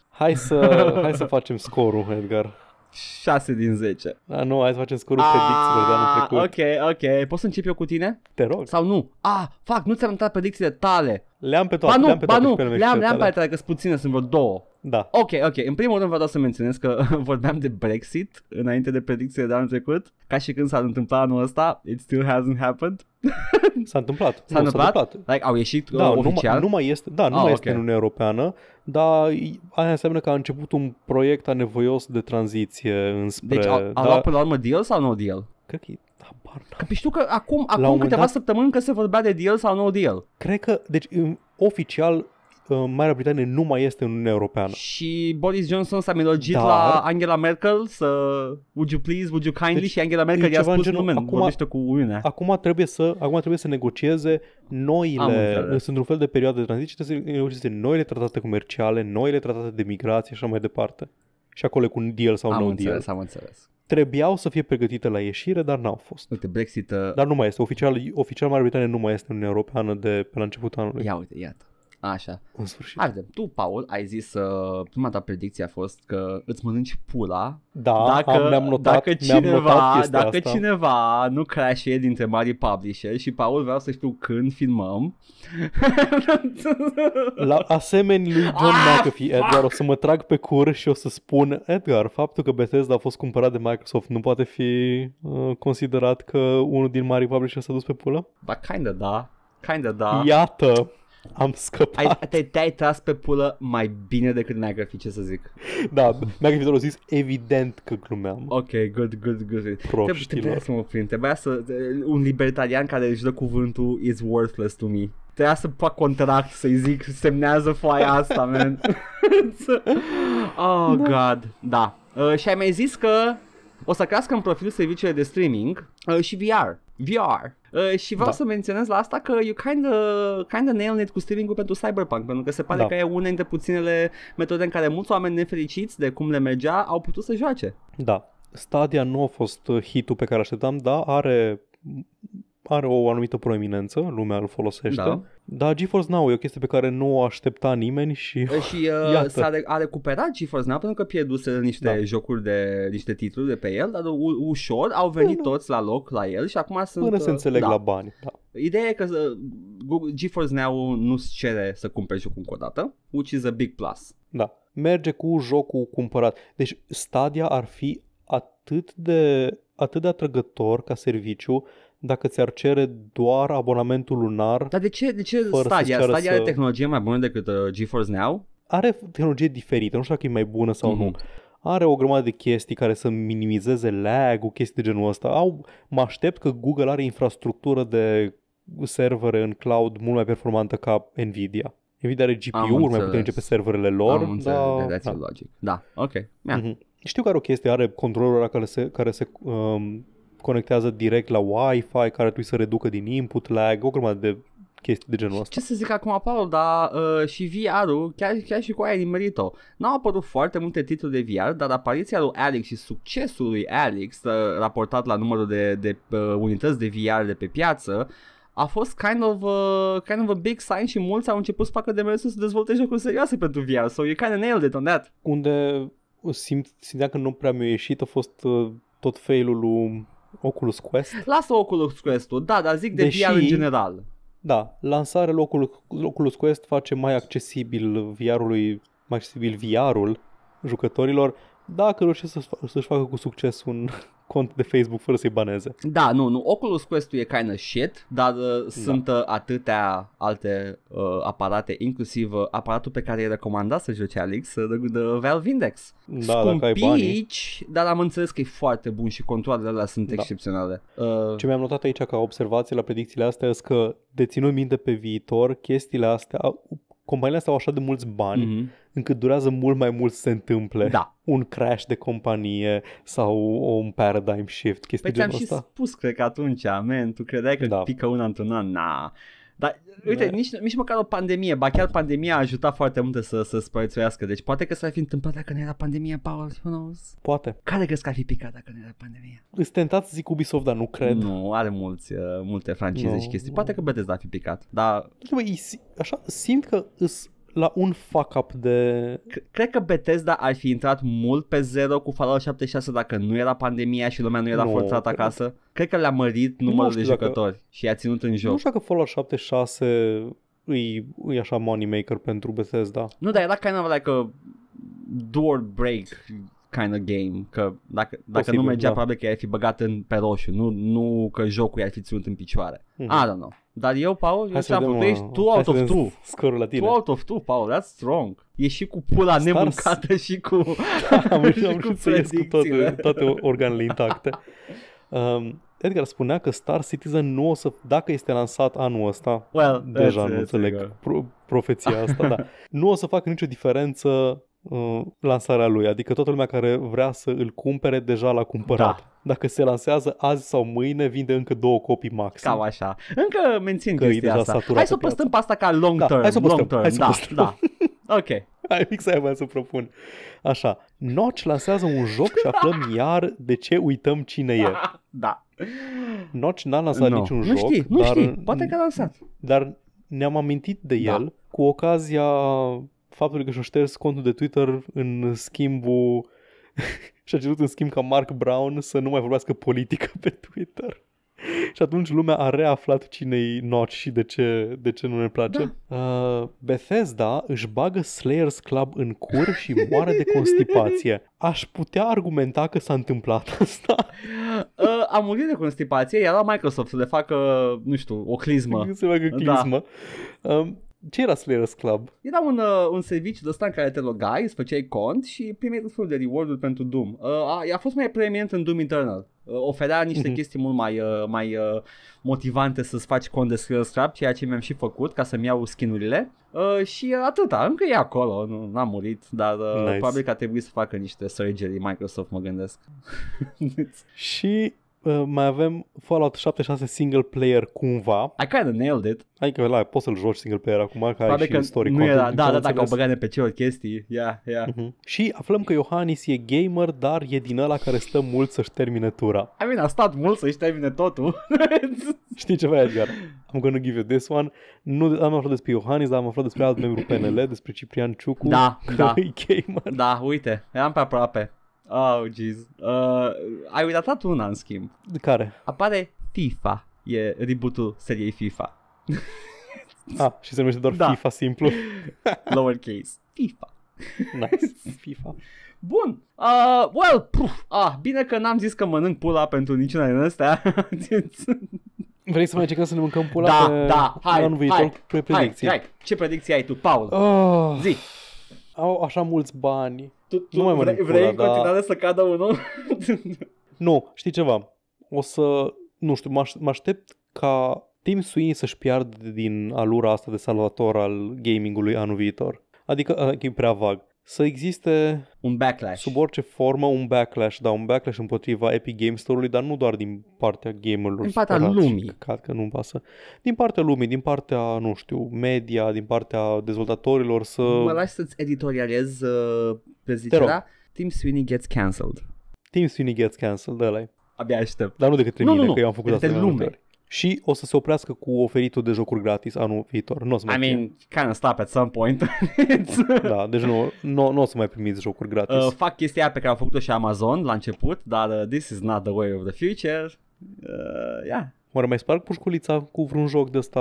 Hai să, hai să facem scorul, Edgar. 6 din 10. A, nu, hai să facem scorul predicțiilor de anul ah, trecut. Ok, ok. Poți să încep eu cu tine? Te rog. Sau nu? A, ah, fac, nu ți-am dat predicțiile tale. Le-am pe toate, ba nu, le-am pe ba nu, le-am, le-am pe toate, că sunt puține, sunt vreo două. Da. Ok, ok. În primul rând vreau să menționez că vorbeam de Brexit înainte de predicțiile de anul trecut. Ca și când s-a întâmplat anul ăsta, it still hasn't happened. S-a întâmplat. S-a, nu, întâmplat? s-a întâmplat. Like, au ieșit da, oficial? Uh, nu mai, nu mai este, da, nu ah, mai okay. este în Uniunea Europeană dar aia înseamnă că a început un proiect anevoios de tranziție înspre... Deci a, a da? luat până la urmă deal sau nu deal? Cred că e Habar că păi știu că acum, acum câteva dat, săptămâni că se vorbea de deal sau no deal. Cred că, deci oficial Marea Britanie nu mai este în Uniunea Europeană. Și Boris Johnson s-a milogit Dar... la Angela Merkel să would you please, would you kindly deci, și Angela Merkel i-a spus genul, nu, acum, cu Uniunea. Acum trebuie să, acum trebuie să negocieze noile, sunt un fel de perioadă de tranziție, trebuie să negocieze noile tratate comerciale, noile tratate de migrație și așa mai departe. Și acolo cu un deal sau am înțeles, deal. Am înțeles, Trebuiau să fie pregătite la ieșire, dar n-au fost. Uite, Brexit... Uh, dar nu mai este. Oficial, oficial Marea Britanie nu mai este în Uniunea Europeană de pe la începutul anului. Ia uite, iată. Așa. În sfârșit. Haide, tu, Paul, ai zis, uh, prima ta predicție a fost că îți mănânci pula da, dacă, am, am notat, dacă cineva, mi-am dacă asta. cineva nu crash dintre mari publisher și Paul vreau să știu când filmăm. La asemenea lui John ah, McAfee, fuck! Edgar, o să mă trag pe cur și o să spun, Edgar, faptul că Bethesda a fost cumpărat de Microsoft nu poate fi uh, considerat că unul din mari publisher s-a dus pe pula? Ba, kinda da. Kinda da. Iată. Am scăpat. Ai, te, te-ai tras pe pulă mai bine decât Nagra fi, ce să zic. Da, Nagra fi a zis evident că glumeam. Ok, good, good, good. Proștilor. Te să mă prind, trebuia să... Un libertarian care își dă cuvântul is worthless to me. Trebuia să fac contract, să-i zic, semnează foaia asta, man. oh, da. God. Da. Uh, și ai mai zis că o să crească în profil serviciile de streaming uh, și VR. VR. Uh, și vreau da. să menționez la asta că you kinda, kinda nailed it cu steering pentru Cyberpunk, pentru că se pare da. că e una dintre puținele metode în care mulți oameni nefericiți de cum le mergea au putut să joace. Da. Stadia nu a fost uh, hitul pe care așteptam, dar are are o anumită proeminență, lumea îl folosește. Da. Dar GeForce Now e o chestie pe care nu o aștepta nimeni și Și uh, iată. s-a re- a recuperat GeForce Now pentru că pierduse niște da. jocuri de niște titluri de pe el, dar u- ușor au venit da, toți la loc la el și acum sunt... Până se înțeleg da. la bani, da. Ideea e că uh, Google, GeForce Now nu-ți cere să cumperi jocul încă o dată, which is a big plus. Da. Merge cu jocul cumpărat. Deci Stadia ar fi atât de, atât de atrăgător ca serviciu dacă ți-ar cere doar abonamentul lunar. Dar de ce, de ce Stadia? Stadia are să... tehnologie mai bună decât uh, GeForce Now? Are tehnologie diferită, nu știu dacă e mai bună sau mm-hmm. nu mhm. are o grămadă de chestii care să minimizeze lag-ul, chestii de genul ăsta. Au, mă aștept că Google are infrastructură de servere în cloud mult mai performantă ca Nvidia. Nvidia are GPU-uri mai puternice pe serverele lor. Am înțeles, da, that's da. logic. Da, ok. Yeah. Mm-hmm. Știu că are o chestie, are controlul ăla care se, care se um, conectează direct la Wi-Fi, care trebuie să reducă din input lag, o grămadă de chestii de genul ăsta. Ce să zic acum, Paul, dar uh, și VR-ul, chiar, chiar și cu aia nimerit-o. N-au apărut foarte multe titluri de VR, dar apariția lui Alex și succesul lui Alex, uh, raportat la numărul de, de uh, unități de VR de pe piață, a fost kind of, a, uh, kind of a big sign și mulți au început să facă demersul să dezvolte jocuri serioase pentru VR, so you kind of nailed it on that. Unde simt, simt că nu prea mi-a ieșit a fost uh, tot failul lui Oculus Quest. Lasă Oculus Quest-ul, da, dar zic de Deși, VR în general. Da, lansarea locul, Oculus Quest face mai accesibil VR-ului, mai accesibil VR-ul jucătorilor, dacă reușesc să-și facă cu succes un cont de Facebook fără să-i baneze. Da, nu, nu. Oculus Quest-ul e kind of shit, dar uh, da. sunt uh, atâtea alte uh, aparate, inclusiv uh, aparatul pe care e recomandat să joci Alex, uh, uh Valve Index. Da, Scumpici, dar am înțeles că e foarte bun și controlele alea sunt da. excepționale. Uh, Ce mi-am notat aici ca observație la predicțiile astea este că deținând minte pe viitor, chestiile astea companiile astea au așa de mulți bani mm-hmm. încât durează mult mai mult să se întâmple da. un crash de companie sau un paradigm shift, chestii păi genul ăsta. Păi și spus, cred că atunci, amen, tu credeai că da. pică una într-un an, na, dar uite, da. nici, nici măcar o pandemie, ba chiar pandemia a ajutat foarte multe să, să spărețuiască. Deci poate că s-ar fi întâmplat dacă nu era pandemia, Paul, who knows? Poate. Care crezi că ar fi picat dacă nu era pandemia? Îți tentat să zic Ubisoft, dar nu cred. Nu, are mulți, uh, multe francize no, și chestii. No. că Bethesda ar fi picat, dar... Bă, așa simt că îs la un fuck-up de... Cred că Bethesda ar fi intrat mult pe zero cu Fallout 76 dacă nu era pandemia și lumea nu era no, forțată acasă. Cred, că le-a mărit numărul de jucători dacă... și i-a ținut în joc. Nu știu că Fallout 76 îi, îi așa moneymaker pentru Bethesda. Nu, dar era kind of like a door break kind of game, că dacă, dacă Posibil, nu mergea, da. probabil că i-ar fi băgat în, pe roșu, nu, nu că jocul i-ar fi ținut în picioare. Mm-hmm. I don't know. Dar eu, Paul, eu am tu ești tu out of two. Scorul la tine. Tu out of two, Paul, that's strong. E și cu pula Stars. nemâncată și cu da, am și am cu, să ies cu toate, toate organele intacte. Um, Edgar spunea că Star Citizen nu o să, dacă este lansat anul ăsta, well, deja nu înțeleg pro, profeția asta, da. nu o să facă nicio diferență Uh, lansarea lui. Adică toată lumea care vrea să îl cumpere deja l-a cumpărat. Da. Dacă se lansează azi sau mâine, vinde încă două copii maxim. Cam așa. Încă mențin că chestia asta. Hai să o păstăm pe asta ca long da, term. Hai să o păstăm. Long term. da, da. Ok. Hai fix aia voiam să propun. Așa. Notch lansează un joc și aflăm iar de ce uităm cine e. Da. Notch n-a lansat no. niciun nu joc. Știi, nu dar, știi, poate că a lansat. Dar ne-am amintit de da. el da. cu ocazia faptul că și-a șters contul de Twitter în schimbul și-a cerut în schimb ca Mark Brown să nu mai vorbească politică pe Twitter. și atunci lumea a reaflat cine-i Notch și de ce, de ce nu ne place. Da. Uh, Bethesda își bagă Slayers Club în cur și moare de constipație. Aș putea argumenta că s-a întâmplat asta. uh, a murit de constipație, iar la Microsoft să le facă, nu știu, o clismă. Să facă da. clismă. Da. Uh, ce era Slayer's Club? Era un, uh, un serviciu de ăsta în care te logai, îți făceai cont și primeai tot felul de reward pentru Doom. Uh, a, a fost mai preeminent în Doom Eternal. Uh, oferea niște mm-hmm. chestii mult mai, uh, mai uh, motivante să-ți faci cont de Slayer's Club, ceea ce mi-am și făcut ca să-mi iau skinurile. Uh, și atâta, încă e acolo, nu, n-am murit, dar uh, nice. probabil că a trebuit să facă niște surgery Microsoft, mă gândesc. și Uh, mai avem Fallout 76 single player cumva. I kind of nailed it. Adică, la, poți să-l joci single player acum, că Probabil ai și story nu era, Da, da, da, că au băgat pe ce chestii. Yeah, yeah. Uh-huh. Și aflăm că Iohannis e gamer, dar e din ăla care stă mult să-și termine tura. I mean, a stat mult să-și termine totul. Știi ceva, Edgar? I'm gonna give you this one. Nu am aflat despre Iohannis, dar am aflat despre alt membru PNL, despre Ciprian Ciucu. Da, că da. E gamer. Da, uite, eram pe aproape. Oh, jeez. Uh, ai uitat una, în schimb. De care? Apare FIFA. E rebootul seriei FIFA. ah, și se numește doar da. FIFA simplu. Lowercase. FIFA. Nice. FIFA. Bun. Uh, well, puf. Ah, bine că n-am zis că mănânc pula pentru niciuna din astea. Vrei să mai încercăm să ne mâncăm pula da, pe da. Hai, hai, viitor? Hai, pe Hai, hai. Ce predicție ai tu, Paul? Oh. Zi au așa mulți bani. Tu, tu nu mai vrei, vrei în continuare da. să cadă un om? nu, știi ceva? O să, nu știu, mă aștept ca Tim Sweeney să-și piardă din alura asta de salvator al gamingului anul viitor. Adică, adică e prea vag să existe un backlash. Sub orice formă un backlash, da, un backlash împotriva Epic Games Store-ului, dar nu doar din partea gamerilor. Din partea lumii. Că, că nu pasă. Din partea lumii, din partea, nu știu, media, din partea dezvoltatorilor să... Mă lași să-ți editorializ uh, rog. Team Sweeney gets cancelled. Team Sweeney gets cancelled, ăla Abia aștept. Dar nu de către nu, mine, nu, nu. că eu am făcut de asta. De lume și o să se oprească cu oferitul de jocuri gratis anul viitor. Nu o să mai I mean, kind of stop at some point. da, deci nu, nu, nu o să mai primiți jocuri gratis. Uh, fac chestia pe care l-a făcut-o și Amazon la început, dar uh, this is not the way of the future. Uh, yeah. Oare mai sparg pușculița cu vreun joc de ăsta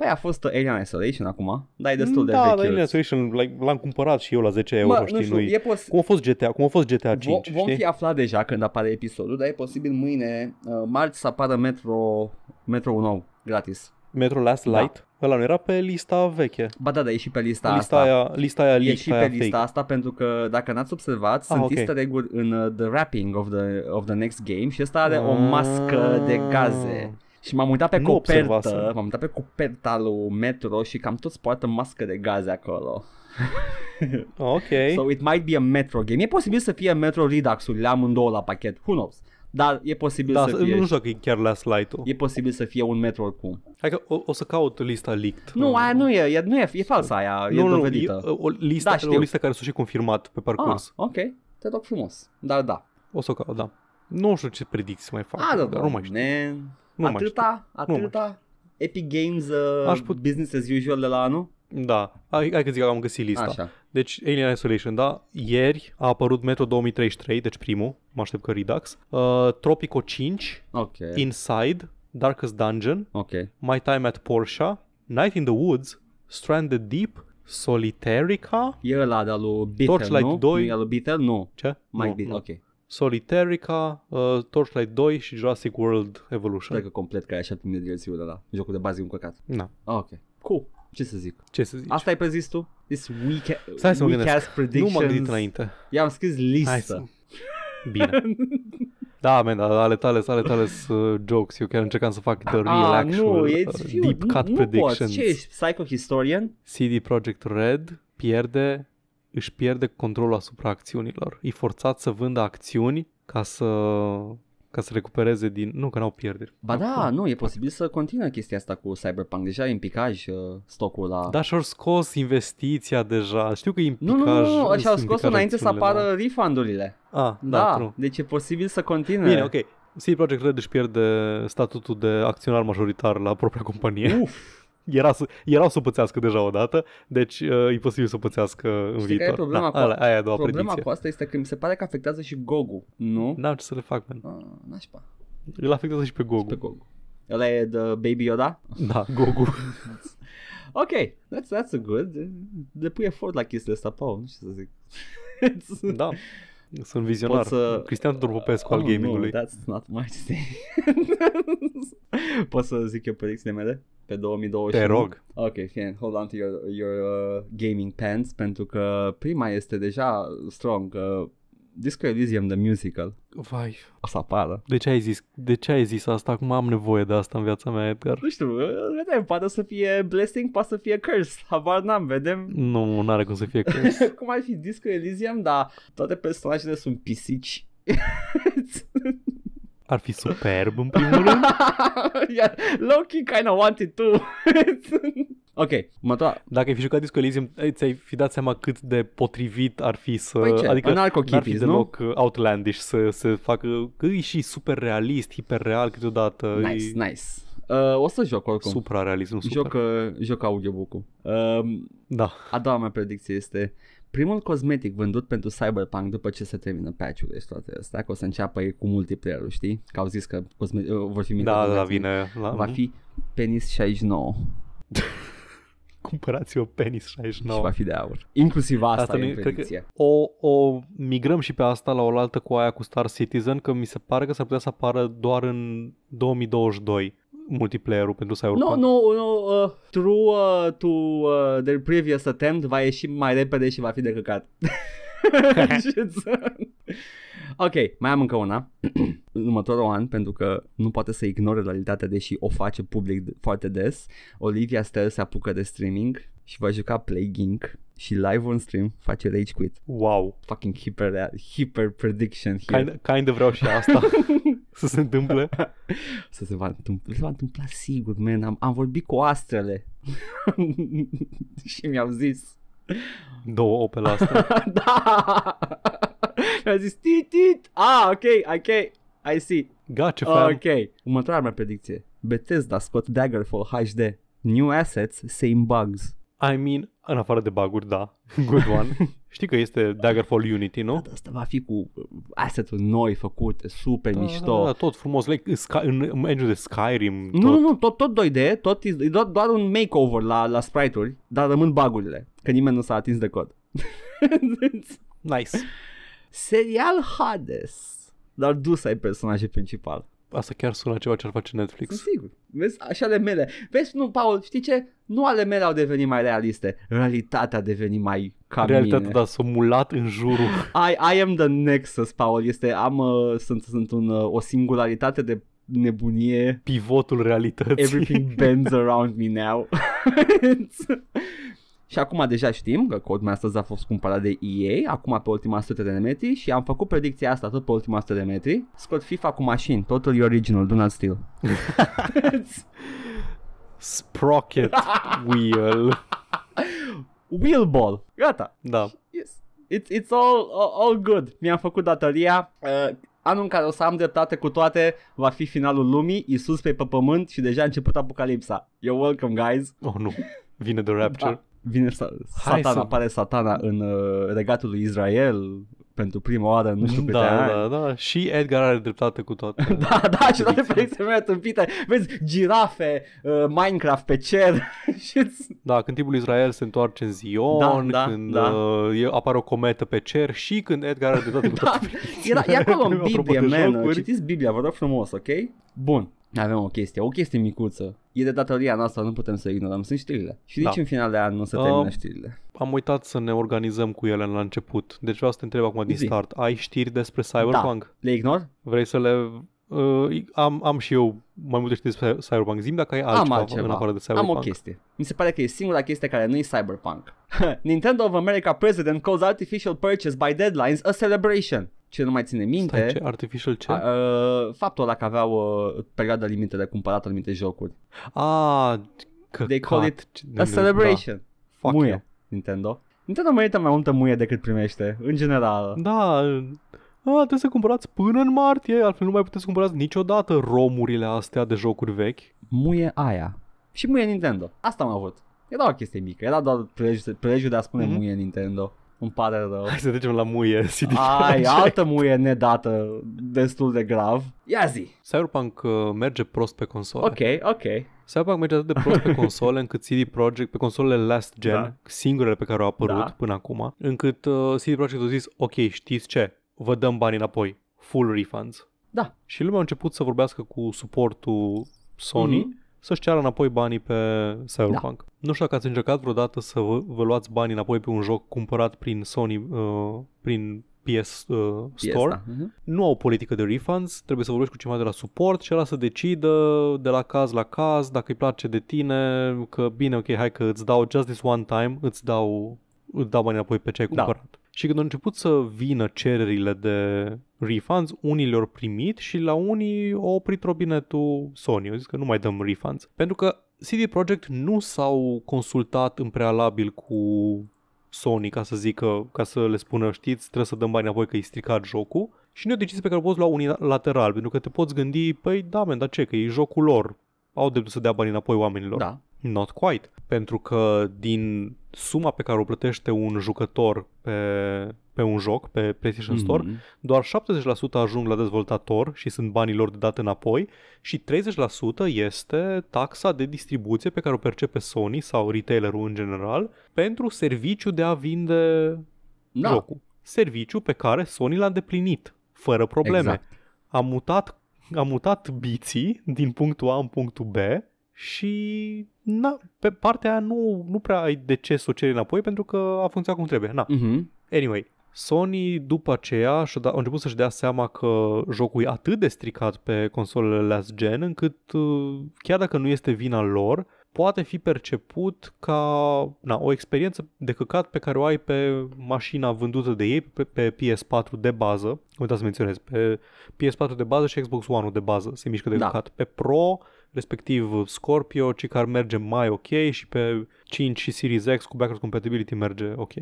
Păi a fost Alien Isolation acum, dar e destul da, de vechi. Da, Alien Isolation like, l-am cumpărat și eu la 10 euro, știi, nu știu, e pos... cum, a fost GTA, cum a fost GTA 5, Vom, vom știi? fi aflat deja când apare episodul, dar e posibil mâine, uh, marți, să apară Metro, Metro nou, gratis. Metro Last da. Light? Da. Ăla nu era pe lista veche. Ba da, da, e și pe lista, lista asta. Aia, lista aia, lista e și aia pe aia lista asta pentru că, dacă n-ați observat, ah, sunt okay. easter egg în uh, The Wrapping of the, of the Next Game și ăsta are ah. o mască de gaze. Și m-am uitat pe nu copertă, observasem. m-am uitat pe coperta lui Metro și cam toți poartă mască de gaze acolo. ok. So it might be a Metro game. E posibil să fie Metro Redux-ul, le am în două la pachet, who knows. Dar e posibil da, să fie... Nu știu dacă e chiar la slide E posibil să fie un metro oricum. Hai că o, o să caut lista leaked. Nu, aia nu e, e, nu e, e falsă aia, nu, e nu, dovedită. Nu, e, o, listă, da, o listă care s-a și confirmat pe parcurs. Ah, ok, te duc frumos. Dar da. O să o caut, da. Nu știu ce predicții mai fac, ah, da, nu mai știu. Man. Nu atâta, atâta, nu Epic Games uh, Aș put... business as usual de la anul? Da, hai, că zic că am găsit lista. Așa. Deci Alien Isolation, da, ieri a apărut Metro 2033, deci primul, mă aștept că Redux, uh, Tropico 5, okay. Inside, Darkest Dungeon, okay. My Time at Porsche, Night in the Woods, Stranded Deep, Solitarica. E ăla de-a lui Beetle, Torchlight nu? 2. E lui Beatle? Nu. Ce? Mike no, ok. Solitarica, uh, Torchlight 2 și Jurassic World Evolution. Cred că complet că ai așa primit DLC-ul ăla. Jocul de bază e un căcat. Da. Ah, ok. Cool. Ce să zic? Ce să zic? Asta ai prezis tu? This weak, Stai să mă gândesc. Nu m-am gândit înainte. I-am scris listă. Să... Bine. Da, men, ale da, da, tale, ale tale uh, jokes. Eu chiar încercam să fac the ah, real, ah, actual, nu, it's uh, deep cut nu, predictions. Nu poți. Ce ești? Psycho Historian? CD Project Red pierde își pierde controlul asupra acțiunilor. E forțat să vândă acțiuni ca să ca să recupereze din... Nu, că n-au pierderi. Ba da, Acum, nu, e posibil să continue chestia asta cu Cyberpunk. Deja e în picaj uh, stocul la... Da, și-au scos investiția deja. Știu că e în picaj... Nu, nu, nu, nu și-au scos înainte să apară da. refundurile. Ah, da, da true. deci e posibil să continue. Bine, ok. CD Project Red își pierde statutul de acționar majoritar la propria companie. Uf era să, erau să pățească deja odată, deci uh, e posibil să pățească în Știi viitor. Că e problema da, cu, aia, aia a doua problema cu asta este că mi se pare că afectează și Gogu, nu? N-am ce să le fac, man. Uh, nașpa. Îl afectează și pe Gogu. Și pe Gogu. Ăla e de Baby Yoda? Da, Gogu. ok, that's, that's a good. Depui efort la chestia asta, Paul, nu știu să zic. da. Sunt vizionar. să... Cristian Tudor Popescu oh, al gamingului. No, that's not my thing. Pot să zic eu predicțiile mele? pe 2020. Te rog. Ok, fine, hold on to your, your uh, gaming pants, pentru că prima este deja strong, uh, Disco Elysium The Musical. Vai. O să apară. De ce ai zis, de ce ai zis asta? Acum am nevoie de asta în viața mea, Edgar. Nu știu, vedem, poate să fie blessing, poate să fie curse. Habar n-am, vedem. Nu, nu are cum să fie curse. cum ar fi Disco Elysium, dar toate personajele sunt pisici. ar fi superb în primul rând. yeah, Loki kinda wanted to. ok, următoarea. Dacă ai fi jucat Disco Elysium, ți-ai fi dat seama cât de potrivit ar fi să... Păi ce? Adică n-ar fi deloc uh, outlandish să se facă... Că e și super realist, hiperreal câteodată. Nice, e... nice. Uh, o să joc oricum. Supra-realism, super. Joc, uh, joc audiobook-ul. Uh, da. A doua mea predicție este primul cosmetic vândut pentru Cyberpunk după ce se termină patch-ul, deci toate astea, că o să înceapă cu multiplayer știi? Că au zis că cosme- uh, vor fi Da, da, vine la... Va fi Penis 69. Cumpărați-o Penis 69. Și va fi de aur. Inclusiv asta, asta e cred că o, o migrăm și pe asta la oaltă cu aia cu Star Citizen, că mi se pare că s-ar putea să apară doar în 2022 multiplayer-ul pentru Cyberpunk. Nu, no, nu, no, no, uh, true uh, to uh, their previous attempt va ieși mai repede și va fi de căcat. ok, mai am încă una. Următorul an, pentru că nu poate să ignore realitatea, deși o face public foarte des, Olivia Stel se apucă de streaming și va juca Plague Inc. și live on stream face Rage Quit. Wow. Fucking hyper, hyper prediction here. Kind, kind of vreau și asta. să se întâmple? să se va întâmpla, se va întâmpla sigur, man. Am, am vorbit cu astrele și mi-au zis. Două Opel astea. da! Mi-a zis, tit, tit, ah, ok, ok, I see. Gotcha, fam. Ok. Următoarea mea predicție. Bethesda scot Daggerfall HD. New assets, same bugs. I mean, în afară de baguri, da. Good one. Știi că este Daggerfall Unity, nu? Da, da, asta va fi cu asset noi făcute, super da, da, mișto. Da, da, tot frumos, like, sky, în engine de Skyrim. Tot. Nu, nu, nu, tot, tot 2D, tot, do doar un makeover la, la sprite-uri, dar rămân bagurile, că nimeni nu s-a atins de cod. nice. Serial Hades, dar dus ai personajul principal asta chiar sună ceva ce ar face Netflix. Sunt sigur. Vezi, așa ale mele. Vezi, nu, Paul, știi ce? Nu ale mele au devenit mai realiste. Realitatea a devenit mai ca Realitatea, dar s-a mulat în jurul. I, I am the nexus, Paul. Este, am, uh, sunt, sunt un, uh, o singularitate de nebunie. Pivotul realității. Everything bends around me now. Și acum deja știm că Codemasters a fost cumpărat de EA, acum pe ultima 100 de metri și am făcut predicția asta tot pe ultima 100 de metri. Scot FIFA cu mașini, totul e original, do not steal. Sprocket wheel. Wheel ball. Gata. Da. Yes. It's, it's all, all good. Mi-am făcut datoria. Uh, anul în care o să am dreptate cu toate va fi finalul lumii, Isus pe pământ și deja a început apocalipsa. You're welcome, guys. Oh, nu. Vine The Rapture. Da vine sa- satana, să... apare satana în uh, regatul lui Israel pentru prima oară nu știu câte da, ani. Da, da, și Edgar are dreptate cu toate. da, da, și toate proiectele mele tâmpite. Vezi, girafe, uh, Minecraft pe cer. da, când timpul Israel se întoarce în Zion, da, da, când da. Uh, apare o cometă pe cer și când Edgar are dreptate cu da, toate. da, era, e acolo în Biblie, man. Citiți Biblia, vă rog frumos, ok? Bun. Avem o chestie, o chestie micuță. E de datoria noastră, nu putem să ignorăm. Sunt știrile. Și da. în final de an nu se uh, termină știrile. Am uitat să ne organizăm cu ele la început. Deci vreau să te întreb acum din start. Ai știri despre Cyberpunk? Da. Le ignor? Vrei să le... Uh, am, am și eu mai multe știri despre Cyberpunk. Zim dacă ai altceva, am altceva în afară de Cyberpunk. Am o chestie. Mi se pare că e singura chestie care nu e Cyberpunk. Nintendo of America President calls artificial purchase by deadlines a celebration ce nu mai ține minte... Stai, ce? Artificial ce? A, a, faptul ăla că aveau uh, perioada limită de cumpărat anumite jocuri. Ah, că They call it a celebration. Da. Fuck Muie, yeah. Nintendo. Nintendo merită mai multă muie decât primește, în general. Da, a, trebuie să cumpărați până în martie, altfel nu mai puteți cumpărați niciodată romurile astea de jocuri vechi. Muie aia. Și muie Nintendo. Asta am avut. Era o chestie mică, era doar prelejul de a spune mm-hmm. muie Nintendo. Îmi pare rău. Hai să trecem la muie CD Ai, Project. altă muie nedată destul de grav. Ia zi! Cyberpunk uh, merge prost pe console. Ok, ok. Cyberpunk merge atât de prost pe console încât CD Project pe consolele last gen, da. singurele pe care au apărut da. până acum, încât CD uh, Project a zis, ok, știți ce? Vă dăm banii înapoi. Full refunds. Da. Și lumea a început să vorbească cu suportul Sony mm-hmm să-și ceară înapoi banii pe Cyberpunk. Da. Nu știu dacă ați încercat vreodată să vă, vă luați banii înapoi pe un joc cumpărat prin Sony, uh, prin PS uh, da. Store. uh-huh. Nu au politică de refunds, trebuie să vorbești cu cineva de la suport și ăla să decidă de la caz la caz dacă îi place de tine, că bine, ok, hai că îți dau just this one time, îți dau, îți dau banii înapoi pe ce ai da. cumpărat. Da. Și când au început să vină cererile de refunds, unii le primit și la unii au oprit robinetul Sony, au zis că nu mai dăm refunds. Pentru că CD Projekt nu s-au consultat în prealabil cu Sony ca să zică, ca să le spună știți, trebuie să dăm bani înapoi că e stricat jocul și nu e o decizie pe care o poți lua unilateral, pentru că te poți gândi, păi da, men, dar ce, că e jocul lor, au dreptul să dea bani înapoi oamenilor. Da. Not quite, pentru că din suma pe care o plătește un jucător pe pe un joc pe PlayStation mm-hmm. Store, doar 70% ajung la dezvoltator și sunt banii lor de dat înapoi și 30% este taxa de distribuție pe care o percepe Sony sau retailerul în general pentru serviciu de a vinde da. jocul. Serviciu pe care Sony l-a îndeplinit fără probleme. Exact. A mutat a mutat biții din punctul A în punctul B și na, pe partea aia nu, nu prea ai de ce să o ceri înapoi pentru că a funcționat cum trebuie. Na. Uh-huh. Anyway, Sony după aceea a început să-și dea seama că jocul e atât de stricat pe consolele last gen încât uh, chiar dacă nu este vina lor, poate fi perceput ca na, o experiență de căcat pe care o ai pe mașina vândută de ei, pe, pe PS4 de bază. Uitați să menționez, pe PS4 de bază și Xbox One-ul de bază se mișcă de da. căcat. Pe Pro, respectiv Scorpio, ci care merge mai ok și pe 5 și Series X cu backward compatibility merge ok.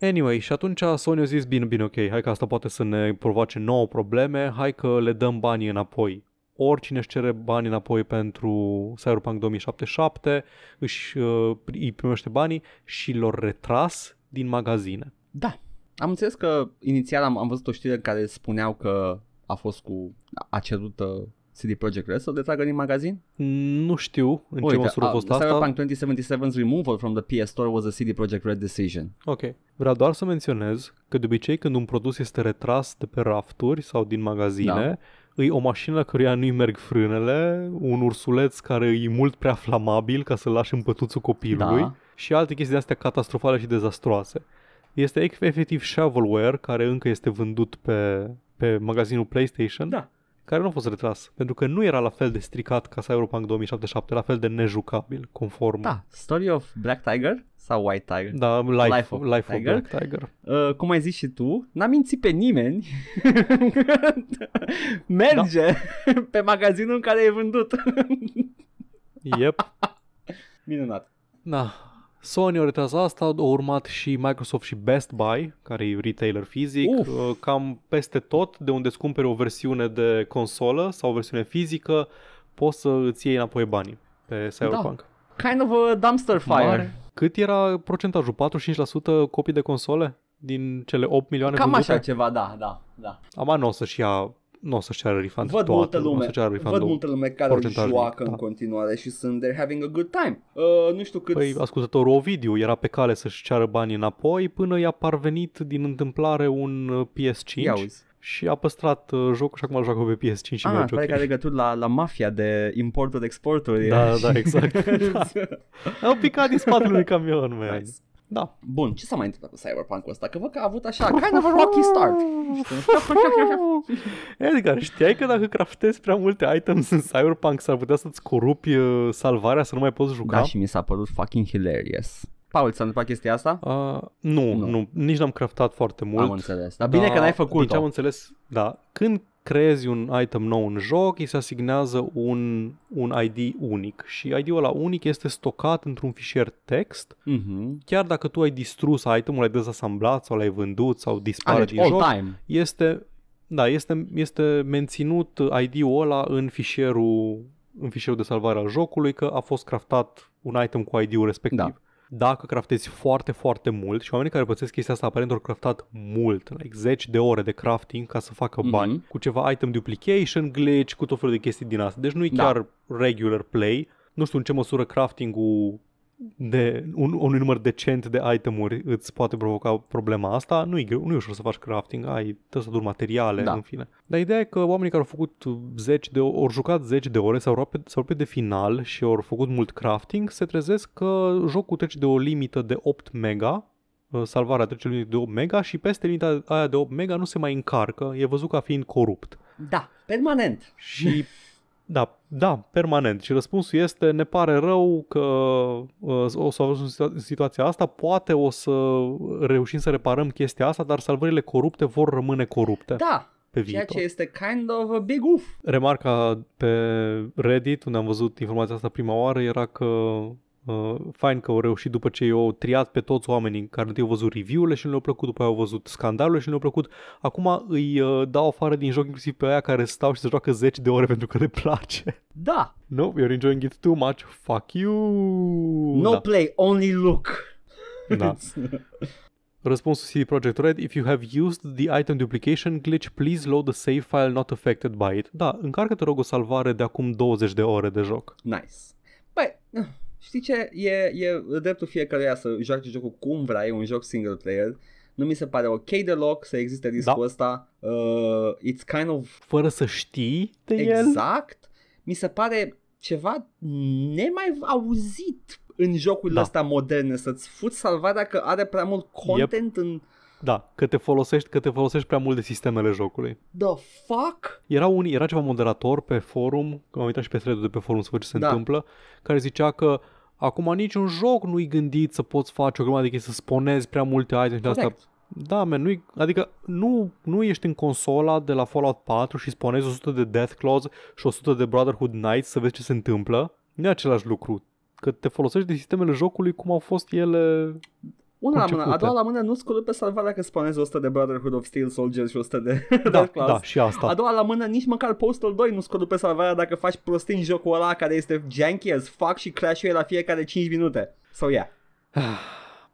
Anyway, și atunci Sony a zis, bine, bine, ok, hai că asta poate să ne provoace nouă probleme, hai că le dăm banii înapoi. Oricine își cere bani înapoi pentru Cyberpunk 2077 își, uh, îi primește banii și lor retras din magazine. Da. Am înțeles că inițial am, am văzut o știre care spuneau că a fost cu a cerută uh, CD Projekt Red să o detragă din magazin? Nu știu în Uite, ce măsură a fost asta. Cyberpunk 2077's removal from the PS Store was a CD Projekt Red decision. Ok. Vreau doar să menționez că de obicei când un produs este retras de pe rafturi sau din magazine, da e o mașină la căruia nu-i merg frânele, un ursuleț care e mult prea flamabil ca să-l lași în pătuțul copilului da. și alte chestii astea catastrofale și dezastroase. Este efectiv shovelware care încă este vândut pe, pe magazinul PlayStation. Da care nu a fost retras, pentru că nu era la fel de stricat ca Cyberpunk 2077, la fel de nejucabil, conform. Da, Story of Black Tiger sau White Tiger. Da, Life, Life, of, Life Tiger. of Black Tiger. Uh, cum ai zis și tu, n-am mințit pe nimeni. Merge da. pe magazinul în care e vândut. yep. Minunat. Da, Sony a retras asta, au urmat și Microsoft și Best Buy, care e retailer fizic, Uf. Uh, cam peste tot de unde cumperi o versiune de consolă sau o versiune fizică, poți să îți iei înapoi banii pe Cyberpunk. Da. Kind of a dumpster fire. Mare. Cât era procentajul? 45% copii de console din cele 8 milioane Cam vândute? așa ceva, da, da, da. Ama nu o să-și ia nu o să-și ceară refund Văd toată, multă lume, să refund văd multă lume care îl joacă da. în continuare și sunt they're having a good time. Uh, nu știu cât... Păi ascultătorul Ovidiu era pe cale să-și ceară banii înapoi până i-a parvenit din întâmplare un uh, PS5 și a păstrat uh, jocul și acum joacă pe PS5 și ah, merge ok. că are legături la, la mafia de importuri-exporturi. Da, da, da, exact. da. Au picat din spatele unui camion, Nice. Da. Bun, ce s-a mai întâmplat cu Cyberpunk-ul ăsta? Că văd că a avut așa, kind of a rocky start. Edgar, știai că dacă craftezi prea multe items în Cyberpunk s-ar putea să-ți corupi uh, salvarea să nu mai poți juca? Da, și mi s-a părut fucking hilarious. Paul, ți a întâmplat chestia asta? Uh, nu, nu, nu, nici n-am craftat foarte mult. Am înțeles. Dar bine da, că n-ai făcut-o. Deci am înțeles, da. Când creezi un item nou în joc, îi se asignează un, un ID unic și ID-ul ăla unic este stocat într-un fișier text, uh-huh. chiar dacă tu ai distrus itemul, l-ai dezasamblat sau l-ai vândut sau dispare din joc, time. este... Da, este, este menținut ID-ul ăla în fișierul, în fișierul de salvare al jocului că a fost craftat un item cu ID-ul respectiv. Da dacă craftezi foarte, foarte mult și oamenii care pățesc chestia asta aparent au craftat mult, like 10 de ore de crafting ca să facă mhm. bani mm-hmm. cu ceva item duplication, glitch, cu tot felul de chestii din asta. Deci nu e da. chiar regular play. Nu știu în ce măsură crafting-ul de un, un număr decent de itemuri îți poate provoca problema asta, nu e greu, nu e ușor să faci crafting, ai tăsături materiale, da. în fine. Dar ideea e că oamenii care au făcut 10 de ori, jucat 10 de ore, s-au rupt, s-au de final și au făcut mult crafting, se trezesc că jocul trece de o limită de 8 mega, uh, salvarea trece limită de 8 mega și peste limita aia de 8 mega nu se mai încarcă, e văzut ca fiind corupt. Da, permanent. Și Da, da, permanent. Și răspunsul este, ne pare rău că uh, o să avem în situația asta, poate o să reușim să reparăm chestia asta, dar salvările corupte vor rămâne corupte. Da, pe viitor. Ceea ce este kind of a big oof. Remarca pe Reddit, unde am văzut informația asta prima oară, era că Uh, fain că au reușit după ce i-au triat pe toți oamenii care întâi au văzut review-urile și nu le-au plăcut, după aia au văzut scandalurile și nu le-au plăcut. Acum îi uh, dau afară din joc inclusiv pe aia care stau și se joacă 10 de ore pentru că le place. Da. No, you're enjoying it too much. Fuck you. No da. play, only look. Da. Răspunsul CD Project Red, if you have used the item duplication glitch, please load the save file not affected by it. Da, încarcă te rog o salvare de acum 20 de ore de joc. Nice. Băi, știi ce, e, e dreptul fiecăruia să joace jocul cum vrea, e un joc single player, nu mi se pare ok deloc să existe da. riscul da. ăsta, uh, it's kind of... Fără să știi de exact. el? mi se pare ceva nemai auzit în jocul da. ăsta moderne, să-ți fuți salvarea că are prea mult content yep. în... Da, că te folosești, că te folosești prea mult de sistemele jocului. The fuck? Era, un, era ceva moderator pe forum, că am uitat și pe thread de pe forum să văd ce se da. întâmplă, care zicea că Acum niciun joc nu-i gândit să poți face o grămadă de chestii, să sponezi prea multe items de asta. Da, man, nu adică nu, nu ești în consola de la Fallout 4 și sponezi 100 de Death Claws și 100 de Brotherhood Knights să vezi ce se întâmplă. Nu e același lucru. Că te folosești de sistemele jocului cum au fost ele una la mână, a doua la mână nu scură pe salvarea că spunezi 100 de Brotherhood of Steel Soldiers și 100 de da, Dark Class. Da, și asta. A doua la mână, nici măcar Postal 2 nu scură pe salvarea dacă faci prostii în jocul ăla care este janky as fuck și crash la fiecare 5 minute. So yeah.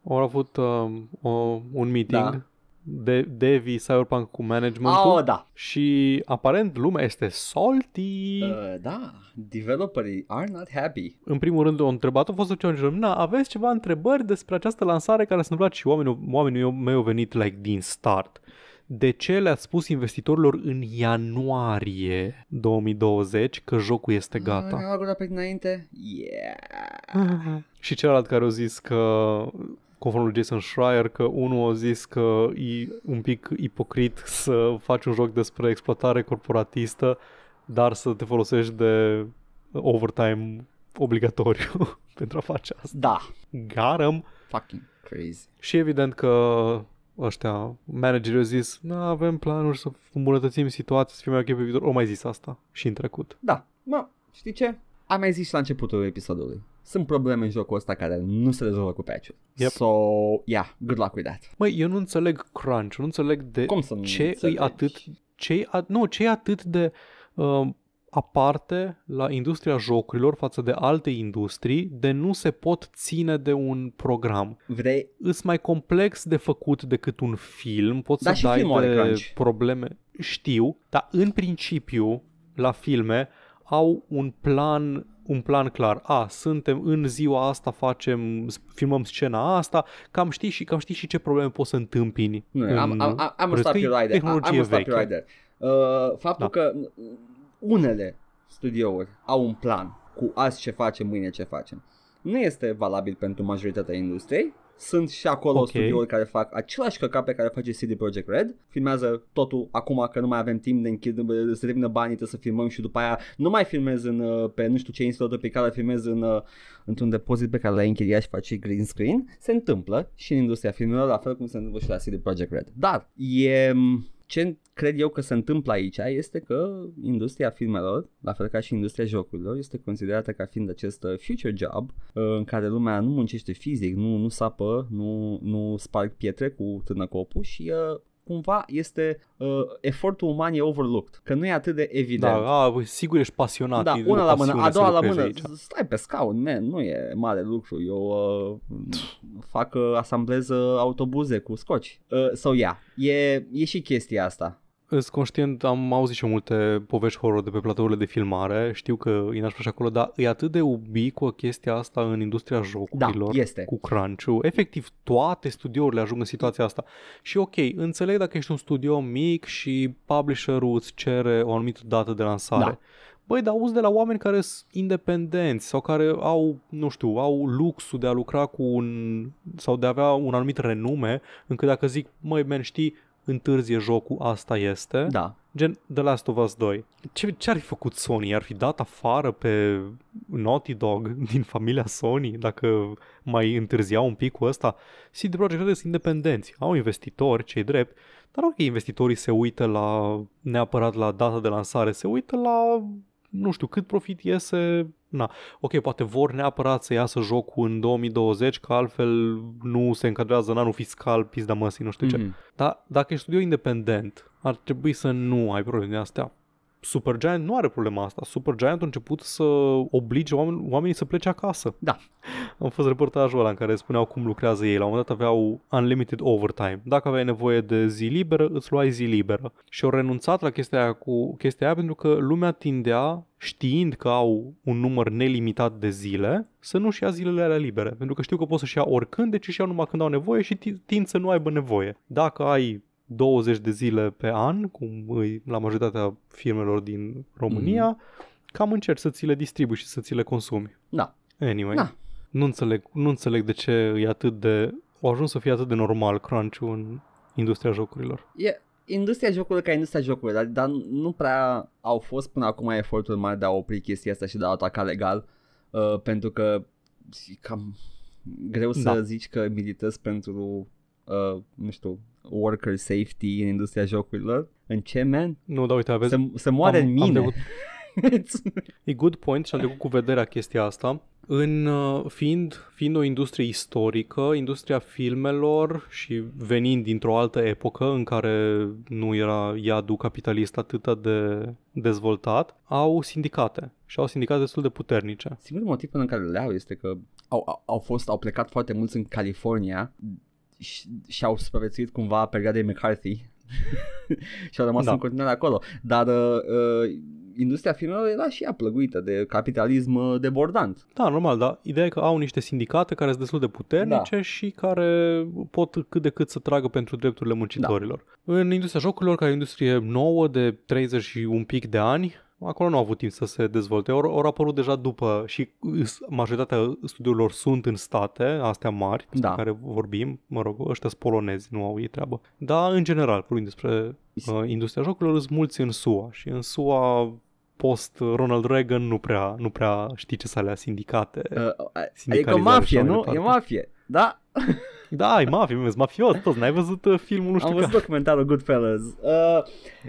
Au avut um, o, un meeting da de, Devi Cyberpunk cu managementul. Oh, da. Și aparent lumea este salty. Uh, da, developerii are not happy. În primul rând o întrebat, a fost o challenge na, aveți ceva întrebări despre această lansare care s-a întâmplat și oamenii, oamenii mei au venit like din start de ce le a spus investitorilor în ianuarie 2020 că jocul este ah, gata. Uh, pe înainte? Yeah. Mhm. Și celălalt care au zis că conform lui Jason Schreier, că unul a zis că e un pic ipocrit să faci un joc despre exploatare corporatistă, dar să te folosești de overtime obligatoriu pentru a face asta. Da. Garam. Fucking crazy. Și evident că ăștia, managerii au zis, nu avem planuri să îmbunătățim situația, să fim mai ok pe viitor. O mai zis asta și în trecut. Da. Mă, știi ce? Am mai zis și la începutul episodului sunt probleme în jocul ăsta care nu se rezolvă cu patch Yep. So, yeah, good luck with that. Măi, eu nu înțeleg crunch, nu înțeleg de Cum să nu ce înțelegi? e atât, ce a, nu, ce e atât de uh, aparte la industria jocurilor față de alte industrii de nu se pot ține de un program. Vrei? Îs mai complex de făcut decât un film, poți da, să dai de crunch. probleme. Știu, dar în principiu la filme au un plan un plan clar. A, suntem în ziua asta, facem, filmăm scena asta, cam știi și, cam știi și ce probleme poți să întâmpini. în am, un am, am stop you right Am, Uh, faptul da. că unele studiouri au un plan cu azi ce facem, mâine ce facem. Nu este valabil pentru majoritatea industriei, sunt și acolo okay. studiouri care fac același căcat pe care face CD Project Red, filmează totul acum că nu mai avem timp de închid, să termină banii, trebuie să filmăm și după aia nu mai filmez în, uh, pe nu știu ce instalator pe care filmez în, uh, într-un depozit pe care l-ai închiriat și faci green screen. Se întâmplă și în industria filmelor, la fel cum se întâmplă și la CD Project Red. Dar e ce cred eu că se întâmplă aici este că industria filmelor, la fel ca și industria jocurilor, este considerată ca fiind acest uh, future job uh, în care lumea nu muncește fizic, nu, nu sapă, nu, nu sparg pietre cu târnăcopul și uh, cumva este uh, efortul uman e overlooked, că nu e atât de da, evident. Da, a, sigur ești pasionat. Da, una la mână, a doua la mână, aici. stai pe scaun, man, nu e mare lucru. Eu uh, fac uh, asambleză uh, autobuze cu scoci. Uh, sau so, ia, yeah, e, e și chestia asta. Sunt conștient, am auzit și multe povești horror de pe platourile de filmare, știu că e nașpa și acolo, dar e atât de ubicuă chestia asta în industria da, jocurilor da, este. cu crunch Efectiv, toate studiourile ajung în situația asta. Și ok, înțeleg dacă ești un studio mic și publisherul îți cere o anumită dată de lansare. Da. Băi, dar auzi de la oameni care sunt independenți sau care au, nu știu, au luxul de a lucra cu un, sau de a avea un anumit renume, încât dacă zic, măi, men, știi, întârzie jocul, asta este. Da. Gen The Last of Us 2. Ce, ce ar fi făcut Sony? Ar fi dat afară pe Naughty Dog din familia Sony dacă mai întârziau un pic cu ăsta? CD Projekt Red sunt independenți, au investitori, cei drept, dar ok, investitorii se uită la neapărat la data de lansare, se uită la nu știu cât profit iese na, ok, poate vor neapărat să iasă jocul în 2020, că altfel nu se încadrează în anul fiscal, pizda măsii, nu știu mm-hmm. ce. Mhm. Dar dacă e studio independent, ar trebui să nu ai probleme astea. Supergiant nu are problema asta. Supergiant a început să oblige oameni, oamenii să plece acasă. Da. Am fost reportajul ăla în care spuneau cum lucrează ei. La un moment dat aveau unlimited overtime. Dacă aveai nevoie de zi liberă, îți luai zi liberă. Și au renunțat la chestia aia, cu chestia aia pentru că lumea tindea știind că au un număr nelimitat de zile, să nu-și ia zilele alea libere. Pentru că știu că poți să-și ia oricând, deci și iau numai când au nevoie și tind să nu aibă nevoie. Dacă ai 20 de zile pe an, cum îi la majoritatea firmelor din România, mm-hmm. cam încerci să ți le distribui și să ți le consumi. Da. Anyway, da. Nu, înțeleg, nu înțeleg de ce e atât de... O ajuns să fie atât de normal crunch în industria jocurilor. E industria jocurilor ca industria jocurilor, dar, dar nu prea au fost până acum eforturi mari de a opri chestia asta și de a ataca legal, uh, pentru că cam greu să da. zici că militezi pentru, uh, nu știu, worker safety în industria jocurilor. În ce, man? Nu, da, uite, aveți... Să, să moare am, în mine. Am e good point și am trecut cu vederea chestia asta. În, uh, fiind, fiind o industrie istorică, industria filmelor și venind dintr-o altă epocă în care nu era iadul capitalist atât de dezvoltat, au sindicate și au sindicate destul de puternice. Singurul motiv în care le au este că au, au fost, au plecat foarte mulți în California și-au supraviețuit cumva de McCarthy și au rămas da. în continuare acolo. Dar uh, uh industria filmelor era și ea plăguită de capitalism uh, debordant. Da, normal, dar ideea e că au niște sindicate care sunt destul de puternice da. și care pot cât de cât să tragă pentru drepturile muncitorilor. Da. În industria jocurilor, care e o industrie nouă de 30 și un pic de ani, acolo nu au avut timp să se dezvolte, au, au apărut deja după și majoritatea studiilor sunt în state, astea mari, despre da. care vorbim, mă rog, ăștia sunt polonezi, nu au ei treabă. Dar, în general, vorbim despre uh, industria jocurilor, sunt mulți în SUA și în SUA post Ronald Reagan nu prea, nu prea știi ce să alea sindicate. Uh, adică mafie, nu? E mafie, da? Da, e mafie, e mafios, toți, n-ai văzut uh, filmul, nu știu Am văzut care. documentarul Goodfellas. Uh,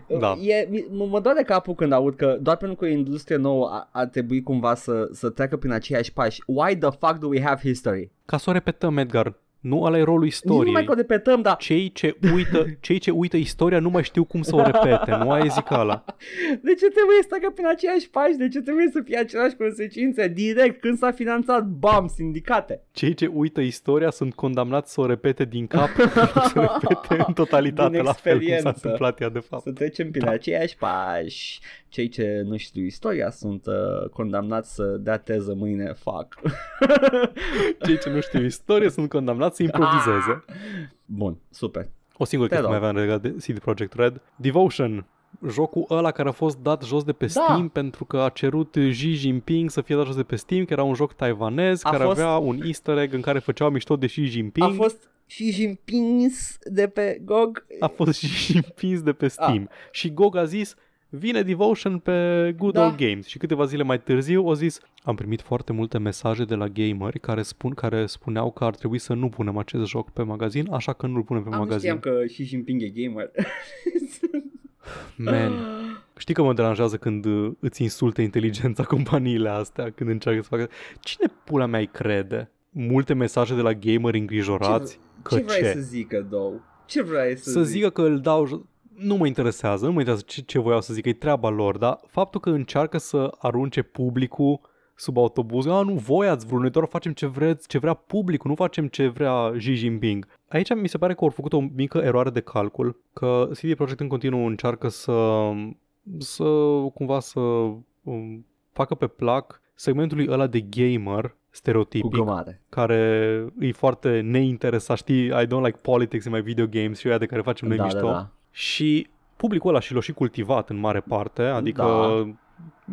uh da. e, mă, mă doare capul când aud că doar pentru că e industrie nouă ar, ar trebui cumva să, să treacă prin aceiași pași. Why the fuck do we have history? Ca să o repetăm, Edgar, nu ăla e rolul istoriei. Nu mai că o dar... Cei ce, uită, cei ce uită istoria nu mai știu cum să o repete, nu ai zic ala. De ce trebuie să treacă prin aceiași pași? De ce trebuie să fie aceleași consecințe? Direct, când s-a finanțat, bam, sindicate. Cei ce uită istoria sunt condamnați să o repete din cap, să repete în totalitate, la fel cum s-a întâmplat ea de fapt. Să trecem prin da. aceiași pași cei ce nu știu istoria sunt uh, condamnați să dea teză mâine fac. cei ce nu știu istorie sunt condamnați să ah. improvizeze. Ah! Bun, super. O singură chestie mai aveam legat de CD Project Red. Devotion, jocul ăla care a fost dat jos de pe da. Steam da. pentru că a cerut Xi Jinping să fie dat jos de pe Steam, că era un joc taiwanez a care fost... avea un easter egg în care făceau mișto de Xi Jinping. A fost Xi Jinping de pe GOG. A fost Xi Jinping de pe ah. Steam. A. Și GOG a zis, vine Devotion pe Good da. Old Games și câteva zile mai târziu o zis am primit foarte multe mesaje de la gameri care spun care spuneau că ar trebui să nu punem acest joc pe magazin, așa că nu-l punem pe am magazin. Am că și Jinping e gamer. Man, știi că mă deranjează când uh, îți insulte inteligența companiile astea, când încearcă să facă... Cine pula mea îi crede? Multe mesaje de la gameri îngrijorați? Ce, că ce vrei ce? să zică, două? Ce vrei să, să zic? zică că îl dau nu mă interesează, nu mă interesează ce, ce voiau să zic, e treaba lor, dar faptul că încearcă să arunce publicul sub autobuz, a, nu voi ați vrut, noi doar facem ce, vreți, ce vrea publicul, nu facem ce vrea Xi Jinping. Aici mi se pare că au făcut o mică eroare de calcul, că CD Projekt în continuu încearcă să, să cumva să um, facă pe plac segmentului ăla de gamer stereotipic care e foarte neinteresat, știi, I don't like politics in my video games și aia de care facem noi da, mișto. Da, da și publicul ăla și l-a și cultivat în mare parte, adică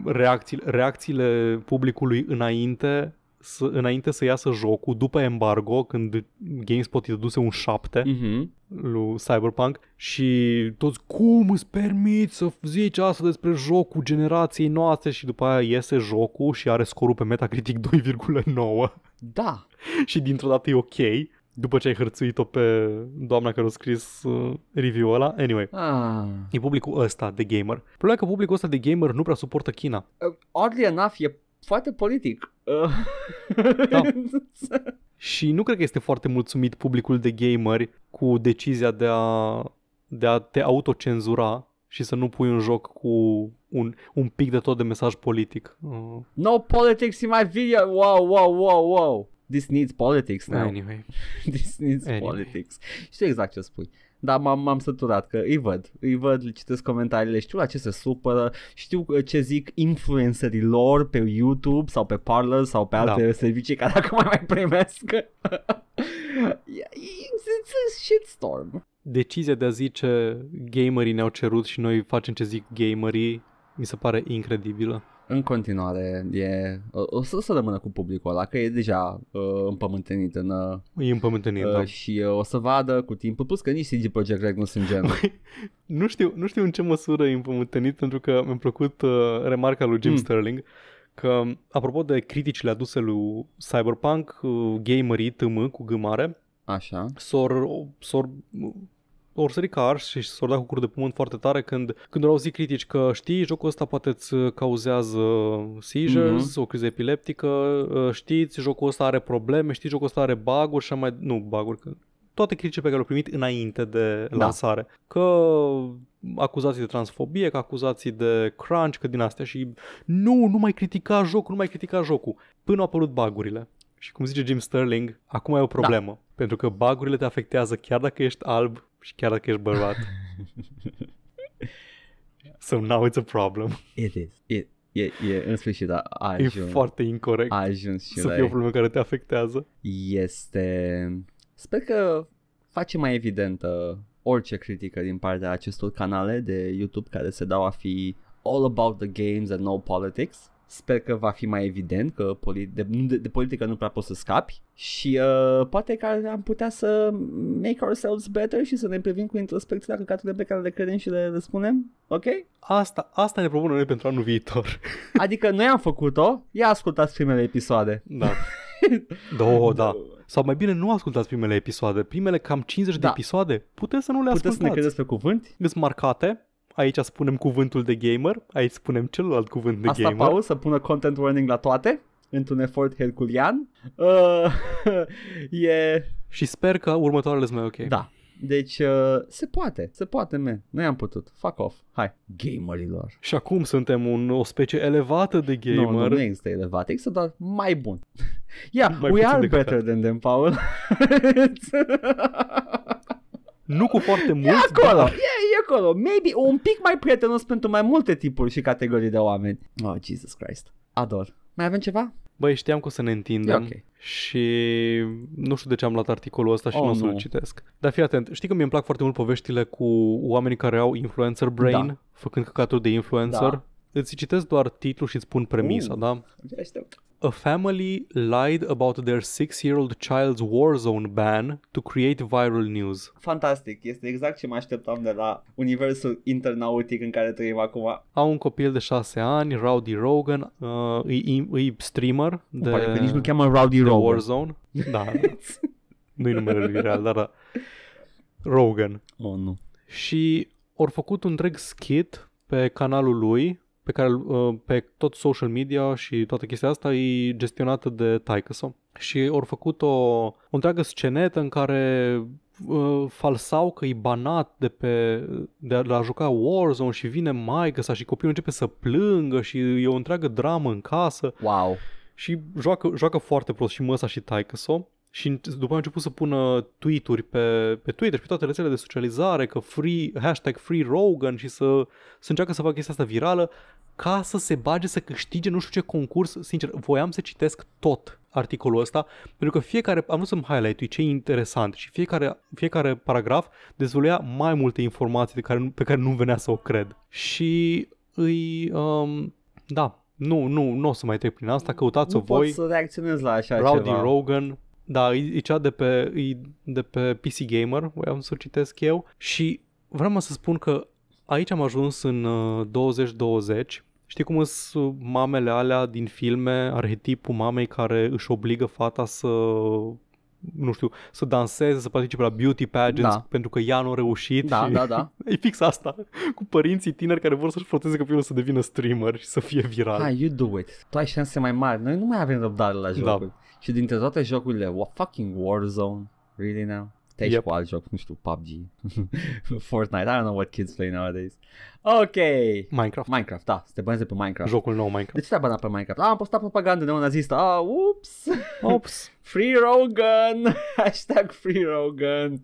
da. reacțiile, reacțiile publicului înainte să, înainte să iasă jocul, după embargo, când GameSpot îi dăduse un 7 uh-huh. Mhm. lui Cyberpunk și toți, cum îți permiți să zici asta despre jocul generației noastre și după aia iese jocul și are scorul pe Metacritic 2,9. Da. și dintr-o dată e ok după ce ai hărțuit o pe doamna care a scris uh, review-ul ăla. Anyway, ah. e publicul ăsta de gamer. Problema că publicul ăsta de gamer nu prea suportă China. Uh, oddly enough, e foarte politic. Uh. Da. Și nu cred că este foarte mulțumit publicul de gameri cu decizia de a, de a te autocenzura și să nu pui un joc cu un, un pic de tot de mesaj politic. Uh. No politics in my video! Wow, wow, wow, wow! this needs politics now. Anyway. this needs anyway. politics. Știu exact ce spui. Dar m-am, m-am săturat că îi văd, îi văd, le citesc comentariile, știu la ce se supără, știu ce zic influencerii lor pe YouTube sau pe Parler sau pe da. alte da. servicii care dacă mai primesc. It's a shitstorm. Decizia de a zice gamerii ne-au cerut și noi facem ce zic gamerii mi se pare incredibilă în continuare e, o să, o să rămână cu publicul ăla, că e deja uh, împământenit în... Uh, e împământenit, uh, da. Și uh, o să vadă cu timpul, plus că nici CG Project Red nu sunt genul. Păi, nu, știu, nu știu în ce măsură e împământenit, pentru că mi-a plăcut uh, remarca lui Jim mm. Sterling, că apropo de criticile aduse lui Cyberpunk, uh, gamerii TM cu gâmare, Așa. S-or, s-or o sări ca ars și s-au dat cu cur de pământ foarte tare când, când au auzit critici că știi, jocul ăsta poate îți cauzează seizures, mm-hmm. o criză epileptică, ă, știți, jocul ăsta are probleme, știi, jocul ăsta are bug-uri și mai... Nu, bug-uri, că toate criticile pe care le-au primit înainte de da. lansare. Că acuzații de transfobie, că acuzații de crunch, că din astea și nu, nu mai critica jocul, nu mai critica jocul. Până au apărut bagurile. Și cum zice Jim Sterling, acum e o da. problemă. Da. Pentru că bagurile te afectează chiar dacă ești alb și chiar dacă ești bărbat. so now it's a problem. It is. It, e, e, în sfârșit, a, a ajuns. E foarte incorrect a ajuns și să fie o problemă care te afectează. Este... Sper că face mai evidentă orice critică din partea acestor canale de YouTube care se dau a fi all about the games and no politics Sper că va fi mai evident că de, de, de politică nu prea poți să scapi și uh, poate că am putea să make ourselves better și să ne privim cu la căcaturile pe care le credem și le răspunem, ok? Asta, asta ne propunem noi pentru anul viitor. adică noi am făcut-o, ia ascultați primele episoade. Da. Două, da. Sau mai bine nu ascultați primele episoade. Primele cam 50 da. de episoade, puteți să nu le puteți ascultați. Puteți să ne credeți pe cuvânt. Sunt marcate aici spunem cuvântul de gamer, aici spunem celălalt cuvânt de Asta gamer. Asta Paul să pună content warning la toate într-un efort herculian. Uh, e... Și sper că următoarele sunt mai ok. Da. Deci uh, se poate, se poate, man. Noi am putut. Fuck off. Hai, gamerilor. Și acum suntem un, o specie elevată de gamer. Nu, nu, nu există elevat, există doar mai bun. yeah, mai we are better than them, Paul. nu cu foarte mult. E acolo, dar... e, e acolo. Maybe un pic mai prietenos pentru mai multe tipuri și categorii de oameni. Oh, Jesus Christ. Ador. Mai avem ceva? Băi, știam că o să ne întindem okay. și nu știu de ce am luat articolul ăsta și oh, nu o să-l citesc. Dar fii atent, știi că mi-e plac foarte mult poveștile cu oamenii care au influencer da. brain, da. făcând căcaturi de influencer? Da. Îți citesc doar titlul și îți spun premisa, uh, da? a family lied about their six-year-old child's war zone ban to create viral news. Fantastic, este exact ce mă așteptam de la universul internautic în care trăim acum. Au un copil de șase ani, Rowdy Rogan, uh, îi, îi streamer de... Pare că nici nu cheamă Rowdy Rogan. Warzone. Da. Nu-i numele lui real, dar da. Rogan. Oh, nu. Și au făcut un întreg skit pe canalul lui pe care uh, pe tot social media și toată chestia asta e gestionată de taică și au făcut o, o întreagă scenetă în care uh, falsau că e banat de, pe, de a, de a juca Warzone și vine maică sa și copilul începe să plângă și e o întreagă dramă în casă. Wow! Și joacă, joacă foarte prost și măsa și taică și după a început să pună tweet-uri pe, pe Twitter și pe toate rețelele de socializare, că free, hashtag free Rogan și să, să încearcă să facă chestia asta virală ca să se bage să câștige nu știu ce concurs. Sincer, voiam să citesc tot articolul ăsta, pentru că fiecare, am vrut să-mi highlight ce e interesant și fiecare, fiecare paragraf dezvăluia mai multe informații de care, pe care nu venea să o cred. Și îi, um, da, nu, nu, nu o să mai trec prin asta, căutați-o nu voi. Nu pot să reacționez la așa Rowdy ceva. Rogan, da, e, e cea de pe, e de pe PC Gamer, voiam să o citesc eu. Și vreau să spun că aici am ajuns în 2020. Uh, Știi cum sunt mamele alea din filme, arhetipul mamei care își obligă fata să nu știu, să danseze, să participe la beauty pageants da. pentru că ea nu a reușit. Da, și da, da. E fix asta. Cu părinții tineri care vor să-și forțeze copilul să devină streamer și să fie viral. Hai, you do it. Tu ai șanse mai mari. Noi nu mai avem răbdare la da. jocuri. Da. Și dintre toate jocurile, fucking Warzone, really now? Te yep. cu alt joc, nu știu, PUBG, Fortnite, I don't know what kids play nowadays. Ok. Minecraft. Minecraft, da, să te baneze pe Minecraft. Jocul nou Minecraft. De ce te bani banat pe Minecraft? Ah, am postat propagandă nazist. Ah, ups. Ups. free Rogan. Hashtag free Rogan.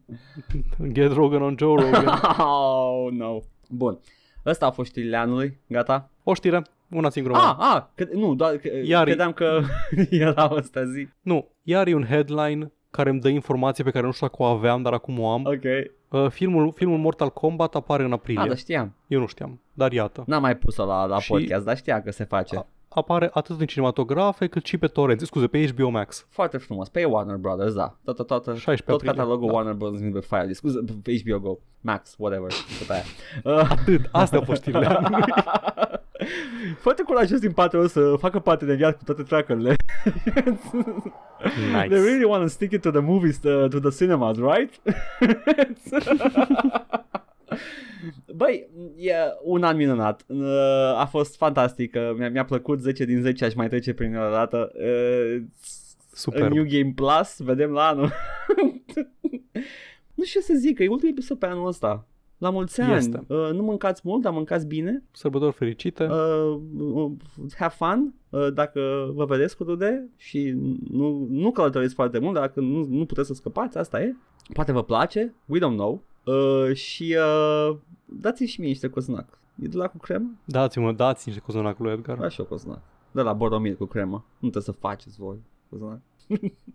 Get Rogan on Joe Rogan. oh, no. Bun. Ăsta a fost știrile anului, gata? O știre, una singură. Ah, ah, că, nu, doar că, iar credeam că era asta zi. Nu, iar e un headline care îmi dă informații pe care nu știu dacă o aveam, dar acum o am. Ok. Uh, filmul, filmul Mortal Kombat apare în aprilie. Ah, da, știam. Eu nu știam, dar iată. N-am mai pus-o la, la și... podcast, dar știa că se face. A, apare atât în cinematografe cât și pe torrent, scuze, pe HBO Max. Foarte frumos, pe Warner Brothers, da. Toată, toată, tot catalogul da. Warner Brothers pe file. scuze, pe HBO Go, Max, whatever, tot Atât, astea au fost știrile Foarte curajos din Patreon să facă parte de viață cu toate tracările. nice. They really want to stick it to the movies, to, to the cinemas, right? Băi, e un an minunat. Uh, a fost fantastic. Mi-a, mi-a plăcut 10 din 10, aș mai trece prin o dată. Uh, Super. New Game Plus, vedem la anul. nu știu ce să zic, că e ultimul episod pe anul ăsta. La mulți ani. Este. Uh, nu mâncați mult, dar mâncați bine. Sărbători fericite. Uh, uh have fun uh, dacă vă vedeți cu de și nu, nu călătoriți foarte mult, dacă nu, nu puteți să scăpați, asta e. Poate vă place, we don't know. Uh, și uh, dați-mi și mie niște cozonac. E de la cu cremă? Dați-mă, dați niște cozonac lui Edgar. Așa cozonac. De la Boromir cu cremă. Nu trebuie să faceți voi cozonac.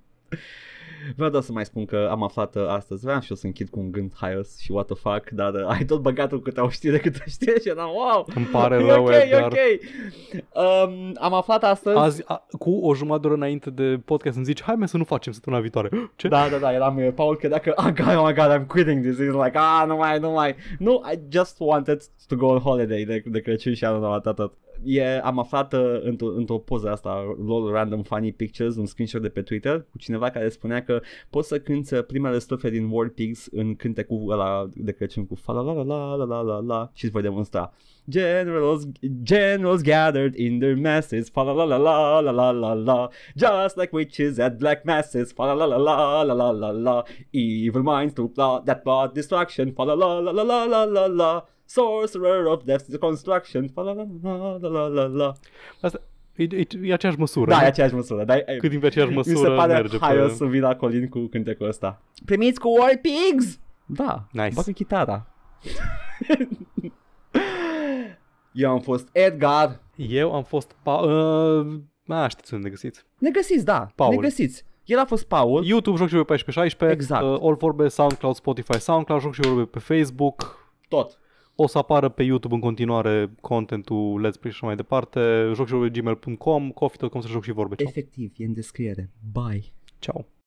Vreau doar să mai spun că am aflat uh, astăzi, vreau și eu să închid cu un gând haios și what the fuck, dar uh, ai tot băgatul cu te o știre de câte o și am wow! Îmi pare rău, ok, Edgar. ok. Um, am aflat astăzi... Azi, a, cu o jumătate de oră înainte de podcast îmi zici, hai mai să nu facem săptămâna viitoare. Ce? Da, da, da, eram uh, Paul că dacă, oh god, oh my god, I'm quitting this, it's like, ah, nu mai, nu mai. Nu, I just wanted to go on holiday de, de Crăciun și anul dat tot e, am aflat într-o, într-o poză asta, lol random funny pictures, un screenshot de pe Twitter cu cineva care spunea că poți să cânti primele strofe din World Pigs în cântecul ăla de Crăciun cu la la la la la la la și îți voi demonstra. Generals, generals gathered in their masses, fa la la la la la la la la, just like witches at black masses, fa la la la la la la la la, evil minds to plot that plot destruction, fa la la la la la la la la. Sorcerer of Death's Deconstruction. La la la la la la. Asta, E, e, e aceeași măsură. Da, e aceeași măsură. Dar, Cât din aceeași măsură Mi se pare hai pe... să vin la Colin cu cântecul ăsta. Primiți cu War Pigs! Da, nice. Bacă chitara. Eu am fost Edgar. Eu am fost... Pa- uh, a, știți unde ne găsiți. Ne găsiți, da. Paul. Ne găsiți. El a fost Paul. YouTube, Joc și Vorbe pe 14-16. Exact. Uh, all Vorbe, SoundCloud, Spotify, SoundCloud, Joc și Vorbe pe Facebook. Tot. O să apară pe YouTube în continuare contentul Let's Play și mai departe. Joc și gmail.com, coffee.com să joc și vorbe. Ciao. Efectiv, e în descriere. Bye. Ciao.